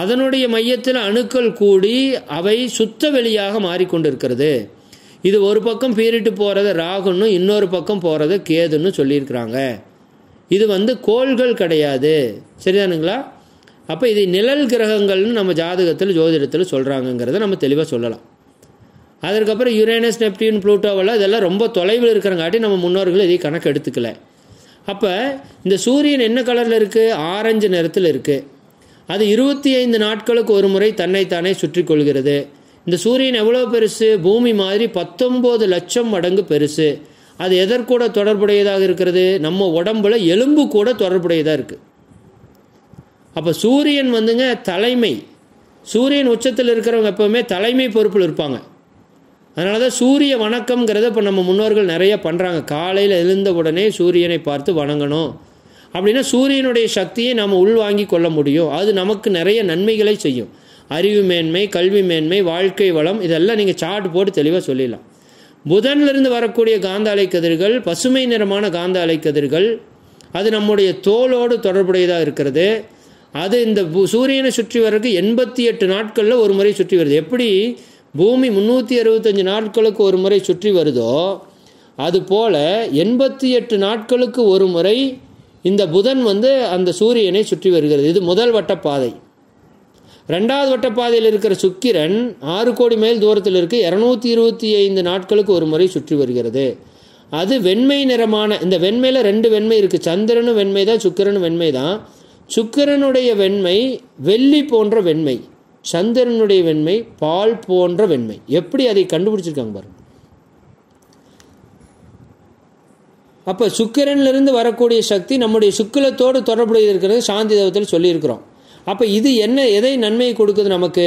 அதனுடைய மையத்தில் அணுக்கள் கூடி அவை சுத்த வெளியாக மாறிக்கொண்டிருக்கிறது இது ஒரு பக்கம் பீரிட்டு போகிறது ராகுன்னு இன்னொரு பக்கம் போகிறது கேதுன்னு சொல்லியிருக்கிறாங்க இது வந்து கோள்கள் கிடையாது சரிதானுங்களா அப்போ இது நிழல் கிரகங்கள்னு நம்ம ஜாதகத்தில் ஜோதிடத்தில் சொல்கிறாங்கங்கிறத நம்ம தெளிவாக சொல்லலாம் அதற்கப்புறம் யுரேனஸ் நெப்டியூன் ப்ளூட்டோவெல்லாம் இதெல்லாம் ரொம்ப தொலைவில் இருக்கிறங்காட்டி நம்ம முன்னோர்கள் இதை கணக்கு எடுத்துக்கலை அப்போ இந்த சூரியன் என்ன கலரில் இருக்குது ஆரஞ்சு நிறத்தில் இருக்குது அது இருபத்தி ஐந்து நாட்களுக்கு ஒரு முறை தன்னைத்தானே சுற்றி கொள்கிறது இந்த சூரியன் எவ்வளோ பெருசு பூமி மாதிரி பத்தொம்போது லட்சம் மடங்கு பெருசு அது எதற்கூட தொடர்புடையதாக இருக்கிறது நம்ம உடம்புல எலும்பு கூட தொடர்புடையதாக இருக்குது அப்போ சூரியன் வந்துங்க தலைமை சூரியன் உச்சத்தில் இருக்கிறவங்க எப்போவுமே தலைமை பொறுப்பில் இருப்பாங்க அதனால தான் சூரிய வணக்கம்ங்கிறத இப்போ நம்ம முன்னோர்கள் நிறைய பண்ணுறாங்க காலையில் எழுந்த உடனே சூரியனை பார்த்து வணங்கணும் அப்படின்னா சூரியனுடைய சக்தியை நாம் உள்வாங்கி கொள்ள முடியும் அது நமக்கு நிறைய நன்மைகளை செய்யும் அறிவு மேன்மை கல்வி மேன்மை வாழ்க்கை வளம் இதெல்லாம் நீங்கள் சாட்டு போட்டு தெளிவாக சொல்லிடலாம் புதன்லேருந்து வரக்கூடிய காந்த அலைக்கதிர்கள் பசுமை நிறமான காந்த அலைக்கதிர்கள் அது நம்முடைய தோலோடு தொடர்புடையதாக இருக்கிறது அது இந்த சூரியனை சுற்றி வர்றதுக்கு எண்பத்தி எட்டு நாட்களில் ஒரு முறை சுற்றி வருது எப்படி பூமி முந்நூற்றி அறுபத்தஞ்சு நாட்களுக்கு ஒரு முறை சுற்றி வருதோ அதுபோல் எண்பத்தி எட்டு நாட்களுக்கு ஒரு முறை இந்த புதன் வந்து அந்த சூரியனை சுற்றி வருகிறது இது முதல் வட்டப்பாதை ரெண்டாவது வட்டப்பாதையில் இருக்கிற சுக்கிரன் ஆறு கோடி மைல் தூரத்தில் இருக்கு இரநூத்தி இருபத்தி ஐந்து நாட்களுக்கு ஒரு முறை சுற்றி வருகிறது அது வெண்மை நிறமான இந்த வெண்மையில் ரெண்டு வெண்மை இருக்குது சந்திரனும் வெண்மை தான் சுக்கிரனும் வெண்மை தான் சுக்கிரனுடைய வெண்மை வெள்ளி போன்ற வெண்மை சந்திரனுடைய வெண்மை பால் போன்ற வெண்மை எப்படி அதை கண்டுபிடிச்சிருக்காங்க பாருங்க அப்போ சுக்கிரன்லேருந்து வரக்கூடிய சக்தி நம்முடைய சுக்கிலத்தோடு தொடர்புடைய இருக்கிறது சாந்தி தவத்தில் சொல்லியிருக்கிறோம் அப்போ இது என்ன எதை நன்மையை கொடுக்குது நமக்கு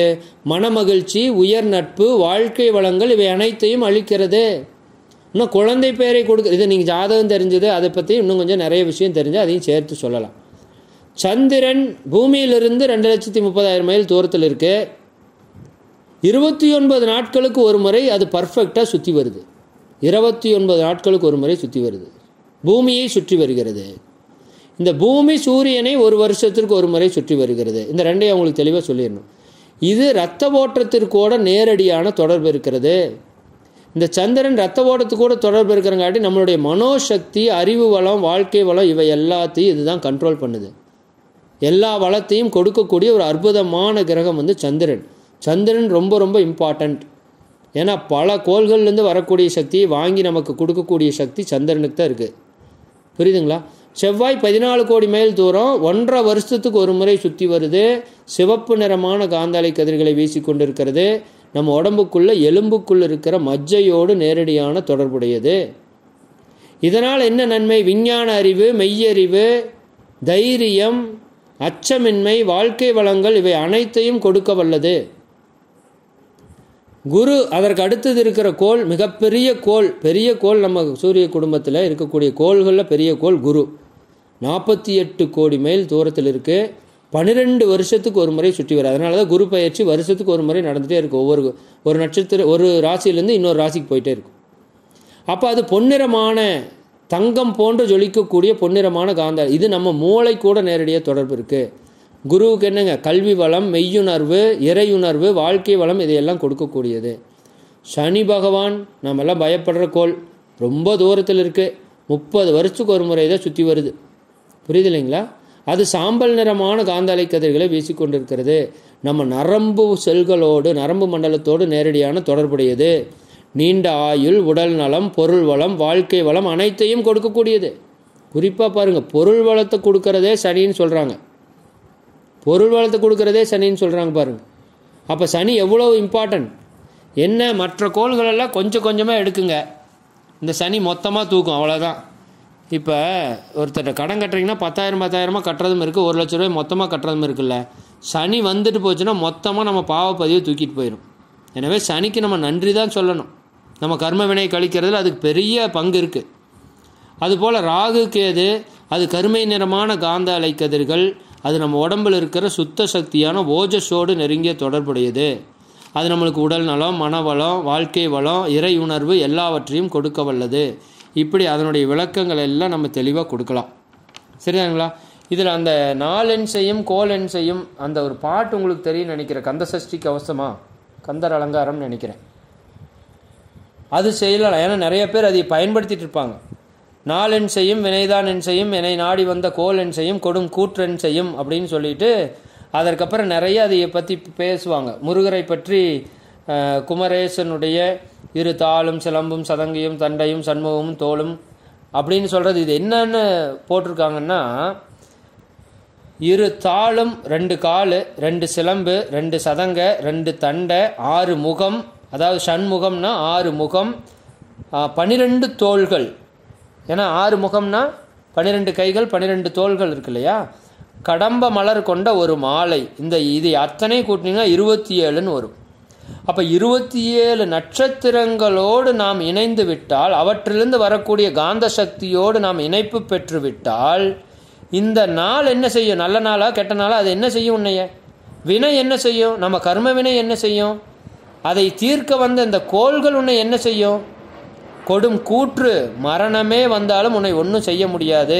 மனமகிழ்ச்சி உயர் நட்பு வாழ்க்கை வளங்கள் இவை அனைத்தையும் அளிக்கிறது இன்னும் குழந்தை பேரை கொடுக்குறது இது நீங்கள் ஜாதகம் தெரிஞ்சது அதை பற்றி இன்னும் கொஞ்சம் நிறைய விஷயம் தெரிஞ்சு அதையும் சேர்த்து சொல்லலாம் சந்திரன் பூமியிலிருந்து ரெண்டு லட்சத்தி முப்பதாயிரம் மைல் தூரத்தில் இருக்குது இருபத்தி ஒன்பது நாட்களுக்கு ஒரு முறை அது பர்ஃபெக்டாக சுற்றி வருது இருபத்தி ஒன்பது நாட்களுக்கு ஒரு முறை சுற்றி வருது பூமியை சுற்றி வருகிறது இந்த பூமி சூரியனை ஒரு வருஷத்திற்கு ஒரு முறை சுற்றி வருகிறது இந்த ரெண்டையும் அவங்களுக்கு தெளிவாக சொல்லிடணும் இது இரத்த ஓட்டத்திற்கூட நேரடியான தொடர்பு இருக்கிறது இந்த சந்திரன் இரத்த ஓட்டத்துக்கூட தொடர்பு இருக்கிறங்காட்டி நம்மளுடைய மனோசக்தி அறிவு வளம் வாழ்க்கை வளம் இவை எல்லாத்தையும் இதுதான் கண்ட்ரோல் பண்ணுது எல்லா வளத்தையும் கொடுக்கக்கூடிய ஒரு அற்புதமான கிரகம் வந்து சந்திரன் சந்திரன் ரொம்ப ரொம்ப இம்பார்ட்டண்ட் ஏன்னா பல கோள்கள்லேருந்து வரக்கூடிய சக்தியை வாங்கி நமக்கு கொடுக்கக்கூடிய சக்தி சந்திரனுக்கு தான் இருக்குது புரியுதுங்களா செவ்வாய் பதினாலு கோடி மைல் தூரம் ஒன்றரை வருஷத்துக்கு ஒரு முறை சுற்றி வருது சிவப்பு நிறமான காந்தாலை கதிர்களை இருக்கிறது நம்ம உடம்புக்குள்ள எலும்புக்குள்ளே இருக்கிற மஜ்ஜையோடு நேரடியான தொடர்புடையது இதனால் என்ன நன்மை விஞ்ஞான அறிவு மெய்யறிவு தைரியம் அச்சமின்மை வாழ்க்கை வளங்கள் இவை அனைத்தையும் கொடுக்க வல்லது குரு அதற்கு அடுத்தது இருக்கிற கோல் மிகப்பெரிய கோல் பெரிய கோல் நம்ம சூரிய குடும்பத்தில் இருக்கக்கூடிய கோள்களில் பெரிய கோல் குரு நாற்பத்தி எட்டு கோடி மைல் தூரத்தில் இருக்குது பன்னிரெண்டு வருஷத்துக்கு ஒரு முறை சுற்றி வரும் அதனால தான் குரு பயிற்சி வருஷத்துக்கு ஒரு முறை நடந்துகிட்டே இருக்கும் ஒவ்வொரு ஒரு நட்சத்திர ஒரு ராசியிலேருந்து இன்னொரு ராசிக்கு போயிட்டே இருக்கும் அப்போ அது பொன்னிறமான தங்கம் போன்று ஜொலிக்கக்கூடிய பொன்னிறமான காந்த இது நம்ம மூளை கூட நேரடியாக தொடர்பு இருக்குது குருவுக்கு என்னங்க கல்வி வளம் மெய்யுணர்வு இறையுணர்வு வாழ்க்கை வளம் இதையெல்லாம் கொடுக்கக்கூடியது சனி பகவான் நம்மெல்லாம் பயப்படுற கோள் ரொம்ப தூரத்தில் இருக்குது முப்பது வருஷத்துக்கு ஒரு முறை தான் சுற்றி வருது புரியுது இல்லைங்களா அது சாம்பல் நிறமான காந்தாலை கதிர்களை வீசிக்கொண்டிருக்கிறது நம்ம நரம்பு செல்களோடு நரம்பு மண்டலத்தோடு நேரடியான தொடர்புடையது நீண்ட ஆயுள் உடல் நலம் பொருள் வளம் வாழ்க்கை வளம் அனைத்தையும் கொடுக்கக்கூடியது குறிப்பாக பாருங்கள் பொருள் வளத்தை கொடுக்கறதே சனின்னு சொல்கிறாங்க பொருள் வளத்தை கொடுக்கறதே சனின்னு சொல்கிறாங்க பாருங்கள் அப்போ சனி எவ்வளோ இம்பார்ட்டன்ட் என்ன மற்ற கோள்களெல்லாம் கொஞ்சம் கொஞ்சமாக எடுக்குங்க இந்த சனி மொத்தமாக தூக்கும் அவ்வளோதான் இப்போ ஒருத்தர் கடன் கட்டுறீங்கன்னா பத்தாயிரம் பத்தாயிரமாக கட்டுறதும் இருக்குது ஒரு லட்ச ரூபாய் மொத்தமாக கட்டுறதும் இருக்குல்ல சனி வந்துட்டு போச்சுன்னா மொத்தமாக நம்ம பாவப்பதிவை தூக்கிட்டு போயிடும் எனவே சனிக்கு நம்ம நன்றி தான் சொல்லணும் நம்ம கர்ம வினை கழிக்கிறதுல அதுக்கு பெரிய பங்கு இருக்குது அதுபோல் ராகு கேது அது கருமை நிறமான காந்த அலை கதிர்கள் அது நம்ம உடம்பில் இருக்கிற சுத்த சக்தியான ஓஜஸோடு நெருங்கிய தொடர்புடையது அது நம்மளுக்கு உடல் நலம் மனவளம் வாழ்க்கை வளம் இறை உணர்வு எல்லாவற்றையும் கொடுக்க வல்லது இப்படி அதனுடைய விளக்கங்கள் எல்லாம் நம்ம தெளிவாக கொடுக்கலாம் சரிதாங்களா இதில் அந்த நாலென்சையும் கோலென்சையும் அந்த ஒரு பாட்டு உங்களுக்கு தெரியும் நினைக்கிறேன் கந்தசஷ்டி கவசமாக கந்தர் அலங்காரம்னு நினைக்கிறேன் அது செய்யலாம் ஏன்னா நிறைய பேர் அதை பயன்படுத்திட்டு இருப்பாங்க நாளென் செய்யும் வினைதான் என் செய்யும் என்னை நாடி வந்த கோல் என் செய்யும் கொடும் கூற்றன் செய்யும் அப்படின்னு சொல்லிட்டு அதற்கப்புறம் நிறைய அதை பற்றி பேசுவாங்க முருகரை பற்றி குமரேசனுடைய இரு தாளும் சிலம்பும் சதங்கையும் தண்டையும் சண்முகமும் தோளும் அப்படின்னு சொல்கிறது இது என்னன்னு போட்டிருக்காங்கன்னா இரு தாளும் ரெண்டு காலு ரெண்டு சிலம்பு ரெண்டு சதங்க ரெண்டு தண்டை ஆறு முகம் அதாவது சண்முகம்னா ஆறு முகம் பனிரெண்டு தோள்கள் ஏன்னா ஆறு முகம்னா பனிரெண்டு கைகள் பனிரெண்டு தோள்கள் இருக்கு இல்லையா கடம்ப மலர் கொண்ட ஒரு மாலை இந்த இது அத்தனை கூட்டினீங்கன்னா இருபத்தி ஏழுன்னு வரும் அப்போ இருபத்தி ஏழு நட்சத்திரங்களோடு நாம் இணைந்து விட்டால் அவற்றிலிருந்து வரக்கூடிய காந்த சக்தியோடு நாம் இணைப்பு பெற்றுவிட்டால் இந்த நாள் என்ன செய்யும் நல்ல நாளா கெட்ட நாளா அது என்ன செய்யும் உன்னைய வினை என்ன செய்யும் நம்ம கர்ம வினை என்ன செய்யும் அதை தீர்க்க வந்த இந்த கோள்கள் உன்னை என்ன செய்யும் கொடும் கூற்று மரணமே வந்தாலும் உன்னை ஒன்றும் செய்ய முடியாது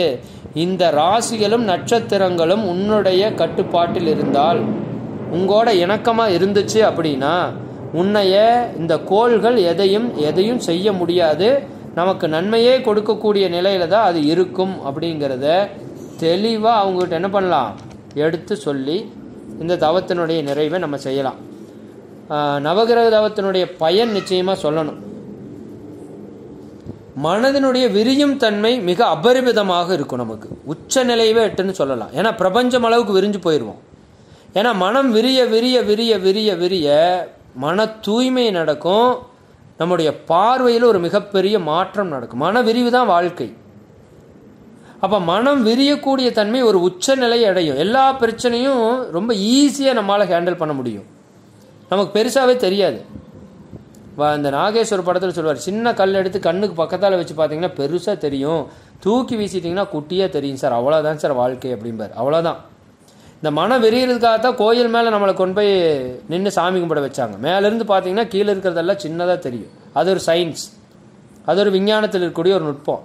இந்த ராசிகளும் நட்சத்திரங்களும் உன்னுடைய கட்டுப்பாட்டில் இருந்தால் உங்களோட இணக்கமாக இருந்துச்சு அப்படின்னா உன்னைய இந்த கோள்கள் எதையும் எதையும் செய்ய முடியாது நமக்கு நன்மையே கொடுக்கக்கூடிய நிலையில தான் அது இருக்கும் அப்படிங்கிறத தெளிவாக அவங்ககிட்ட என்ன பண்ணலாம் எடுத்து சொல்லி இந்த தவத்தினுடைய நிறைவை நம்ம செய்யலாம் நவகிரக தவத்தினுடைய பயன் நிச்சயமாக சொல்லணும் மனதினுடைய விரியும் தன்மை மிக அபரிமிதமாக இருக்கும் நமக்கு உச்ச நிலையவே எட்டுன்னு சொல்லலாம் ஏன்னா பிரபஞ்சம் அளவுக்கு விரிஞ்சு போயிடுவோம் ஏன்னா மனம் விரிய விரிய விரிய விரிய விரிய மன தூய்மை நடக்கும் நம்முடைய பார்வையில் ஒரு மிகப்பெரிய மாற்றம் நடக்கும் மன விரிவு தான் வாழ்க்கை அப்போ மனம் விரியக்கூடிய தன்மை ஒரு உச்ச நிலையை அடையும் எல்லா பிரச்சனையும் ரொம்ப ஈஸியாக நம்மளால் ஹேண்டில் பண்ண முடியும் நமக்கு பெருசாகவே தெரியாது அந்த நாகேஸ்வர படத்தில் சொல்லுவார் சின்ன கல் எடுத்து கண்ணுக்கு பக்கத்தால் வச்சு பார்த்தீங்கன்னா பெருசாக தெரியும் தூக்கி வீசிட்டிங்கன்னா குட்டியாக தெரியும் சார் அவ்வளோதான் சார் வாழ்க்கை அப்படிம்பார் அவ்வளோதான் இந்த மனம் விரிகிறதுக்காக தான் கோயில் மேலே நம்மளை கொண்டு போய் நின்று சாமி கும்பிட வச்சாங்க மேலேருந்து பார்த்தீங்கன்னா கீழே இருக்கிறதெல்லாம் சின்னதாக தெரியும் அது ஒரு சயின்ஸ் அது ஒரு விஞ்ஞானத்தில் இருக்கக்கூடிய ஒரு நுட்பம்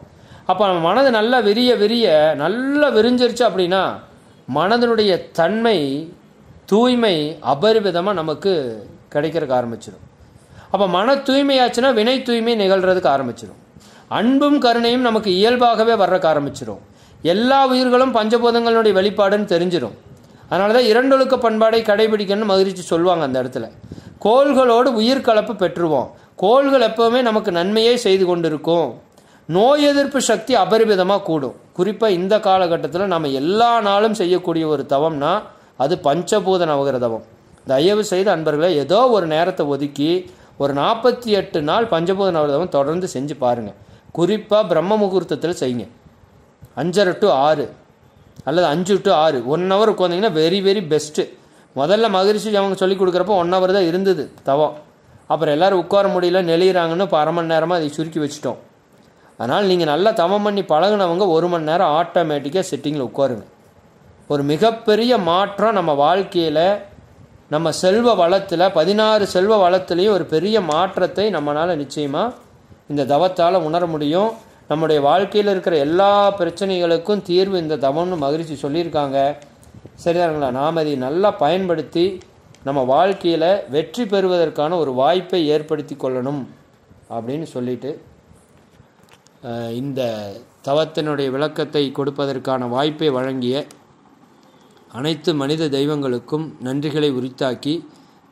அப்போ நம்ம மனது நல்லா விரிய விரிய நல்லா விரிஞ்சிருச்சு அப்படின்னா மனதனுடைய தன்மை தூய்மை அபரிவிதமாக நமக்கு கிடைக்கிறதுக்கு ஆரம்பிச்சிடும் அப்போ மன தூய்மையாச்சுன்னா வினை தூய்மை நிகழ்கிறதுக்கு ஆரம்பிச்சிடும் அன்பும் கருணையும் நமக்கு இயல்பாகவே வர்றக்கு ஆரம்பிச்சிடும் எல்லா உயிர்களும் பஞ்சபூதங்களுடைய வெளிப்பாடுன்னு தெரிஞ்சிடும் அதனால தான் இரண்டொழுக்க பண்பாடை கடைபிடிக்கணும்னு மகிழ்ச்சி சொல்லுவாங்க அந்த இடத்துல கோள்களோடு உயிர் கலப்பு பெற்றுவோம் கோள்கள் எப்போவுமே நமக்கு நன்மையே செய்து கொண்டிருக்கும் நோய் எதிர்ப்பு சக்தி அபரிமிதமாக கூடும் குறிப்பாக இந்த காலகட்டத்தில் நம்ம எல்லா நாளும் செய்யக்கூடிய ஒரு தவம்னா அது பஞ்சபூத நவகிரதவம் தயவு செய்து அன்பர்களை ஏதோ ஒரு நேரத்தை ஒதுக்கி ஒரு நாற்பத்தி எட்டு நாள் பஞ்சபூத நவகிரதவம் தொடர்ந்து செஞ்சு பாருங்கள் குறிப்பாக பிரம்ம முகூர்த்தத்தில் செய்யுங்க அஞ்சரை டு ஆறு அல்லது அஞ்சு டு ஆறு ஒன் ஹவர் உட்காந்திங்கன்னா வெரி வெரி பெஸ்ட்டு முதல்ல மகிழ்ச்சி அவங்க சொல்லிக் கொடுக்குறப்போ ஒன் ஹவர் தான் இருந்தது தவம் அப்புறம் எல்லோரும் உட்கார முடியல நெளிகிறாங்கன்னு இப்போ அரை மணி நேரமாக அதை சுருக்கி வச்சுட்டோம் அதனால் நீங்கள் நல்லா தவம் பண்ணி பழகினவங்க ஒரு மணி நேரம் ஆட்டோமேட்டிக்காக செட்டிங்கில் உட்காருங்க ஒரு மிகப்பெரிய மாற்றம் நம்ம வாழ்க்கையில் நம்ம செல்வ வளத்தில் பதினாறு செல்வ வளத்துலேயும் ஒரு பெரிய மாற்றத்தை நம்மளால் நிச்சயமாக இந்த தவத்தால் உணர முடியும் நம்முடைய வாழ்க்கையில் இருக்கிற எல்லா பிரச்சனைகளுக்கும் தீர்வு இந்த தவம்னு மகிழ்ச்சி சொல்லியிருக்காங்க சரிதாருங்களா நாம் அதை நல்லா பயன்படுத்தி நம்ம வாழ்க்கையில் வெற்றி பெறுவதற்கான ஒரு வாய்ப்பை ஏற்படுத்தி கொள்ளணும் அப்படின்னு சொல்லிட்டு இந்த தவத்தினுடைய விளக்கத்தை கொடுப்பதற்கான வாய்ப்பை வழங்கிய அனைத்து மனித தெய்வங்களுக்கும் நன்றிகளை உரித்தாக்கி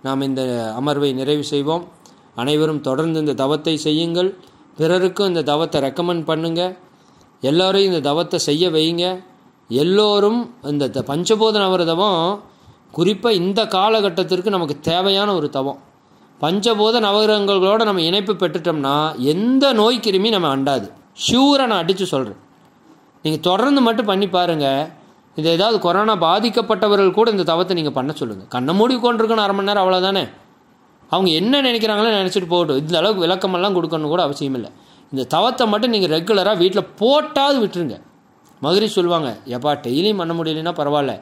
நாம் இந்த அமர்வை நிறைவு செய்வோம் அனைவரும் தொடர்ந்து இந்த தவத்தை செய்யுங்கள் பிறருக்கும் இந்த தவத்தை ரெக்கமெண்ட் பண்ணுங்கள் எல்லோரையும் இந்த தவத்தை செய்ய வைங்க எல்லோரும் இந்த பஞ்சபோத நவர குறிப்பாக இந்த காலகட்டத்திற்கு நமக்கு தேவையான ஒரு தவம் பஞ்சபோத நவகிரகங்களோடு நம்ம இணைப்பு பெற்றுட்டோம்னா எந்த நோய் நம்ம அண்டாது ஷூரை நான் அடித்து சொல்கிறேன் நீங்கள் தொடர்ந்து மட்டும் பண்ணி பாருங்கள் இது ஏதாவது கொரோனா பாதிக்கப்பட்டவர்கள் கூட இந்த தவத்தை நீங்கள் பண்ண சொல்லுங்கள் கண்ணை மூடி கொண்டிருக்கணும் அரை மணி நேரம் அவ்வளோதானே அவங்க என்ன நினைக்கிறாங்களோ நினச்சிட்டு போகட்டும் இந்த அளவுக்கு விளக்கமெல்லாம் கொடுக்கணும் கூட அவசியம் இல்லை இந்த தவத்தை மட்டும் நீங்கள் ரெகுலராக வீட்டில் போட்டாவது விட்டுருங்க மதுரை சொல்லுவாங்க எப்பா டெய்லியும் பண்ண முடியலன்னா பரவாயில்ல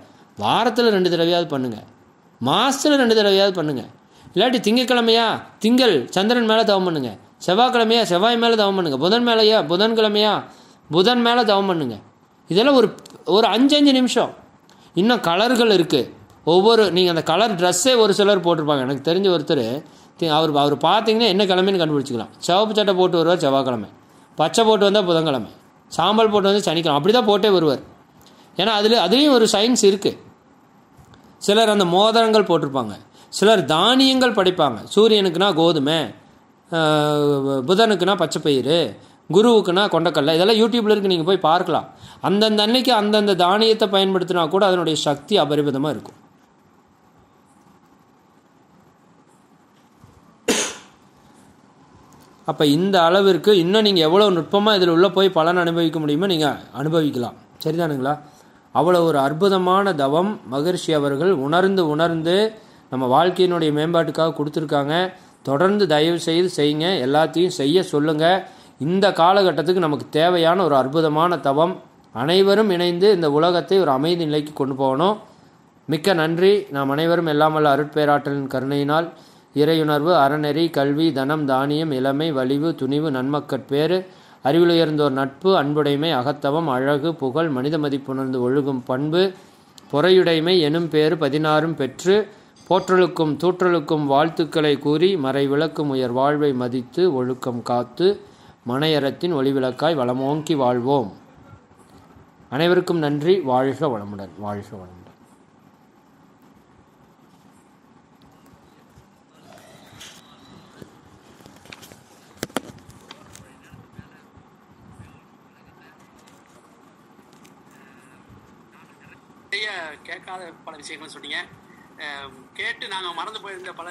வாரத்தில் ரெண்டு தடவையாவது பண்ணுங்கள் மாதத்தில் ரெண்டு தடவையாவது பண்ணுங்கள் இல்லாட்டி திங்கக்கிழமையா திங்கள் சந்திரன் மேலே தவம் பண்ணுங்கள் செவ்வாய்க்கிழமையா செவ்வாய் மேலே தவம் பண்ணுங்கள் புதன் மேலேயா புதன்கிழமையா புதன் மேலே தவம் பண்ணுங்கள் இதெல்லாம் ஒரு ஒரு அஞ்சு அஞ்சு நிமிஷம் இன்னும் கலர்கள் இருக்குது ஒவ்வொரு நீங்கள் அந்த கலர் ட்ரெஸ்ஸே ஒரு சிலர் போட்டிருப்பாங்க எனக்கு தெரிஞ்ச ஒருத்தர் அவர் அவர் பார்த்தீங்கன்னா என்ன கிழமைன்னு கண்டுபிடிச்சிக்கலாம் சிவப்பு சட்டை போட்டு வருவார் செவ்வாய்க்கிழமை பச்சை போட்டு வந்தால் புதன்கிழமை சாம்பல் போட்டு வந்து சனிக்கிழமை அப்படி தான் போட்டே வருவார் ஏன்னா அதில் அதுலேயும் ஒரு சயின்ஸ் இருக்குது சிலர் அந்த மோதிரங்கள் போட்டிருப்பாங்க சிலர் தானியங்கள் படைப்பாங்க சூரியனுக்குனா கோதுமை புதனுக்குனா பச்சை பயிறு குருவுக்குன்னா கொண்டக்கல்ல இதெல்லாம் யூடியூப்பில் இருக்குது நீங்கள் போய் பார்க்கலாம் அந்தந்த அன்னைக்கு அந்தந்த தானியத்தை பயன்படுத்தினா கூட அதனுடைய சக்தி அபரிமிதமாக இருக்கும் அப்போ இந்த அளவிற்கு இன்னும் நீங்கள் எவ்வளோ நுட்பமாக இதில் உள்ளே போய் பலன் அனுபவிக்க முடியுமோ நீங்கள் அனுபவிக்கலாம் சரிதானுங்களா அவ்வளோ ஒரு அற்புதமான தவம் மகர்ஷி அவர்கள் உணர்ந்து உணர்ந்து நம்ம வாழ்க்கையினுடைய மேம்பாட்டுக்காக கொடுத்துருக்காங்க தொடர்ந்து தயவு செய்து செய்யுங்க எல்லாத்தையும் செய்ய சொல்லுங்கள் இந்த காலகட்டத்துக்கு நமக்கு தேவையான ஒரு அற்புதமான தவம் அனைவரும் இணைந்து இந்த உலகத்தை ஒரு அமைதி நிலைக்கு கொண்டு போகணும் மிக்க நன்றி நாம் அனைவரும் எல்லாமல்ல அருட்பேராற்றலின் கருணையினால் இறையுணர்வு அறநெறி கல்வி தனம் தானியம் இளமை வலிவு துணிவு நன்மக்கட்பேறு அறிவிலுயர்ந்தோர் நட்பு அன்புடைமை அகத்தவம் அழகு புகழ் மனித மதிப்புணர்ந்து ஒழுகும் பண்பு பொறையுடைமை எனும் பேறு பதினாறும் பெற்று போற்றலுக்கும் தூற்றலுக்கும் வாழ்த்துக்களை கூறி மறைவிளக்கும் உயர் வாழ்வை மதித்து ஒழுக்கம் காத்து மனையறத்தின் ஒளிவிளக்காய் வளமோங்கி வாழ்வோம் அனைவருக்கும் நன்றி வாழ்க வளமுடன் வாழ்க வளமுடன் கேட்காத பல விஷயங்களும் கேட்டு மறந்து போயிருந்த பல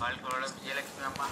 ¡Al color de que mamá!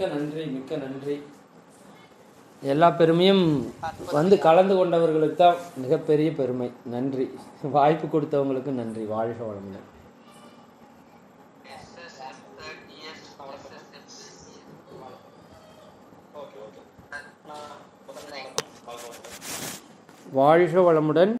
மிக்க நன்றி மிக்க நன்றி எல்லா பெருமையும் வந்து கலந்து கொண்டவர்களுக்கு தான் மிகப்பெரிய பெருமை நன்றி வாய்ப்பு கொடுத்தவங்களுக்கு நன்றி வாழ்க வளமுடன் வாழ்க வளமுடன்